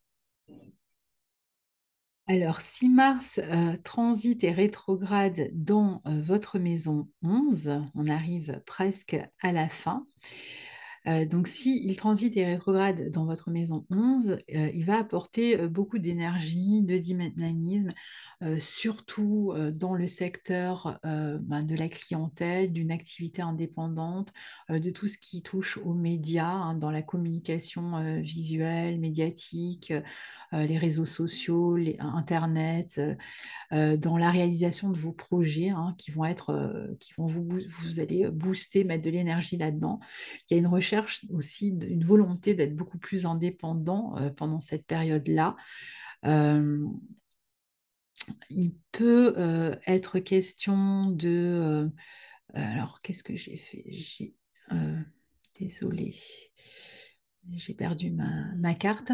Alors, si Mars transite et rétrograde dans votre maison 11, on arrive presque à la fin, euh, donc si il transite et rétrograde dans votre maison 11, euh, il va apporter euh, beaucoup d'énergie, de dynamisme, surtout dans le secteur ben, de la clientèle, d'une activité indépendante, de tout ce qui touche aux médias, hein, dans la communication visuelle, médiatique, les réseaux sociaux, les, Internet, dans la réalisation de vos projets hein, qui vont être, qui vont vous, vous allez booster, mettre de l'énergie là-dedans. Il y a une recherche aussi une volonté d'être beaucoup plus indépendant euh, pendant cette période-là. il peut euh, être question de... Euh, alors, qu'est-ce que j'ai fait J'ai... désolée j'ai perdu ma, carte,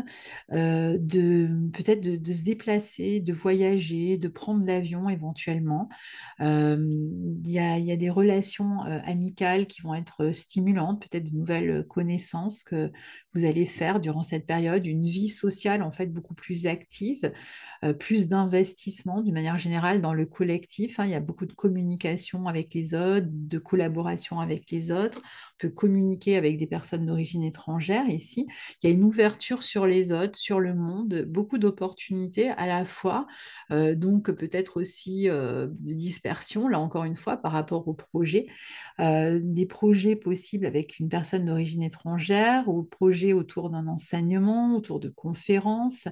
euh, de peut-être de, se déplacer, de voyager, de prendre l'avion éventuellement. Euh, il y, a, des relations euh, amicales qui vont être stimulantes, peut-être de nouvelles connaissances que, vous allez faire durant cette période une vie sociale en fait beaucoup plus active, euh, plus d'investissement d'une manière générale dans le collectif. Hein. il y a beaucoup de communication avec les autres, de collaboration avec les autres. On peut communiquer avec des personnes d'origine étrangère ici. Il y a une ouverture sur les autres, sur le monde, beaucoup d'opportunités à la fois, euh, donc peut-être aussi euh, de dispersion, là encore une fois, par rapport au projet des projets possibles avec une personne d'origine étrangère ou projets autour d'un enseignement, autour de conférences,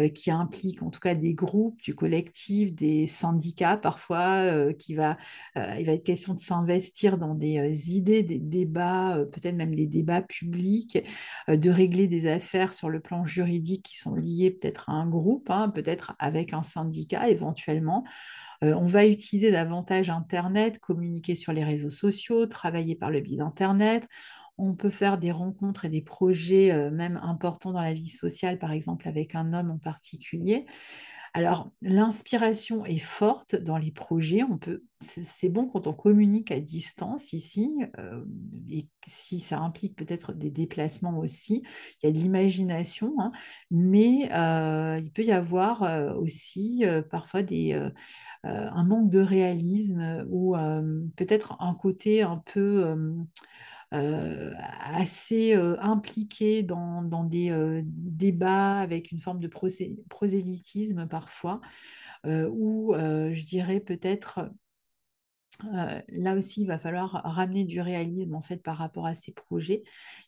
euh, qui implique en tout cas des groupes, du collectif, des syndicats parfois, euh, qui va, euh, il va être question de s'investir dans des idées, des débats, peut-être même des débats publics, de régler des affaires sur le plan juridique qui sont liées peut-être à un groupe, hein, peut-être avec un syndicat éventuellement. on va utiliser davantage Internet, communiquer sur les réseaux sociaux, travailler par le biais d'Internet. On peut faire des rencontres et des projets euh, même importants dans la vie sociale, par exemple avec un homme en particulier. Alors, l'inspiration est forte dans les projets. On peut, c'est bon quand on communique à distance ici, euh, et si ça implique peut-être des déplacements aussi. Il y a de l'imagination, hein. mais euh, il peut y avoir aussi parfois des, un manque de réalisme ou peut-être un côté un peu euh, assez euh, impliqué dans, des euh, débats avec une forme de prosélytisme parfois, où je dirais peut-être là aussi, il va falloir ramener du réalisme en fait par rapport à ces projets.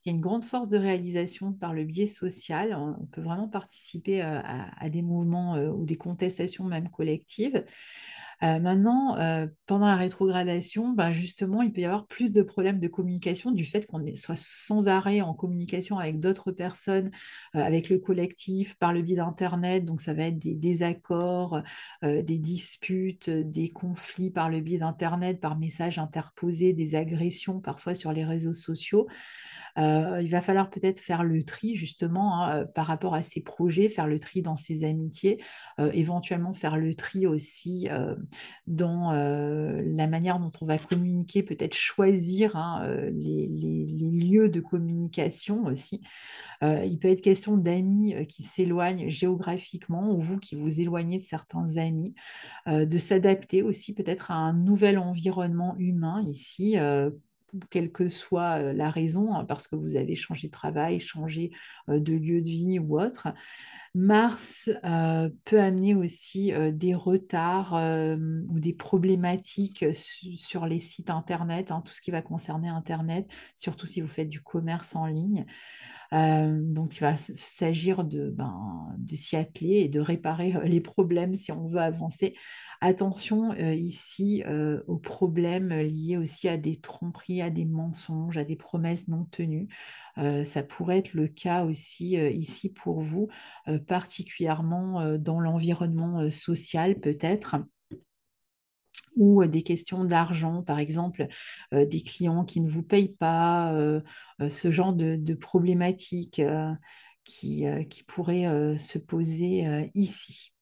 Il y a une grande force de réalisation par le biais social. On peut vraiment participer à, des mouvements ou des contestations même collectives. Euh, maintenant, euh, pendant la rétrogradation, ben, justement, il peut y avoir plus de problèmes de communication du fait qu'on soit sans arrêt en communication avec d'autres personnes, euh, avec le collectif, par le biais d'Internet. Donc, ça va être des désaccords, des disputes, des conflits par le biais d'Internet, par messages interposés, des agressions parfois sur les réseaux sociaux. il va falloir peut-être faire le tri justement hein, par rapport à ses projets, faire le tri dans ses amitiés, éventuellement faire le tri aussi dans euh, la manière dont on va communiquer, peut-être choisir hein, euh, les, les, lieux de communication aussi. Euh, il peut être question d'amis qui s'éloignent géographiquement ou vous qui vous éloignez de certains amis, de s'adapter aussi peut-être à un nouvel environnement humain ici quelle que soit la raison, hein, parce que vous avez changé de travail, changé de lieu de vie ou autre. Mars peut amener aussi des retards ou des problématiques sur les sites Internet, hein, tout ce qui va concerner Internet, surtout si vous faites du commerce en ligne. Euh, donc, il va s'agir ben, de, s'y atteler et de réparer euh, les problèmes si on veut avancer. Attention euh, ici aux problèmes liés aussi à des tromperies, à des mensonges, à des promesses non tenues. ça pourrait être le cas aussi ici pour vous, particulièrement dans l'environnement social peut-être ou des questions d'argent, par exemple, des clients qui ne vous payent pas, ce genre de, problématiques qui, qui, pourraient se poser ici.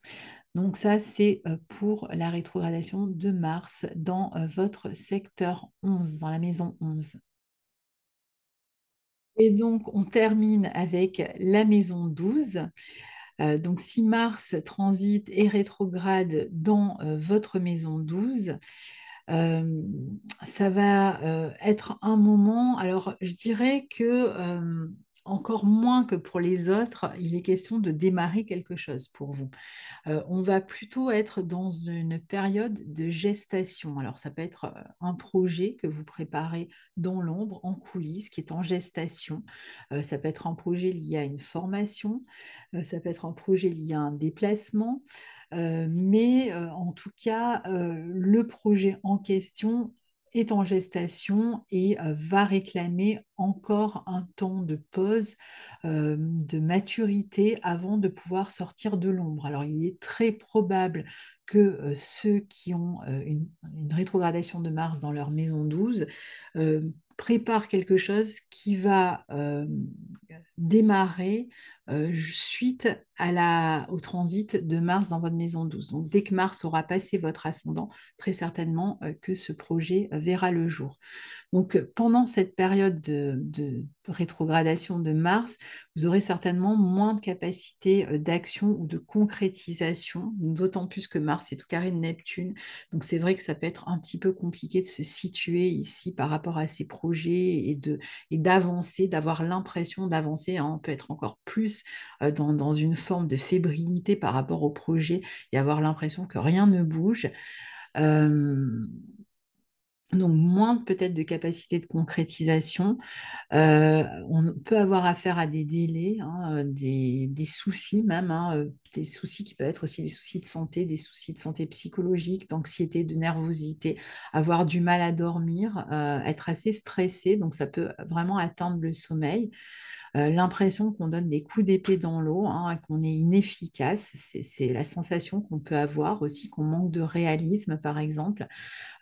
Donc ça, c'est pour la rétrogradation de Mars dans votre secteur 11, dans la maison 11. Et donc, on termine avec la maison 12. Euh, donc si Mars transite et rétrograde dans euh, votre maison 12, euh, ça va être un moment, alors je dirais que encore moins que pour les autres, il est question de démarrer quelque chose pour vous. Euh, on va plutôt être dans une période de gestation. Alors, ça peut être euh, un projet que vous préparez dans l'ombre, en coulisses, qui est en gestation. Euh, ça peut être un projet lié à une formation. ça peut être un projet lié à un déplacement. mais en tout cas, le projet en question est en gestation et euh, va réclamer encore un temps de pause, de maturité avant de pouvoir sortir de l'ombre. Alors il est très probable que euh, ceux qui ont euh, une, une, rétrogradation de Mars dans leur maison 12 préparent quelque chose qui va démarrer euh, suite au transit de Mars dans votre maison 12. Donc dès que Mars aura passé votre ascendant, très certainement euh, que ce projet euh, verra le jour. Donc pendant cette période de, rétrogradation de Mars, vous aurez certainement moins de capacité d'action ou de concrétisation, d'autant plus que Mars est au carré de Neptune. Donc c'est vrai que ça peut être un petit peu compliqué de se situer ici par rapport à ces projets et d'avancer, d'avoir l'impression d'avancer. On peut être encore plus euh, dans, une forme de fébrilité par rapport au projet et avoir l'impression que rien ne bouge. Euh, donc moins peut-être de capacité de concrétisation. Euh, on peut avoir affaire à des délais, hein, des, soucis même, hein, des soucis qui peuvent être aussi des soucis de santé, des soucis de santé psychologique, d'anxiété, de nervosité, avoir du mal à dormir, être assez stressé, donc ça peut vraiment atteindre le sommeil. Euh, l'impression qu'on donne des coups d'épée dans l'eau, hein, qu'on est inefficace. C'est la sensation qu'on peut avoir aussi, qu'on manque de réalisme, par exemple.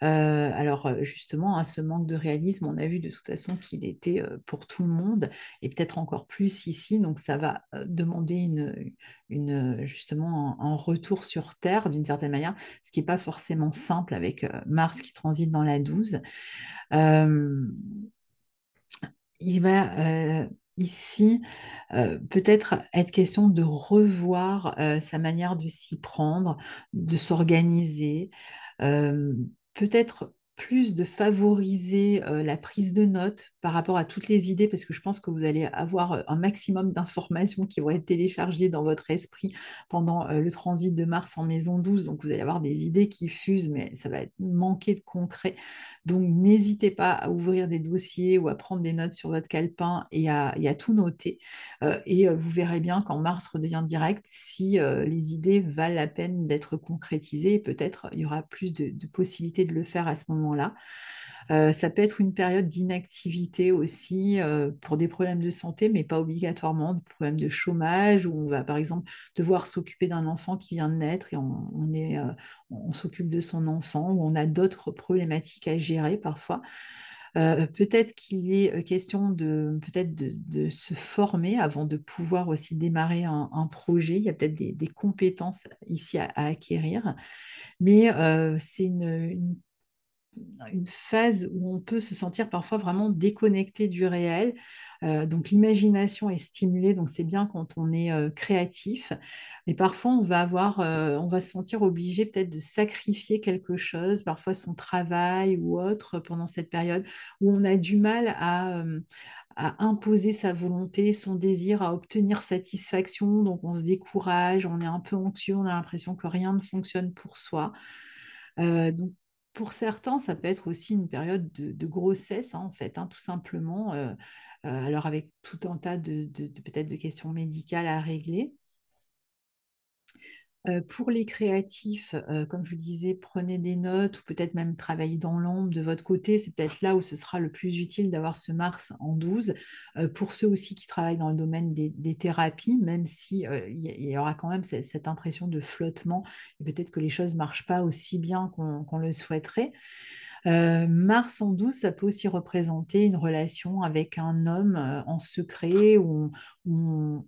Euh, alors euh, justement, à hein, ce manque de réalisme, on a vu de toute façon qu'il était pour tout le monde, et peut-être encore plus ici. Donc ça va demander une, une justement un, retour sur Terre d'une certaine manière, ce qui n'est pas forcément simple avec Mars qui transite dans la 12. il va, ici, peut-être être question de revoir sa manière de s'y prendre, de s'organiser, peut-être plus de favoriser euh, la prise de notes par rapport à toutes les idées, parce que je pense que vous allez avoir euh, un maximum d'informations qui vont être téléchargées dans votre esprit pendant euh, le transit de Mars en maison 12. Donc, vous allez avoir des idées qui fusent, mais ça va manquer de concret. Donc, n'hésitez pas à ouvrir des dossiers ou à prendre des notes sur votre calepin et à, tout noter. et vous verrez bien quand Mars redevient direct si les idées valent la peine d'être concrétisées. Peut-être il y aura plus de, de possibilités de le faire à ce moment là euh, ça peut être une période d'inactivité aussi euh, pour des problèmes de santé, mais pas obligatoirement, des problèmes de chômage, où on va par exemple devoir s'occuper d'un enfant qui vient de naître et on, est, euh, on s'occupe de son enfant, ou on a d'autres problématiques à gérer parfois. peut-être qu'il est question de peut-être de, se former avant de pouvoir aussi démarrer un, projet. Il y a peut-être des, compétences ici à, acquérir, mais c'est une, une phase où on peut se sentir parfois vraiment déconnecté du réel. Euh, donc l'imagination est stimulée, donc c'est bien quand on est euh, créatif. Mais parfois on va avoir, euh, on va se sentir obligé peut-être de sacrifier quelque chose, parfois son travail ou autre pendant cette période où on a du mal à, à imposer sa volonté, son désir, à obtenir satisfaction. Donc on se décourage, on est un peu anxieux, on a l'impression que rien ne fonctionne pour soi. donc pour certains, ça peut être aussi une période de, grossesse, hein, en fait, hein, tout simplement. Euh, euh, alors, avec tout un tas de peut-être de questions médicales à régler pour les créatifs, comme je vous disais, prenez des notes ou peut-être même travaillez dans l'ombre de votre côté. C'est peut-être là où ce sera le plus utile d'avoir ce Mars en 12. pour ceux aussi qui travaillent dans le domaine des, thérapies, même si il y, aura quand même cette, impression de flottement et peut-être que les choses ne marchent pas aussi bien qu'on le souhaiterait. Euh, mars en 12, ça peut aussi représenter une relation avec un homme euh, en secret, où on,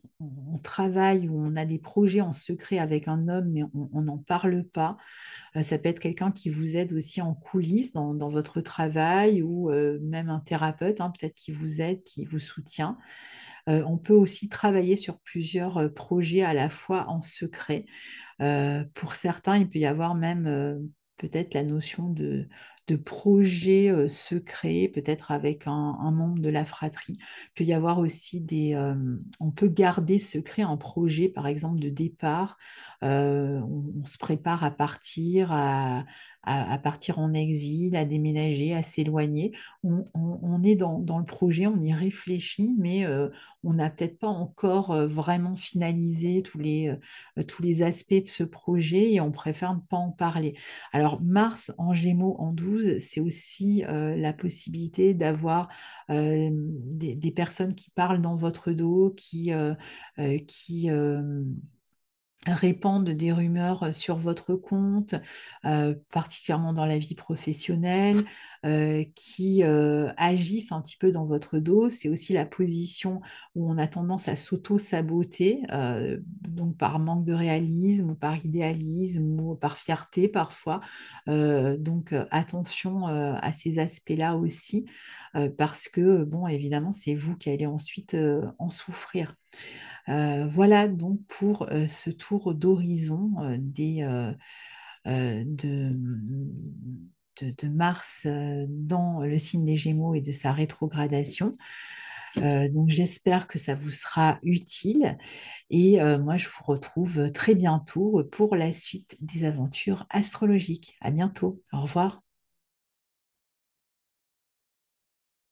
travaille, où on a des projets en secret avec un homme, mais on n'en parle pas. Euh, ça peut être quelqu'un qui vous aide aussi en coulisses dans, votre travail, ou même un thérapeute, hein, peut-être qui vous aide, qui vous soutient. on peut aussi travailler sur plusieurs projets à la fois en secret. pour certains, il peut y avoir même peut-être la notion de, de projets secrets, peut-être avec un, membre de la fratrie. Il peut y avoir aussi des... on peut garder secret un projet, par exemple, de départ. on, on, se prépare à partir, à, à, partir en exil, à déménager, à s'éloigner. On, est dans, le projet, on y réfléchit, mais euh, on n'a peut-être pas encore euh, vraiment finalisé tous les, euh, tous les aspects de ce projet et on préfère ne pas en parler. Alors Mars en Gémeaux en 12, c'est aussi la possibilité d'avoir des, personnes qui parlent dans votre dos, qui... qui répandent des rumeurs euh, sur votre compte, euh, particulièrement dans la vie professionnelle, euh, qui agissent un petit peu dans votre dos. C'est aussi la position où on a tendance à s'auto-saboter, donc par manque de réalisme ou par idéalisme ou par fierté parfois. donc attention à ces aspects-là aussi, parce que, bon, évidemment, c'est vous qui allez ensuite en souffrir. Euh, voilà donc pour euh, ce tour d'horizon euh, de, de, Mars dans le signe des Gémeaux et de sa rétrogradation. donc j'espère que ça vous sera utile et moi je vous retrouve très bientôt pour la suite des aventures astrologiques. À bientôt. Au revoir.